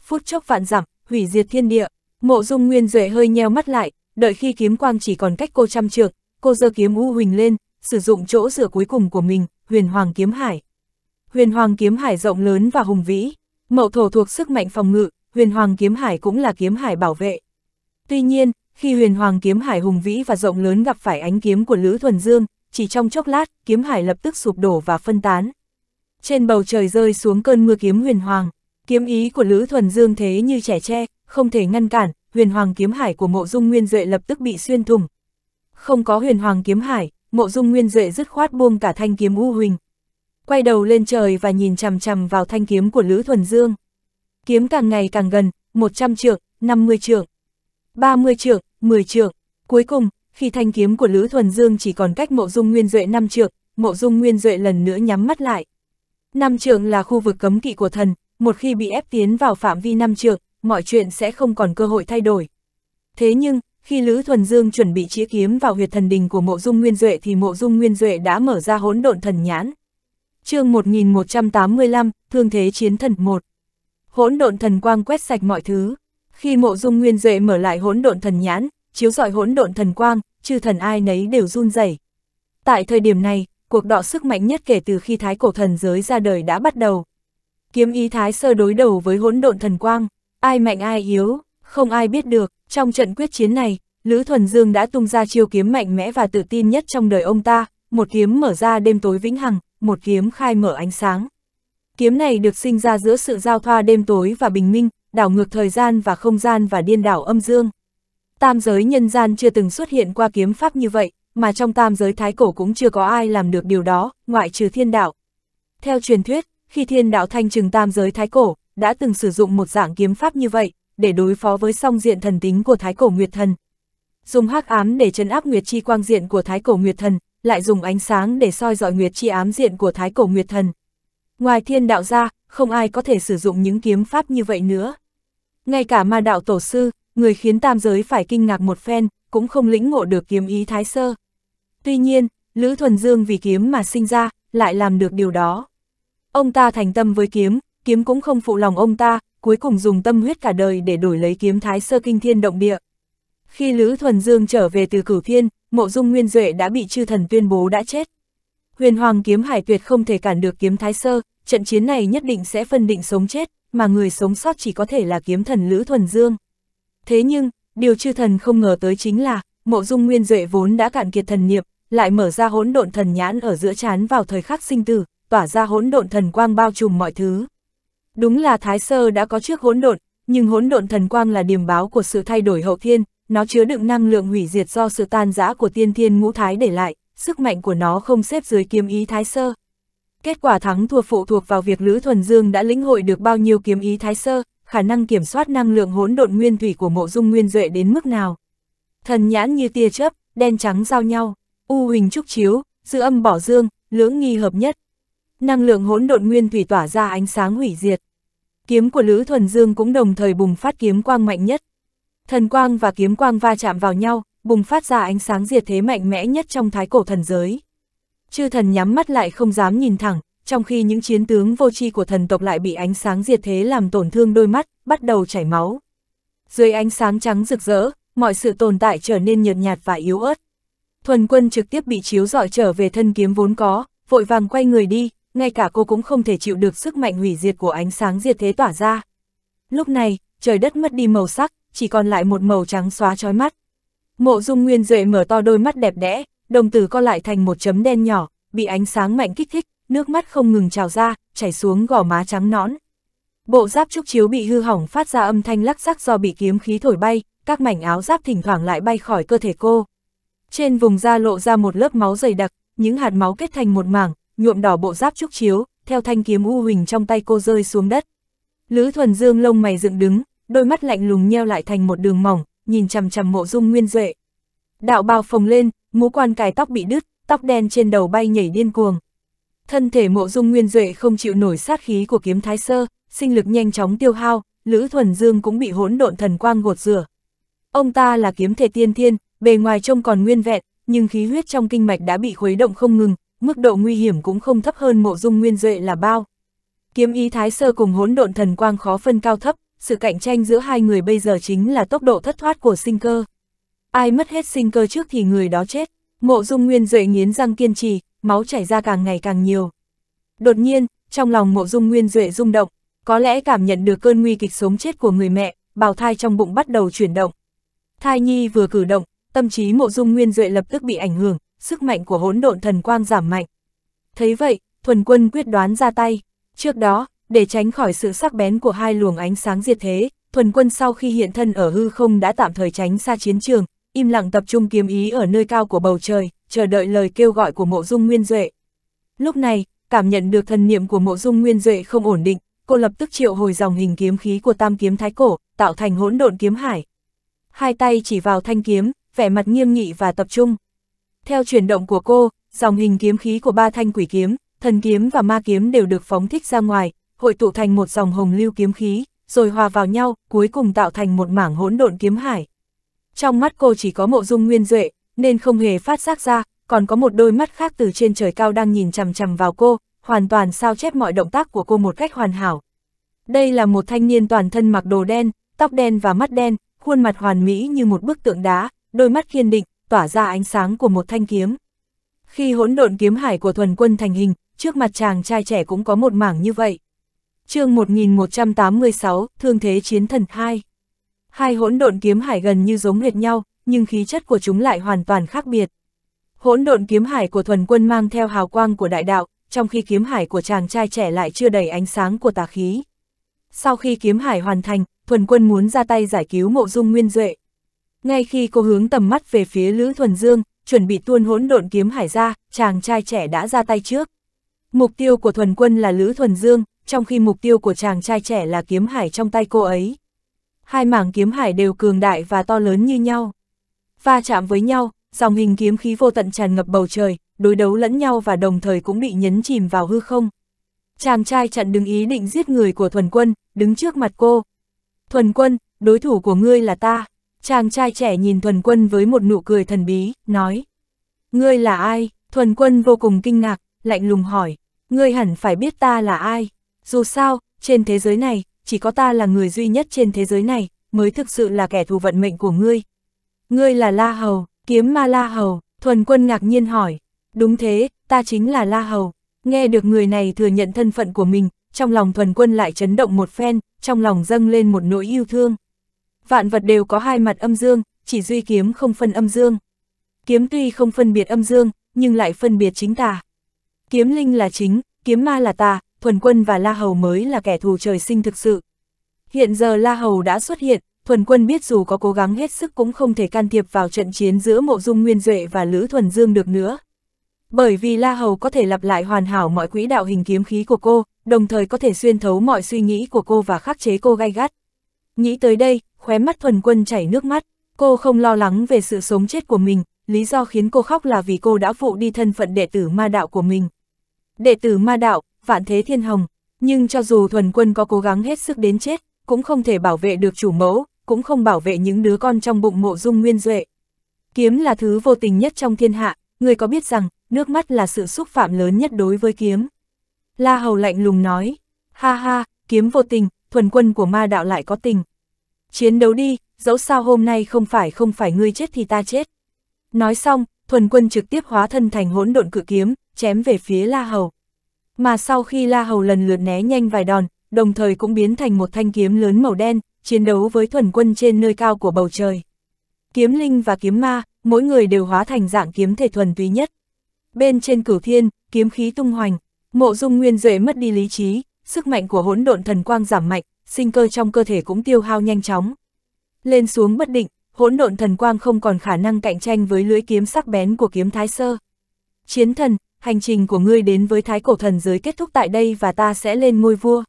Phút chốc vạn dặm, hủy diệt thiên địa, mộ dung nguyên duệ hơi nheo mắt lại, đợi khi kiếm quang chỉ còn cách cô trăm trượng, cô giơ kiếm u huỳnh lên, sử dụng chỗ dựa cuối cùng của mình, huyền hoàng kiếm hải. Huyền hoàng kiếm hải rộng lớn và hùng vĩ, mậu thổ thuộc sức mạnh phòng ngự, huyền hoàng kiếm hải cũng là kiếm hải bảo vệ. Tuy nhiên, khi huyền hoàng kiếm hải hùng vĩ và rộng lớn gặp phải ánh kiếm của Lữ Thuần Dương, chỉ trong chốc lát, kiếm hải lập tức sụp đổ và phân tán. Trên bầu trời rơi xuống cơn mưa kiếm huyền hoàng, kiếm ý của Lữ Thuần Dương thế như trẻ tre, không thể ngăn cản, huyền hoàng kiếm hải của mộ dung nguyên duệ lập tức bị xuyên thủng. Không có huyền hoàng kiếm hải, mộ dung nguyên duệ dứt khoát buông cả thanh kiếm u huỳnh. Quay đầu lên trời và nhìn chằm chằm vào thanh kiếm của Lữ Thuần Dương. Kiếm càng ngày càng gần, 100 trượng, 50 trượng, 30 trượng, 10 trượng. Cuối cùng, khi thanh kiếm của Lữ Thuần Dương chỉ còn cách mộ dung nguyên duệ năm trượng, mộ dung nguyên duệ lần nữa nhắm mắt lại. Năm trượng là khu vực cấm kỵ của thần, một khi bị ép tiến vào phạm vi năm trượng, mọi chuyện sẽ không còn cơ hội thay đổi. Thế nhưng, khi Lữ Thuần Dương chuẩn bị chĩa kiếm vào huyệt thần đình của mộ dung nguyên duệ thì mộ dung nguyên duệ đã mở ra hỗn độn thần nhãn. chương 1185, Thương Thế Chiến Thần 1 Hỗn độn thần quang quét sạch mọi thứ. Khi mộ dung nguyên duệ mở lại hỗn độn thần nhãn, chiếu rọi hỗn độn thần quang, chư thần ai nấy đều run rẩy. Tại thời điểm này, cuộc đọ sức mạnh nhất kể từ khi thái cổ thần giới ra đời đã bắt đầu. Kiếm ý thái sơ đối đầu với hỗn độn thần quang, ai mạnh ai yếu, không ai biết được, trong trận quyết chiến này, Lữ Thuần Dương đã tung ra chiêu kiếm mạnh mẽ và tự tin nhất trong đời ông ta, một kiếm mở ra đêm tối vĩnh hằng, một kiếm khai mở ánh sáng. Kiếm này được sinh ra giữa sự giao thoa đêm tối và bình minh, đảo ngược thời gian và không gian và điên đảo âm dương. Tam giới nhân gian chưa từng xuất hiện qua kiếm pháp như vậy, mà trong tam giới thái cổ cũng chưa có ai làm được điều đó, ngoại trừ thiên đạo. Theo truyền thuyết, khi thiên đạo thanh trừng tam giới thái cổ, đã từng sử dụng một dạng kiếm pháp như vậy, để đối phó với song diện thần tính của thái cổ Nguyệt Thần. Dùng hắc ám để chấn áp Nguyệt Chi quang diện của thái cổ Nguyệt Thần, lại dùng ánh sáng để soi dọi Nguyệt Chi ám diện của thái cổ Nguyệt Thần. Ngoài thiên đạo ra, không ai có thể sử dụng những kiếm pháp như vậy nữa. Ngay cả ma đạo tổ sư, Người khiến tam giới phải kinh ngạc một phen, cũng không lĩnh ngộ được kiếm ý thái sơ. Tuy nhiên, Lữ Thuần Dương vì kiếm mà sinh ra, lại làm được điều đó. Ông ta thành tâm với kiếm, kiếm cũng không phụ lòng ông ta, cuối cùng dùng tâm huyết cả đời để đổi lấy kiếm thái sơ kinh thiên động địa. Khi Lữ Thuần Dương trở về từ cửu thiên, mộ dung nguyên duệ đã bị chư thần tuyên bố đã chết. Huyền hoàng kiếm hải tuyệt không thể cản được kiếm thái sơ, trận chiến này nhất định sẽ phân định sống chết, mà người sống sót chỉ có thể là kiếm thần Lữ Thuần Dương. Thế nhưng, điều chư thần không ngờ tới chính là, mộ dung nguyên duệ vốn đã cạn kiệt thần niệm, lại mở ra hỗn độn thần nhãn ở giữa chán vào thời khắc sinh tử, tỏa ra hỗn độn thần quang bao trùm mọi thứ. Đúng là Thái Sơ đã có trước hỗn độn, nhưng hỗn độn thần quang là điểm báo của sự thay đổi hậu thiên, nó chứa đựng năng lượng hủy diệt do sự tan rã của tiên thiên ngũ thái để lại, sức mạnh của nó không xếp dưới kiếm ý Thái Sơ. Kết quả thắng thua phụ thuộc vào việc Lữ Thuần Dương đã lĩnh hội được bao nhiêu kiếm ý Thái Sơ, khả năng kiểm soát năng lượng hỗn độn nguyên thủy của mộ dung nguyên duệ đến mức nào. Thần nhãn như tia chớp, đen trắng giao nhau, u huỳnh trúc chiếu, dư âm bỏ dương, lưỡng nghi hợp nhất. Năng lượng hỗn độn nguyên thủy tỏa ra ánh sáng hủy diệt. Kiếm của Lữ Thuần Dương cũng đồng thời bùng phát kiếm quang mạnh nhất. Thần quang và kiếm quang va chạm vào nhau, bùng phát ra ánh sáng diệt thế mạnh mẽ nhất trong thái cổ thần giới. Chư thần nhắm mắt lại không dám nhìn thẳng, trong khi những chiến tướng vô tri của thần tộc lại bị ánh sáng diệt thế làm tổn thương đôi mắt, bắt đầu chảy máu. Dưới ánh sáng trắng rực rỡ, mọi sự tồn tại trở nên nhợt nhạt và yếu ớt. Thuần quân trực tiếp bị chiếu dọi trở về thân kiếm vốn có, vội vàng quay người đi, ngay cả cô cũng không thể chịu được sức mạnh hủy diệt của ánh sáng diệt thế tỏa ra. Lúc này, trời đất mất đi màu sắc, chỉ còn lại một màu trắng xóa chói mắt. Mộ dung nguyên duệ mở to đôi mắt đẹp đẽ, đồng tử co lại thành một chấm đen nhỏ, bị ánh sáng mạnh kích thích, nước mắt không ngừng trào ra, chảy xuống gò má trắng nõn. Bộ giáp trúc chiếu bị hư hỏng phát ra âm thanh lắc sắc do bị kiếm khí thổi bay, các mảnh áo giáp thỉnh thoảng lại bay khỏi cơ thể cô. Trên vùng da lộ ra một lớp máu dày đặc, những hạt máu kết thành một mảng, nhuộm đỏ bộ giáp trúc chiếu, theo thanh kiếm u huỳnh trong tay cô rơi xuống đất. Lữ Thuần Dương lông mày dựng đứng, đôi mắt lạnh lùng nheo lại thành một đường mỏng, nhìn chằm chằm Mộ Dung Nguyên Duệ. Đạo bào phồng lên, mũ quan cài tóc bị đứt, tóc đen trên đầu bay nhảy điên cuồng. Thân thể mộ dung nguyên duệ không chịu nổi sát khí của kiếm thái sơ, sinh lực nhanh chóng tiêu hao, Lữ Thuần Dương cũng bị hỗn độn thần quang gột rửa. Ông ta là kiếm thể tiên thiên, bề ngoài trông còn nguyên vẹn, nhưng khí huyết trong kinh mạch đã bị khuấy động không ngừng, mức độ nguy hiểm cũng không thấp hơn mộ dung nguyên duệ là bao. Kiếm ý thái sơ cùng hỗn độn thần quang khó phân cao thấp, sự cạnh tranh giữa hai người bây giờ chính là tốc độ thất thoát của sinh cơ. Ai mất hết sinh cơ trước thì người đó chết. Mộ dung nguyên duệ nghiến răng kiên trì, máu chảy ra càng ngày càng nhiều. Đột nhiên, trong lòng mộ dung nguyên duệ rung động, có lẽ cảm nhận được cơn nguy kịch sống chết của người mẹ, bào thai trong bụng bắt đầu chuyển động. Thai nhi vừa cử động, tâm trí mộ dung nguyên duệ lập tức bị ảnh hưởng, sức mạnh của hỗn độn thần quang giảm mạnh. Thấy vậy, thuần quân quyết đoán ra tay. Trước đó, để tránh khỏi sự sắc bén của hai luồng ánh sáng diệt thế, thuần quân sau khi hiện thân ở hư không đã tạm thời tránh xa chiến trường, im lặng tập trung kiếm ý ở nơi cao của bầu trời, chờ đợi lời kêu gọi của mộ dung nguyên duệ. Lúc này, cảm nhận được thần niệm của mộ dung nguyên duệ không ổn định, cô lập tức triệu hồi dòng hình kiếm khí của tam kiếm thái cổ, tạo thành hỗn độn kiếm hải. Hai tay chỉ vào thanh kiếm, vẻ mặt nghiêm nghị và tập trung. Theo chuyển động của cô, dòng hình kiếm khí của ba thanh quỷ kiếm, thần kiếm và ma kiếm đều được phóng thích ra ngoài, hội tụ thành một dòng hồng lưu kiếm khí, rồi hòa vào nhau, cuối cùng tạo thành một mảng hỗn độn kiếm hải trong mắt cô chỉ có mộ dung nguyên duệ, nên không hề phát giác ra, còn có một đôi mắt khác từ trên trời cao đang nhìn chằm chằm vào cô, hoàn toàn sao chép mọi động tác của cô một cách hoàn hảo. Đây là một thanh niên toàn thân mặc đồ đen, tóc đen và mắt đen, khuôn mặt hoàn mỹ như một bức tượng đá, đôi mắt kiên định, tỏa ra ánh sáng của một thanh kiếm. Khi hỗn độn kiếm hải của thuần quân thành hình, trước mặt chàng trai trẻ cũng có một mảng như vậy. chương 1186, Thương Thế Chiến Thần 2 Hai hỗn độn kiếm hải gần như giống hệt nhau, nhưng khí chất của chúng lại hoàn toàn khác biệt. Hỗn độn kiếm hải của thuần quân mang theo hào quang của đại đạo, trong khi kiếm hải của chàng trai trẻ lại chưa đầy ánh sáng của tà khí. Sau khi kiếm hải hoàn thành, thuần quân muốn ra tay giải cứu mộ dung nguyên duệ. Ngay khi cô hướng tầm mắt về phía Lữ Thuần Dương, chuẩn bị tuôn hỗn độn kiếm hải ra, chàng trai trẻ đã ra tay trước. Mục tiêu của thuần quân là Lữ Thuần Dương, trong khi mục tiêu của chàng trai trẻ là kiếm hải trong tay cô ấy hai mảng kiếm hải đều cường đại và to lớn như nhau. Va chạm với nhau, dòng hình kiếm khí vô tận tràn ngập bầu trời, đối đấu lẫn nhau và đồng thời cũng bị nhấn chìm vào hư không. Chàng trai chặn đứng ý định giết người của thuần quân, đứng trước mặt cô. Thuần quân, đối thủ của ngươi là ta. Chàng trai trẻ nhìn thuần quân với một nụ cười thần bí, nói. Ngươi là ai? Thuần quân vô cùng kinh ngạc, lạnh lùng hỏi. Ngươi hẳn phải biết ta là ai. Dù sao, trên thế giới này, chỉ có ta là người duy nhất trên thế giới này, mới thực sự là kẻ thù vận mệnh của ngươi. Ngươi là La Hầu, kiếm ma La Hầu, thuần quân ngạc nhiên hỏi. Đúng thế, ta chính là La Hầu. Nghe được người này thừa nhận thân phận của mình, trong lòng thuần quân lại chấn động một phen, trong lòng dâng lên một nỗi yêu thương. Vạn vật đều có hai mặt âm dương, chỉ duy kiếm không phân âm dương. Kiếm tuy không phân biệt âm dương, nhưng lại phân biệt chính tà. Kiếm linh là chính, kiếm ma là tà, Thuần Quân và La Hầu mới là kẻ thù trời sinh thực sự. Hiện giờ La Hầu đã xuất hiện, Thuần Quân biết dù có cố gắng hết sức cũng không thể can thiệp vào trận chiến giữa Mộ Dung Nguyên Duệ và Lữ Thuần Dương được nữa. Bởi vì La Hầu có thể lặp lại hoàn hảo mọi quỹ đạo hình kiếm khí của cô, đồng thời có thể xuyên thấu mọi suy nghĩ của cô và khắc chế cô gai gắt. Nghĩ tới đây, khóe mắt Thuần Quân chảy nước mắt, cô không lo lắng về sự sống chết của mình, lý do khiến cô khóc là vì cô đã phụ đi thân phận đệ tử ma đạo của mình. Đệ tử ma đạo, vạn thế thiên hồng, nhưng cho dù thuần quân có cố gắng hết sức đến chết, cũng không thể bảo vệ được chủ mẫu, cũng không bảo vệ những đứa con trong bụng mộ dung nguyên duệ. Kiếm là thứ vô tình nhất trong thiên hạ, người có biết rằng, nước mắt là sự xúc phạm lớn nhất đối với kiếm. La Hầu lạnh lùng nói, ha ha, kiếm vô tình, thuần quân của ma đạo lại có tình. Chiến đấu đi, dẫu sao hôm nay không phải không phải ngươi chết thì ta chết. Nói xong, thuần quân trực tiếp hóa thân thành hỗn độn cự kiếm, chém về phía La Hầu. Mà sau khi La Hầu lần lượt né nhanh vài đòn, đồng thời cũng biến thành một thanh kiếm lớn màu đen, chiến đấu với thuần quân trên nơi cao của bầu trời. Kiếm linh và kiếm ma, mỗi người đều hóa thành dạng kiếm thể thuần túy nhất. Bên trên cửu thiên, kiếm khí tung hoành, mộ dung nguyên duệ mất đi lý trí, sức mạnh của hỗn độn thần quang giảm mạnh, sinh cơ trong cơ thể cũng tiêu hao nhanh chóng. Lên xuống bất định, hỗn độn thần quang không còn khả năng cạnh tranh với lưới kiếm sắc bén của kiếm thái sơ. Chiến thần, hành trình của ngươi đến với thái cổ thần giới kết thúc tại đây và ta sẽ lên ngôi vua.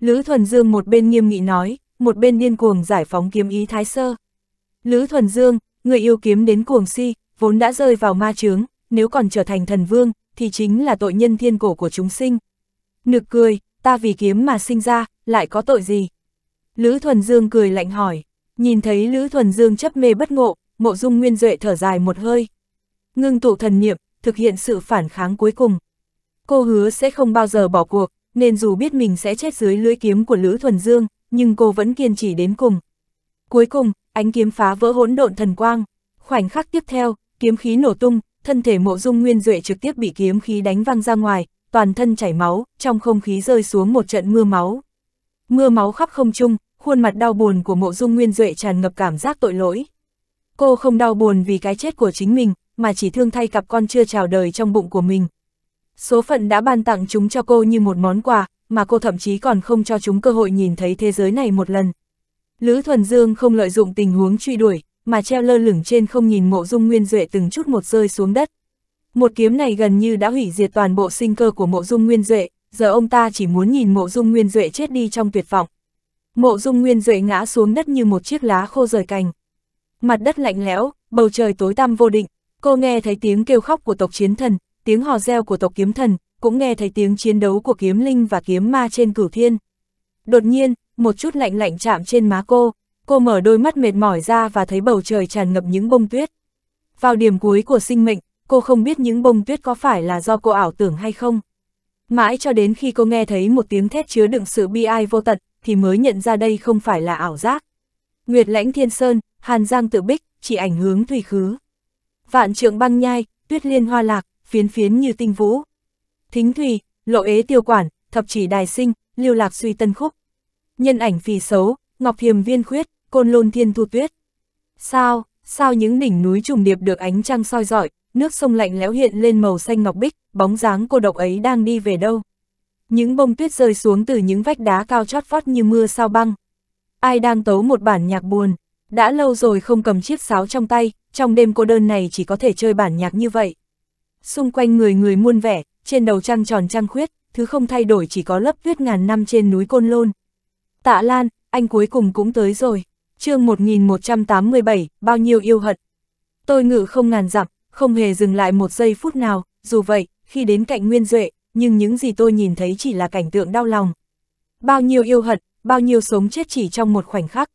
Lữ Thuần Dương một bên nghiêm nghị nói, một bên điên cuồng giải phóng kiếm ý thái sơ. Lữ Thuần Dương, người yêu kiếm đến cuồng si, vốn đã rơi vào ma chướng, nếu còn trở thành thần vương, thì chính là tội nhân thiên cổ của chúng sinh. Nực cười, ta vì kiếm mà sinh ra, lại có tội gì? Lữ Thuần Dương cười lạnh hỏi, nhìn thấy Lữ Thuần Dương chấp mê bất ngộ, mộ dung nguyên duệ thở dài một hơi. Ngưng tụ thần niệm, thực hiện sự phản kháng cuối cùng. Cô hứa sẽ không bao giờ bỏ cuộc, nên dù biết mình sẽ chết dưới lưỡi kiếm của Lữ Thuần Dương, nhưng cô vẫn kiên trì đến cùng. Cuối cùng, ánh kiếm phá vỡ hỗn độn thần quang. Khoảnh khắc tiếp theo, kiếm khí nổ tung, thân thể mộ dung nguyên duệ trực tiếp bị kiếm khí đánh văng ra ngoài, toàn thân chảy máu, trong không khí rơi xuống một trận mưa máu. Mưa máu khắp không trung, khuôn mặt đau buồn của mộ dung nguyên duệ tràn ngập cảm giác tội lỗi. Cô không đau buồn vì cái chết của chính mình, mà chỉ thương thay cặp con chưa chào đời trong bụng của mình. Số phận đã ban tặng chúng cho cô như một món quà, mà cô thậm chí còn không cho chúng cơ hội nhìn thấy thế giới này một lần. Lữ Thuần Dương không lợi dụng tình huống truy đuổi, mà treo lơ lửng trên không nhìn mộ dung nguyên duệ từng chút một rơi xuống đất. Một kiếm này gần như đã hủy diệt toàn bộ sinh cơ của mộ dung nguyên duệ, giờ ông ta chỉ muốn nhìn mộ dung nguyên duệ chết đi trong tuyệt vọng. Mộ dung nguyên duệ ngã xuống đất như một chiếc lá khô rời cành. Mặt đất lạnh lẽo, bầu trời tối tăm vô định, Cô nghe thấy tiếng kêu khóc của tộc chiến thần, tiếng hò reo của tộc kiếm thần, cũng nghe thấy tiếng chiến đấu của kiếm linh và kiếm ma trên cửu thiên. Đột nhiên, một chút lạnh lạnh chạm trên má cô, cô mở đôi mắt mệt mỏi ra và thấy bầu trời tràn ngập những bông tuyết. Vào điểm cuối của sinh mệnh, cô không biết những bông tuyết có phải là do cô ảo tưởng hay không. Mãi cho đến khi cô nghe thấy một tiếng thét chứa đựng sự bi ai vô tận, thì mới nhận ra đây không phải là ảo giác. Nguyệt lãnh thiên sơn, hàn giang tự bích, chỉ ảnh hướng thủy khứ vạn trường băng nhai, tuyết liên hoa lạc, phiến phiến như tinh vũ. Thính thủy, lộ ế tiêu quản, thập chỉ đài sinh, lưu lạc suy tân khúc. Nhân ảnh phì xấu, ngọc hiềm viên khuyết, côn lôn thiên thu tuyết. Sao, sao những đỉnh núi trùng điệp được ánh trăng soi dọi, nước sông lạnh lẽo hiện lên màu xanh ngọc bích, bóng dáng cô độc ấy đang đi về đâu. Những bông tuyết rơi xuống từ những vách đá cao chót vót như mưa sao băng. Ai đang tấu một bản nhạc buồn đã lâu rồi không cầm chiếc sáo trong tay, trong đêm cô đơn này chỉ có thể chơi bản nhạc như vậy. Xung quanh người người muôn vẻ, trên đầu trăng tròn trăng khuyết, thứ không thay đổi chỉ có lớp tuyết ngàn năm trên núi Côn Lôn. Tạ Lan, anh cuối cùng cũng tới rồi. chương 1187, bao nhiêu yêu hận. Tôi ngự không ngàn dặm, không hề dừng lại một giây phút nào, dù vậy, khi đến cạnh Nguyên Duệ, nhưng những gì tôi nhìn thấy chỉ là cảnh tượng đau lòng. Bao nhiêu yêu hận, bao nhiêu sống chết chỉ trong một khoảnh khắc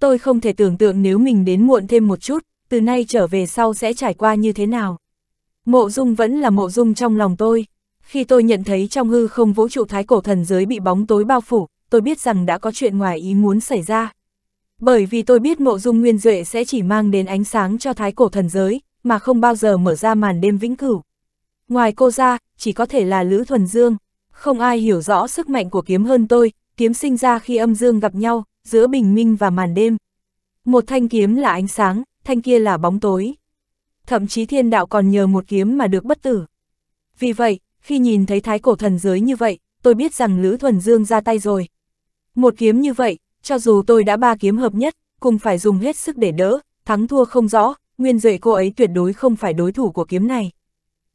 tôi không thể tưởng tượng nếu mình đến muộn thêm một chút, từ nay trở về sau sẽ trải qua như thế nào. Mộ dung vẫn là mộ dung trong lòng tôi. Khi tôi nhận thấy trong hư không vũ trụ thái cổ thần giới bị bóng tối bao phủ, tôi biết rằng đã có chuyện ngoài ý muốn xảy ra. Bởi vì tôi biết mộ dung nguyên duệ sẽ chỉ mang đến ánh sáng cho thái cổ thần giới, mà không bao giờ mở ra màn đêm vĩnh cửu. Ngoài cô ra, chỉ có thể là Lữ Thuần Dương. Không ai hiểu rõ sức mạnh của kiếm hơn tôi, kiếm sinh ra khi âm dương gặp nhau, giữa bình minh và màn đêm. Một thanh kiếm là ánh sáng, thanh kia là bóng tối. Thậm chí thiên đạo còn nhờ một kiếm mà được bất tử. Vì vậy, khi nhìn thấy thái cổ thần giới như vậy, tôi biết rằng Lữ Thuần Dương ra tay rồi. Một kiếm như vậy, cho dù tôi đã ba kiếm hợp nhất, cùng phải dùng hết sức để đỡ, thắng thua không rõ, nguyên duệ cô ấy tuyệt đối không phải đối thủ của kiếm này.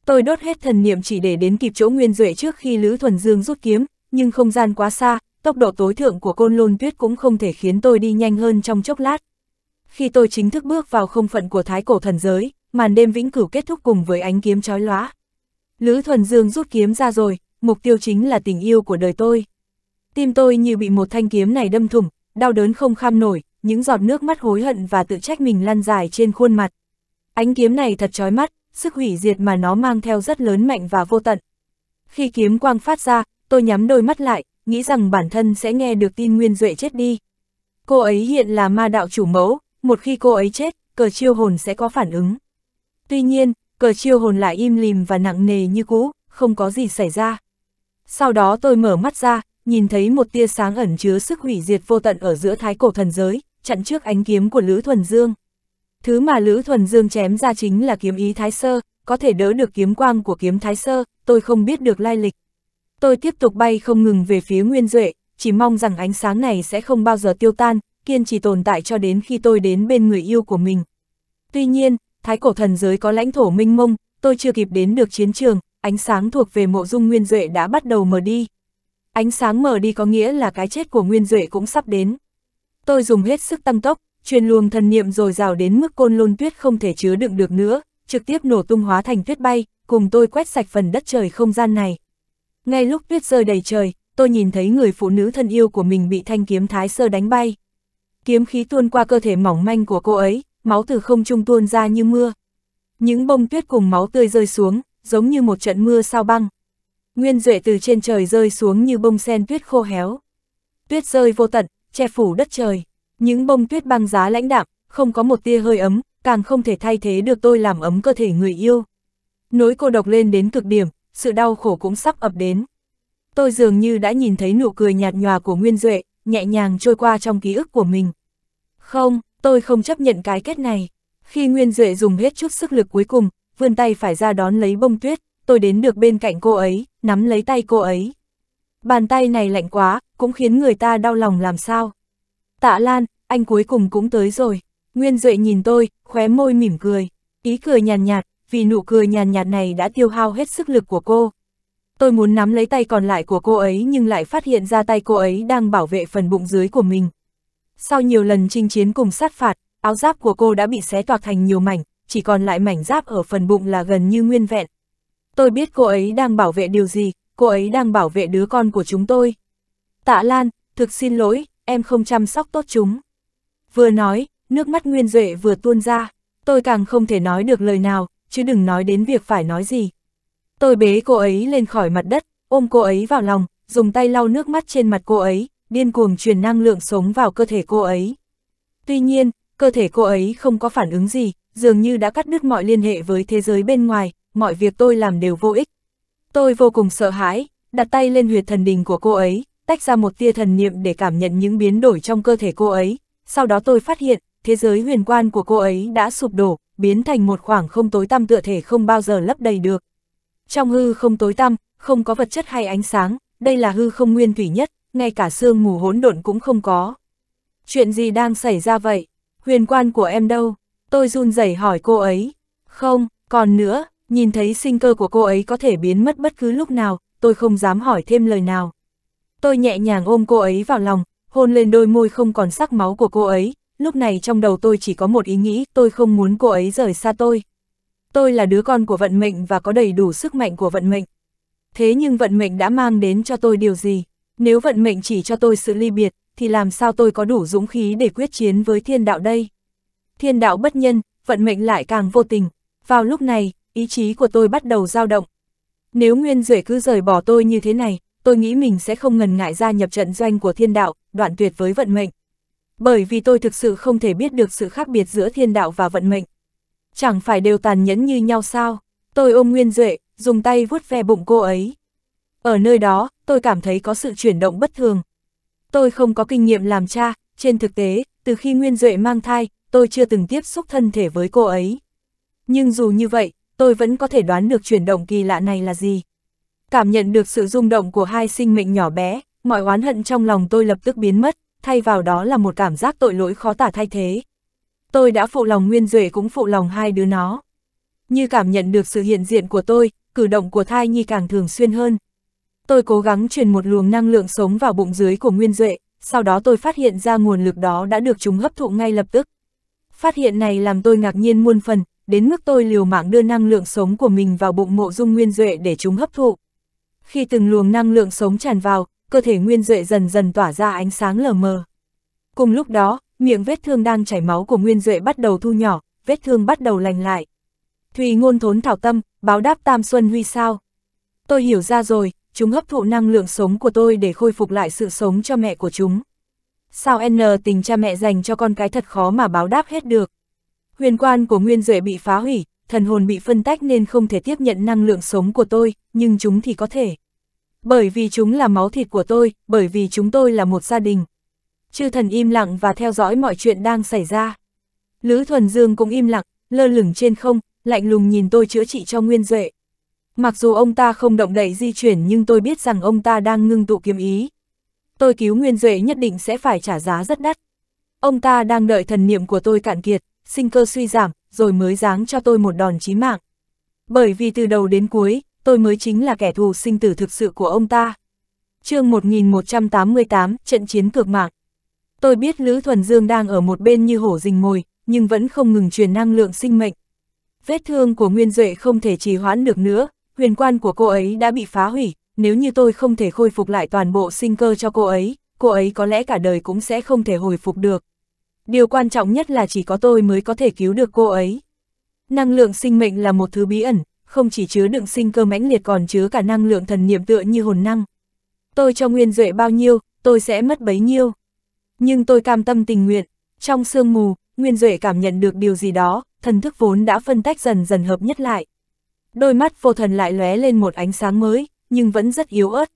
Tôi đốt hết thần niệm chỉ để đến kịp chỗ nguyên duệ trước khi Lữ Thuần Dương rút kiếm, nhưng không gian quá xa, tốc độ tối thượng của côn lôn tuyết cũng không thể khiến tôi đi nhanh hơn trong chốc lát. Khi tôi chính thức bước vào không phận của thái cổ thần giới, màn đêm vĩnh cửu kết thúc cùng với ánh kiếm chói lóa. Lữ Thuần Dương rút kiếm ra rồi, mục tiêu chính là tình yêu của đời tôi. Tim tôi như bị một thanh kiếm này đâm thủng, đau đớn không kham nổi, những giọt nước mắt hối hận và tự trách mình lăn dài trên khuôn mặt. Ánh kiếm này thật chói mắt, sức hủy diệt mà nó mang theo rất lớn mạnh và vô tận. Khi kiếm quang phát ra, tôi nhắm đôi mắt lại, nghĩ rằng bản thân sẽ nghe được tin Nguyên Duệ chết đi. Cô ấy hiện là ma đạo chủ mẫu, một khi cô ấy chết, cờ chiêu hồn sẽ có phản ứng. Tuy nhiên, cờ chiêu hồn lại im lìm và nặng nề như cũ, không có gì xảy ra. Sau đó tôi mở mắt ra, nhìn thấy một tia sáng ẩn chứa sức hủy diệt vô tận ở giữa thái cổ thần giới, chặn trước ánh kiếm của Lữ Thuần Dương. Thứ mà Lữ Thuần Dương chém ra chính là kiếm ý thái sơ, có thể đỡ được kiếm quang của kiếm thái sơ, tôi không biết được lai lịch. Tôi tiếp tục bay không ngừng về phía Nguyên Duệ, chỉ mong rằng ánh sáng này sẽ không bao giờ tiêu tan, kiên trì tồn tại cho đến khi tôi đến bên người yêu của mình. Tuy nhiên, thái cổ thần giới có lãnh thổ minh mông, tôi chưa kịp đến được chiến trường, ánh sáng thuộc về mộ dung Nguyên Duệ đã bắt đầu mở đi. Ánh sáng mở đi có nghĩa là cái chết của Nguyên Duệ cũng sắp đến. Tôi dùng hết sức tăng tốc, truyền luồng thần niệm rồi rào đến mức côn lôn tuyết không thể chứa đựng được nữa, trực tiếp nổ tung hóa thành tuyết bay, cùng tôi quét sạch phần đất trời không gian này. Ngay lúc tuyết rơi đầy trời, tôi nhìn thấy người phụ nữ thân yêu của mình bị thanh kiếm thái sơ đánh bay. Kiếm khí tuôn qua cơ thể mỏng manh của cô ấy, máu từ không trung tuôn ra như mưa. Những bông tuyết cùng máu tươi rơi xuống, giống như một trận mưa sao băng. Nguyên Duệ từ trên trời rơi xuống như bông sen tuyết khô héo. Tuyết rơi vô tận, che phủ đất trời. Những bông tuyết băng giá lãnh đạm, không có một tia hơi ấm, càng không thể thay thế được tôi làm ấm cơ thể người yêu. Nỗi cô độc lên đến cực điểm, sự đau khổ cũng sắp ập đến. Tôi dường như đã nhìn thấy nụ cười nhạt nhòa của Nguyên Duệ, nhẹ nhàng trôi qua trong ký ức của mình. Không, tôi không chấp nhận cái kết này. Khi Nguyên Duệ dùng hết chút sức lực cuối cùng, vươn tay phải ra đón lấy bông tuyết, tôi đến được bên cạnh cô ấy, nắm lấy tay cô ấy. Bàn tay này lạnh quá, cũng khiến người ta đau lòng làm sao. Tạ Lan, anh cuối cùng cũng tới rồi. Nguyên Duệ nhìn tôi, khóe môi mỉm cười. Ý cười nhàn nhạt, nhạt, vì nụ cười nhàn nhạt này đã tiêu hao hết sức lực của cô. Tôi muốn nắm lấy tay còn lại của cô ấy nhưng lại phát hiện ra tay cô ấy đang bảo vệ phần bụng dưới của mình. Sau nhiều lần chinh chiến cùng sát phạt, áo giáp của cô đã bị xé toạc thành nhiều mảnh, chỉ còn lại mảnh giáp ở phần bụng là gần như nguyên vẹn. Tôi biết cô ấy đang bảo vệ điều gì, cô ấy đang bảo vệ đứa con của chúng tôi. Tạ Lan, thực xin lỗi, em không chăm sóc tốt chúng. Vừa nói, nước mắt Nguyên Duệ vừa tuôn ra, tôi càng không thể nói được lời nào, chứ đừng nói đến việc phải nói gì. Tôi bế cô ấy lên khỏi mặt đất, ôm cô ấy vào lòng, dùng tay lau nước mắt trên mặt cô ấy, điên cuồng truyền năng lượng sống vào cơ thể cô ấy. Tuy nhiên, cơ thể cô ấy không có phản ứng gì, dường như đã cắt đứt mọi liên hệ với thế giới bên ngoài, mọi việc tôi làm đều vô ích. Tôi vô cùng sợ hãi, đặt tay lên huyệt thần đình của cô ấy, tách ra một tia thần niệm để cảm nhận những biến đổi trong cơ thể cô ấy. Sau đó tôi phát hiện, thế giới huyền quan của cô ấy đã sụp đổ, biến thành một khoảng không tối tăm tựa thể không bao giờ lấp đầy được. Trong hư không tối tăm, không có vật chất hay ánh sáng, đây là hư không nguyên thủy nhất, ngay cả sương mù hỗn độn cũng không có. Chuyện gì đang xảy ra vậy? Huyền quan của em đâu? Tôi run rẩy hỏi cô ấy. Không, còn nữa, nhìn thấy sinh cơ của cô ấy có thể biến mất bất cứ lúc nào, tôi không dám hỏi thêm lời nào. Tôi nhẹ nhàng ôm cô ấy vào lòng, hôn lên đôi môi không còn sắc máu của cô ấy, lúc này trong đầu tôi chỉ có một ý nghĩ, tôi không muốn cô ấy rời xa tôi. Tôi là đứa con của vận mệnh và có đầy đủ sức mạnh của vận mệnh. Thế nhưng vận mệnh đã mang đến cho tôi điều gì? Nếu vận mệnh chỉ cho tôi sự ly biệt, thì làm sao tôi có đủ dũng khí để quyết chiến với thiên đạo đây? Thiên đạo bất nhân, vận mệnh lại càng vô tình. Vào lúc này, ý chí của tôi bắt đầu dao động. Nếu Nguyên Duệ cứ rời bỏ tôi như thế này, tôi nghĩ mình sẽ không ngần ngại gia nhập trận doanh của thiên đạo, đoạn tuyệt với vận mệnh bởi vì tôi thực sự không thể biết được sự khác biệt giữa thiên đạo và vận mệnh. Chẳng phải đều tàn nhẫn như nhau sao, tôi ôm Nguyên Duệ, dùng tay vuốt ve bụng cô ấy. Ở nơi đó, tôi cảm thấy có sự chuyển động bất thường. Tôi không có kinh nghiệm làm cha, trên thực tế, từ khi Nguyên Duệ mang thai, tôi chưa từng tiếp xúc thân thể với cô ấy. Nhưng dù như vậy, tôi vẫn có thể đoán được chuyển động kỳ lạ này là gì. Cảm nhận được sự rung động của hai sinh mệnh nhỏ bé, mọi oán hận trong lòng tôi lập tức biến mất, thay vào đó là một cảm giác tội lỗi khó tả thay thế. Tôi đã phụ lòng Nguyên Duệ cũng phụ lòng hai đứa nó. Như cảm nhận được sự hiện diện của tôi, cử động của thai nhi càng thường xuyên hơn. Tôi cố gắng truyền một luồng năng lượng sống vào bụng dưới của Nguyên Duệ, sau đó tôi phát hiện ra nguồn lực đó đã được chúng hấp thụ ngay lập tức. Phát hiện này làm tôi ngạc nhiên muôn phần, đến mức tôi liều mạng đưa năng lượng sống của mình vào bụng mộ dung Nguyên Duệ để chúng hấp thụ. Khi từng luồng năng lượng sống tràn vào, cơ thể Nguyên Duệ dần dần tỏa ra ánh sáng lờ mờ. Cùng lúc đó, miệng vết thương đang chảy máu của Nguyên Duệ bắt đầu thu nhỏ, vết thương bắt đầu lành lại. Thùy ngôn thốn thảo tâm, báo đáp Tam Xuân Huy sao. Tôi hiểu ra rồi, chúng hấp thụ năng lượng sống của tôi để khôi phục lại sự sống cho mẹ của chúng. Sao N tình cha mẹ dành cho con cái thật khó mà báo đáp hết được. Huyền quan của Nguyên Duệ bị phá hủy, thần hồn bị phân tách nên không thể tiếp nhận năng lượng sống của tôi, nhưng chúng thì có thể. Bởi vì chúng là máu thịt của tôi, bởi vì chúng tôi là một gia đình. Chư thần im lặng và theo dõi mọi chuyện đang xảy ra. Lữ Thuần Dương cũng im lặng, lơ lửng trên không, lạnh lùng nhìn tôi chữa trị cho Nguyên Duệ. Mặc dù ông ta không động đậy di chuyển nhưng tôi biết rằng ông ta đang ngưng tụ kiếm ý. Tôi cứu Nguyên Duệ nhất định sẽ phải trả giá rất đắt. Ông ta đang đợi thần niệm của tôi cạn kiệt, sinh cơ suy giảm, rồi mới giáng cho tôi một đòn chí mạng. Bởi vì từ đầu đến cuối, tôi mới chính là kẻ thù sinh tử thực sự của ông ta. chương 1188, trận chiến cược mạng. Tôi biết Lữ Thuần Dương đang ở một bên như hổ rình mồi, nhưng vẫn không ngừng truyền năng lượng sinh mệnh. Vết thương của Nguyên Duệ không thể trì hoãn được nữa, huyền quan của cô ấy đã bị phá hủy, nếu như tôi không thể khôi phục lại toàn bộ sinh cơ cho cô ấy, cô ấy có lẽ cả đời cũng sẽ không thể hồi phục được. Điều quan trọng nhất là chỉ có tôi mới có thể cứu được cô ấy. Năng lượng sinh mệnh là một thứ bí ẩn, không chỉ chứa đựng sinh cơ mãnh liệt còn chứa cả năng lượng thần niệm tựa như hồn năng. Tôi cho Nguyên Duệ bao nhiêu, tôi sẽ mất bấy nhiêu. Nhưng tôi cam tâm tình nguyện, trong sương mù, Nguyên Duệ cảm nhận được điều gì đó, thần thức vốn đã phân tách dần dần hợp nhất lại. Đôi mắt vô thần lại lóe lên một ánh sáng mới, nhưng vẫn rất yếu ớt.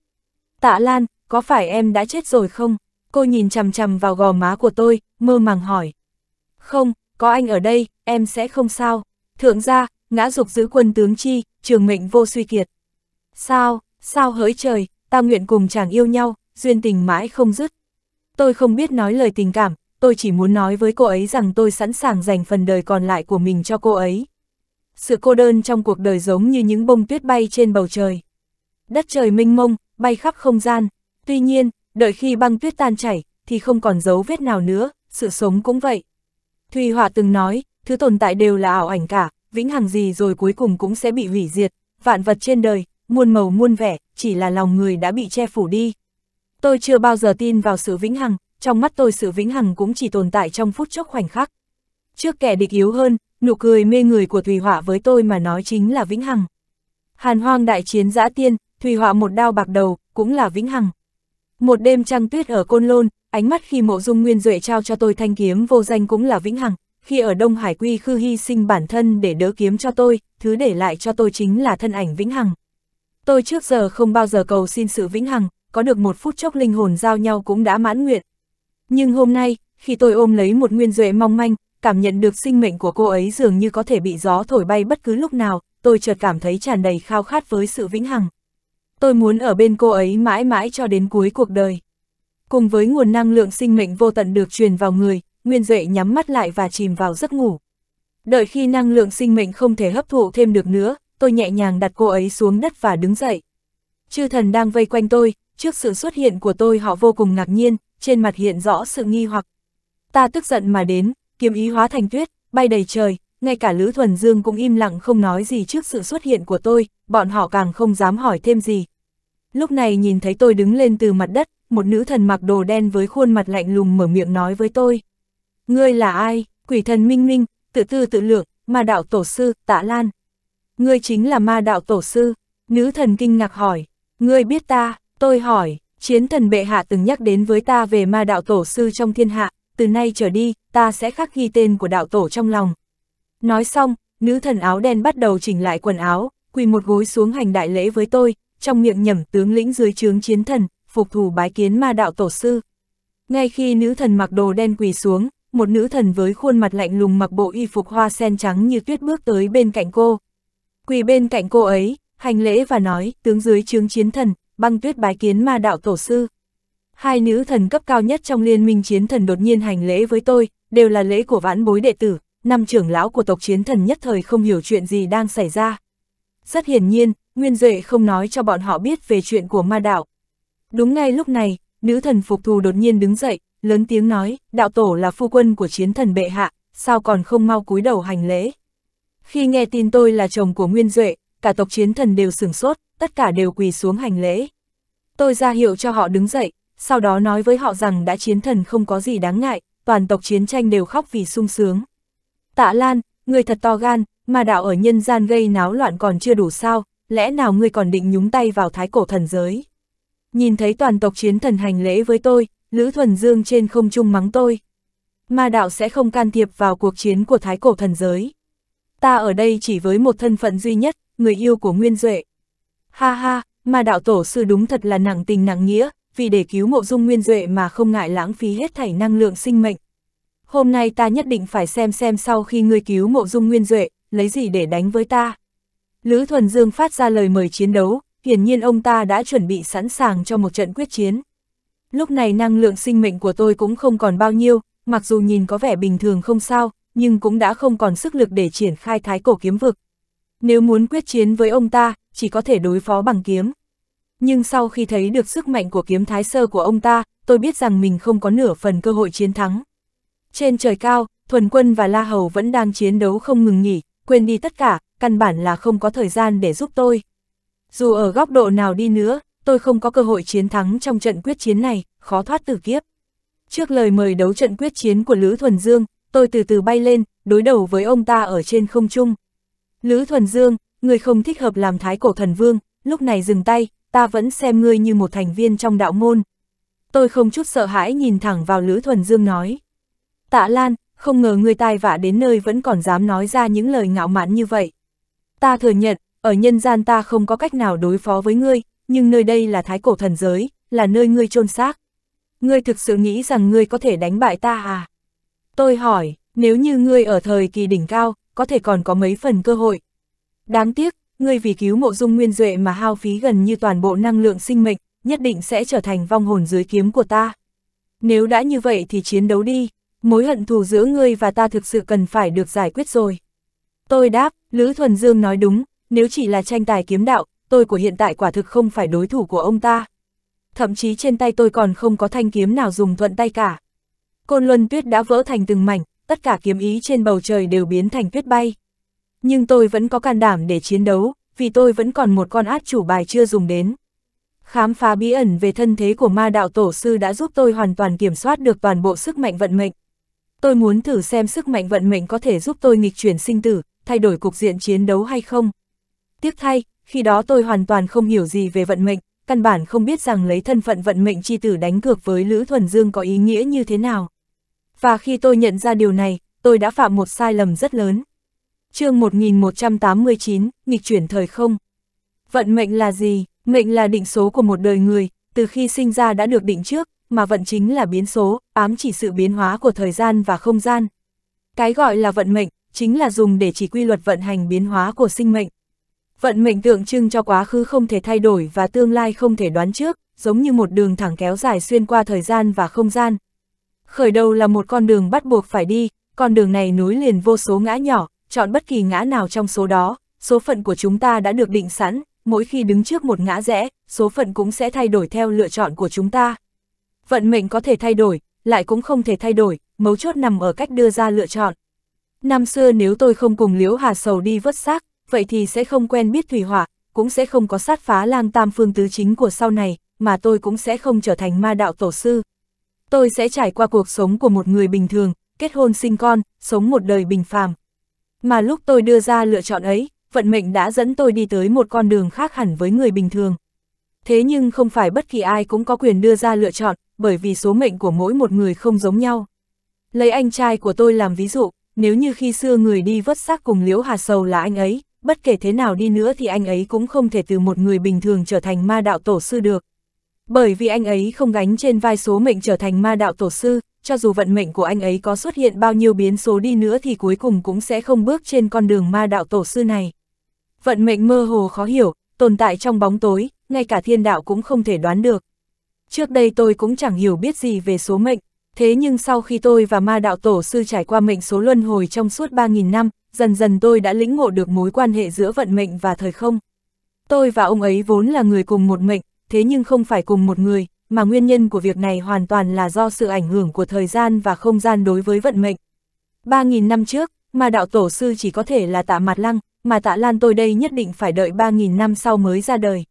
Tạ Lan, có phải em đã chết rồi không? Cô nhìn chằm chằm vào gò má của tôi, mơ màng hỏi. Không, có anh ở đây, em sẽ không sao. Thượng gia, ngã dục giữ quân tướng chi, trường mệnh vô suy kiệt. Sao, sao hỡi trời, ta nguyện cùng chàng yêu nhau, duyên tình mãi không dứt. Tôi không biết nói lời tình cảm, tôi chỉ muốn nói với cô ấy rằng tôi sẵn sàng dành phần đời còn lại của mình cho cô ấy. Sự cô đơn trong cuộc đời giống như những bông tuyết bay trên bầu trời. Đất trời mênh mông, bay khắp không gian. Tuy nhiên, đợi khi băng tuyết tan chảy, thì không còn dấu vết nào nữa, sự sống cũng vậy. Thùy Họa từng nói, thứ tồn tại đều là ảo ảnh cả, vĩnh hằng gì rồi cuối cùng cũng sẽ bị hủy diệt, vạn vật trên đời, muôn màu muôn vẻ, chỉ là lòng người đã bị che phủ đi. Tôi chưa bao giờ tin vào sự vĩnh hằng, trong mắt tôi sự vĩnh hằng cũng chỉ tồn tại trong phút chốc khoảnh khắc. Trước kẻ địch yếu hơn, nụ cười mê người của Thùy Họa với tôi mà nói chính là vĩnh hằng. Hàn hoang đại chiến giã tiên, Thùy Họa một đao bạc đầu, cũng là vĩnh hằng. Một đêm trăng tuyết ở Côn Lôn, ánh mắt khi mộ dung nguyên duệ trao cho tôi thanh kiếm vô danh cũng là vĩnh hằng, khi ở Đông Hải Quy Khư hy sinh bản thân để đỡ kiếm cho tôi, thứ để lại cho tôi chính là thân ảnh vĩnh hằng. Tôi trước giờ không bao giờ cầu xin sự vĩnh hằng, có được một phút chốc linh hồn giao nhau cũng đã mãn nguyện. Nhưng hôm nay, khi tôi ôm lấy một nguyên duệ mong manh, cảm nhận được sinh mệnh của cô ấy dường như có thể bị gió thổi bay bất cứ lúc nào, tôi chợt cảm thấy tràn đầy khao khát với sự vĩnh hằng. Tôi muốn ở bên cô ấy mãi mãi cho đến cuối cuộc đời. Cùng với nguồn năng lượng sinh mệnh vô tận được truyền vào người, Nguyên Duệ nhắm mắt lại và chìm vào giấc ngủ. Đợi khi năng lượng sinh mệnh không thể hấp thụ thêm được nữa, tôi nhẹ nhàng đặt cô ấy xuống đất và đứng dậy. Chư thần đang vây quanh tôi, trước sự xuất hiện của tôi họ vô cùng ngạc nhiên, trên mặt hiện rõ sự nghi hoặc. Ta tức giận mà đến, kiếm ý hóa thành tuyết, bay đầy trời, ngay cả Lữ Thuần Dương cũng im lặng không nói gì trước sự xuất hiện của tôi, bọn họ càng không dám hỏi thêm gì. Lúc này nhìn thấy tôi đứng lên từ mặt đất, một nữ thần mặc đồ đen với khuôn mặt lạnh lùng mở miệng nói với tôi. Ngươi là ai, quỷ thần minh minh, tự tư tự lượng, ma đạo tổ sư, tạ lan. Ngươi chính là ma đạo tổ sư, nữ thần kinh ngạc hỏi. Ngươi biết ta, tôi hỏi, chiến thần bệ hạ từng nhắc đến với ta về ma đạo tổ sư trong thiên hạ, từ nay trở đi, ta sẽ khắc ghi tên của đạo tổ trong lòng. Nói xong, nữ thần áo đen bắt đầu chỉnh lại quần áo, quỳ một gối xuống hành đại lễ với tôi, trong miệng nhẩm tướng lĩnh dưới trướng chiến thần, phục thù bái kiến ma đạo tổ sư. Ngay khi nữ thần mặc đồ đen quỳ xuống, một nữ thần với khuôn mặt lạnh lùng mặc bộ y phục hoa sen trắng như tuyết bước tới bên cạnh cô. Quỳ bên cạnh cô ấy, hành lễ và nói, tướng dưới chướng chiến thần, băng tuyết bái kiến ma đạo tổ sư. Hai nữ thần cấp cao nhất trong liên minh chiến thần đột nhiên hành lễ với tôi, đều là lễ của vãn bối đệ tử, năm trưởng lão của tộc chiến thần nhất thời không hiểu chuyện gì đang xảy ra. Rất hiển nhiên, Nguyên Duệ không nói cho bọn họ biết về chuyện của ma đạo. Đúng ngay lúc này, nữ thần phục thù đột nhiên đứng dậy, lớn tiếng nói, đạo tổ là phu quân của chiến thần bệ hạ, sao còn không mau cúi đầu hành lễ. Khi nghe tin tôi là chồng của Nguyên Duệ, cả tộc chiến thần đều sửng sốt, tất cả đều quỳ xuống hành lễ. Tôi ra hiệu cho họ đứng dậy, sau đó nói với họ rằng đã chiến thần không có gì đáng ngại, toàn tộc chiến tranh đều khóc vì sung sướng. Tạ Lan, người thật to gan, mà đạo ở nhân gian gây náo loạn còn chưa đủ sao, lẽ nào ngươi còn định nhúng tay vào thái cổ thần giới. Nhìn thấy toàn tộc chiến thần hành lễ với tôi, Lữ Thuần Dương trên không trung mắng tôi. Ma đạo sẽ không can thiệp vào cuộc chiến của thái cổ thần giới. Ta ở đây chỉ với một thân phận duy nhất, người yêu của Nguyên Duệ. Ha ha, ma đạo tổ sư đúng thật là nặng tình nặng nghĩa, vì để cứu mộ dung Nguyên Duệ mà không ngại lãng phí hết thảy năng lượng sinh mệnh. Hôm nay ta nhất định phải xem xem sau khi ngươi cứu mộ dung Nguyên Duệ, lấy gì để đánh với ta. Lữ Thuần Dương phát ra lời mời chiến đấu, hiển nhiên ông ta đã chuẩn bị sẵn sàng cho một trận quyết chiến. Lúc này năng lượng sinh mệnh của tôi cũng không còn bao nhiêu, mặc dù nhìn có vẻ bình thường không sao, nhưng cũng đã không còn sức lực để triển khai thái cổ kiếm vực. Nếu muốn quyết chiến với ông ta, chỉ có thể đối phó bằng kiếm. Nhưng sau khi thấy được sức mạnh của kiếm thái sơ của ông ta, tôi biết rằng mình không có nửa phần cơ hội chiến thắng. Trên trời cao, Thuần Quân và La Hầu vẫn đang chiến đấu không ngừng nghỉ, quên đi tất cả, căn bản là không có thời gian để giúp tôi. Dù ở góc độ nào đi nữa, tôi không có cơ hội chiến thắng trong trận quyết chiến này, khó thoát tử kiếp. Trước lời mời đấu trận quyết chiến của Lữ Thuần Dương, tôi từ từ bay lên, đối đầu với ông ta ở trên không trung. Lữ Thuần Dương, người không thích hợp làm thái cổ thần vương, lúc này dừng tay, ta vẫn xem ngươi như một thành viên trong đạo môn. Tôi không chút sợ hãi nhìn thẳng vào Lữ Thuần Dương nói. Tạ Lan, không ngờ ngươi tai vạ đến nơi vẫn còn dám nói ra những lời ngạo mạn như vậy. Ta thừa nhận, ở nhân gian ta không có cách nào đối phó với ngươi, nhưng nơi đây là thái cổ thần giới, là nơi ngươi chôn xác. Ngươi thực sự nghĩ rằng ngươi có thể đánh bại ta à? Tôi hỏi, nếu như ngươi ở thời kỳ đỉnh cao, có thể còn có mấy phần cơ hội. Đáng tiếc, ngươi vì cứu mộ dung nguyên duệ mà hao phí gần như toàn bộ năng lượng sinh mệnh, nhất định sẽ trở thành vong hồn dưới kiếm của ta. Nếu đã như vậy thì chiến đấu đi, mối hận thù giữa ngươi và ta thực sự cần phải được giải quyết rồi. Tôi đáp, Lữ Thuần Dương nói đúng, nếu chỉ là tranh tài kiếm đạo, tôi của hiện tại quả thực không phải đối thủ của ông ta. Thậm chí trên tay tôi còn không có thanh kiếm nào dùng thuận tay cả. Côn Luân Tuyết đã vỡ thành từng mảnh, tất cả kiếm ý trên bầu trời đều biến thành tuyết bay. Nhưng tôi vẫn có can đảm để chiến đấu, vì tôi vẫn còn một con át chủ bài chưa dùng đến. Khám phá bí ẩn về thân thế của ma đạo tổ sư đã giúp tôi hoàn toàn kiểm soát được toàn bộ sức mạnh vận mệnh. Tôi muốn thử xem sức mạnh vận mệnh có thể giúp tôi nghịch chuyển sinh tử, thay đổi cục diện chiến đấu hay không. Tiếc thay, khi đó tôi hoàn toàn không hiểu gì về vận mệnh, căn bản không biết rằng lấy thân phận vận mệnh chi tử đánh cược với Lữ Thuần Dương có ý nghĩa như thế nào. Và khi tôi nhận ra điều này, tôi đã phạm một sai lầm rất lớn. chương 1189, nghịch chuyển thời không. Vận mệnh là gì? Mệnh là định số của một đời người, từ khi sinh ra đã được định trước, mà vận chính là biến số, ám chỉ sự biến hóa của thời gian và không gian. Cái gọi là vận mệnh, chính là dùng để chỉ quy luật vận hành biến hóa của sinh mệnh, Vận mệnh tượng trưng cho quá khứ không thể thay đổi và tương lai không thể đoán trước, giống như một đường thẳng kéo dài xuyên qua thời gian và không gian. Khởi đầu là một con đường bắt buộc phải đi, con đường này nối liền vô số ngã nhỏ, chọn bất kỳ ngã nào trong số đó, số phận của chúng ta đã được định sẵn, mỗi khi đứng trước một ngã rẽ, số phận cũng sẽ thay đổi theo lựa chọn của chúng ta. Vận mệnh có thể thay đổi, lại cũng không thể thay đổi, mấu chốt nằm ở cách đưa ra lựa chọn. Năm xưa nếu tôi không cùng Liễu Hà Sầu đi vớt xác, vậy thì sẽ không quen biết thủy hỏa, cũng sẽ không có sát phá lang tam phương tứ chính của sau này, mà tôi cũng sẽ không trở thành ma đạo tổ sư. Tôi sẽ trải qua cuộc sống của một người bình thường, kết hôn sinh con, sống một đời bình phàm. Mà lúc tôi đưa ra lựa chọn ấy, vận mệnh đã dẫn tôi đi tới một con đường khác hẳn với người bình thường. Thế nhưng không phải bất kỳ ai cũng có quyền đưa ra lựa chọn, bởi vì số mệnh của mỗi một người không giống nhau. Lấy anh trai của tôi làm ví dụ, nếu như khi xưa người đi vớt xác cùng Liễu Hà Sầu là anh ấy, bất kể thế nào đi nữa thì anh ấy cũng không thể từ một người bình thường trở thành ma đạo tổ sư được. Bởi vì anh ấy không gánh trên vai số mệnh trở thành ma đạo tổ sư, cho dù vận mệnh của anh ấy có xuất hiện bao nhiêu biến số đi nữa thì cuối cùng cũng sẽ không bước trên con đường ma đạo tổ sư này. Vận mệnh mơ hồ khó hiểu, tồn tại trong bóng tối, ngay cả thiên đạo cũng không thể đoán được. Trước đây tôi cũng chẳng hiểu biết gì về số mệnh, thế nhưng sau khi tôi và ma đạo tổ sư trải qua mệnh số luân hồi trong suốt 3.000 năm, dần dần tôi đã lĩnh ngộ được mối quan hệ giữa vận mệnh và thời không. Tôi và ông ấy vốn là người cùng một mệnh, thế nhưng không phải cùng một người, mà nguyên nhân của việc này hoàn toàn là do sự ảnh hưởng của thời gian và không gian đối với vận mệnh. 3.000 năm trước, mà đạo tổ sư chỉ có thể là tạ mặt lăng, mà tạ lan tôi đây nhất định phải đợi 3.000 năm sau mới ra đời.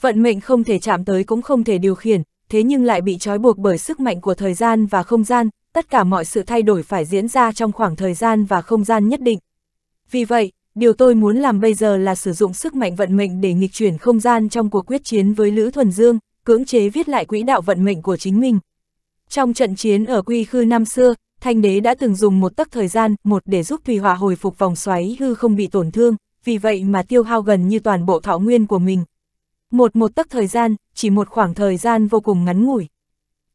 Vận mệnh không thể chạm tới cũng không thể điều khiển, thế nhưng lại bị trói buộc bởi sức mạnh của thời gian và không gian, tất cả mọi sự thay đổi phải diễn ra trong khoảng thời gian và không gian nhất định. Vì vậy, điều tôi muốn làm bây giờ là sử dụng sức mạnh vận mệnh để nghịch chuyển không gian trong cuộc quyết chiến với Lữ Thuần Dương, cưỡng chế viết lại quỹ đạo vận mệnh của chính mình. Trong trận chiến ở quy khư năm xưa, Thanh Đế đã từng dùng một tấc thời gian, một để giúp Thủy Hỏa hồi phục vòng xoáy hư không bị tổn thương, vì vậy mà tiêu hao gần như toàn bộ thảo nguyên của mình. Một một tấc thời gian, chỉ một khoảng thời gian vô cùng ngắn ngủi.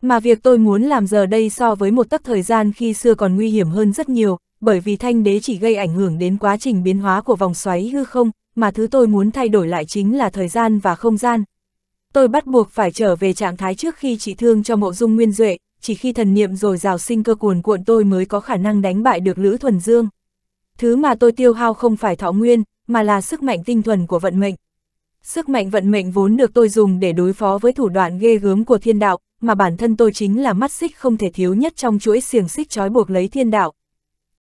Mà việc tôi muốn làm giờ đây so với một tấc thời gian khi xưa còn nguy hiểm hơn rất nhiều, bởi vì thanh đế chỉ gây ảnh hưởng đến quá trình biến hóa của vòng xoáy hư không, mà thứ tôi muốn thay đổi lại chính là thời gian và không gian. Tôi bắt buộc phải trở về trạng thái trước khi trị thương cho mộ dung nguyên duệ, chỉ khi thần niệm rồi rào sinh cơ cuồn cuộn tôi mới có khả năng đánh bại được Lữ Thuần Dương. Thứ mà tôi tiêu hao không phải thọ nguyên, mà là sức mạnh tinh thuần của vận mệnh. Sức mạnh vận mệnh vốn được tôi dùng để đối phó với thủ đoạn ghê gớm của thiên đạo, mà bản thân tôi chính là mắt xích không thể thiếu nhất trong chuỗi xiềng xích trói buộc lấy thiên đạo,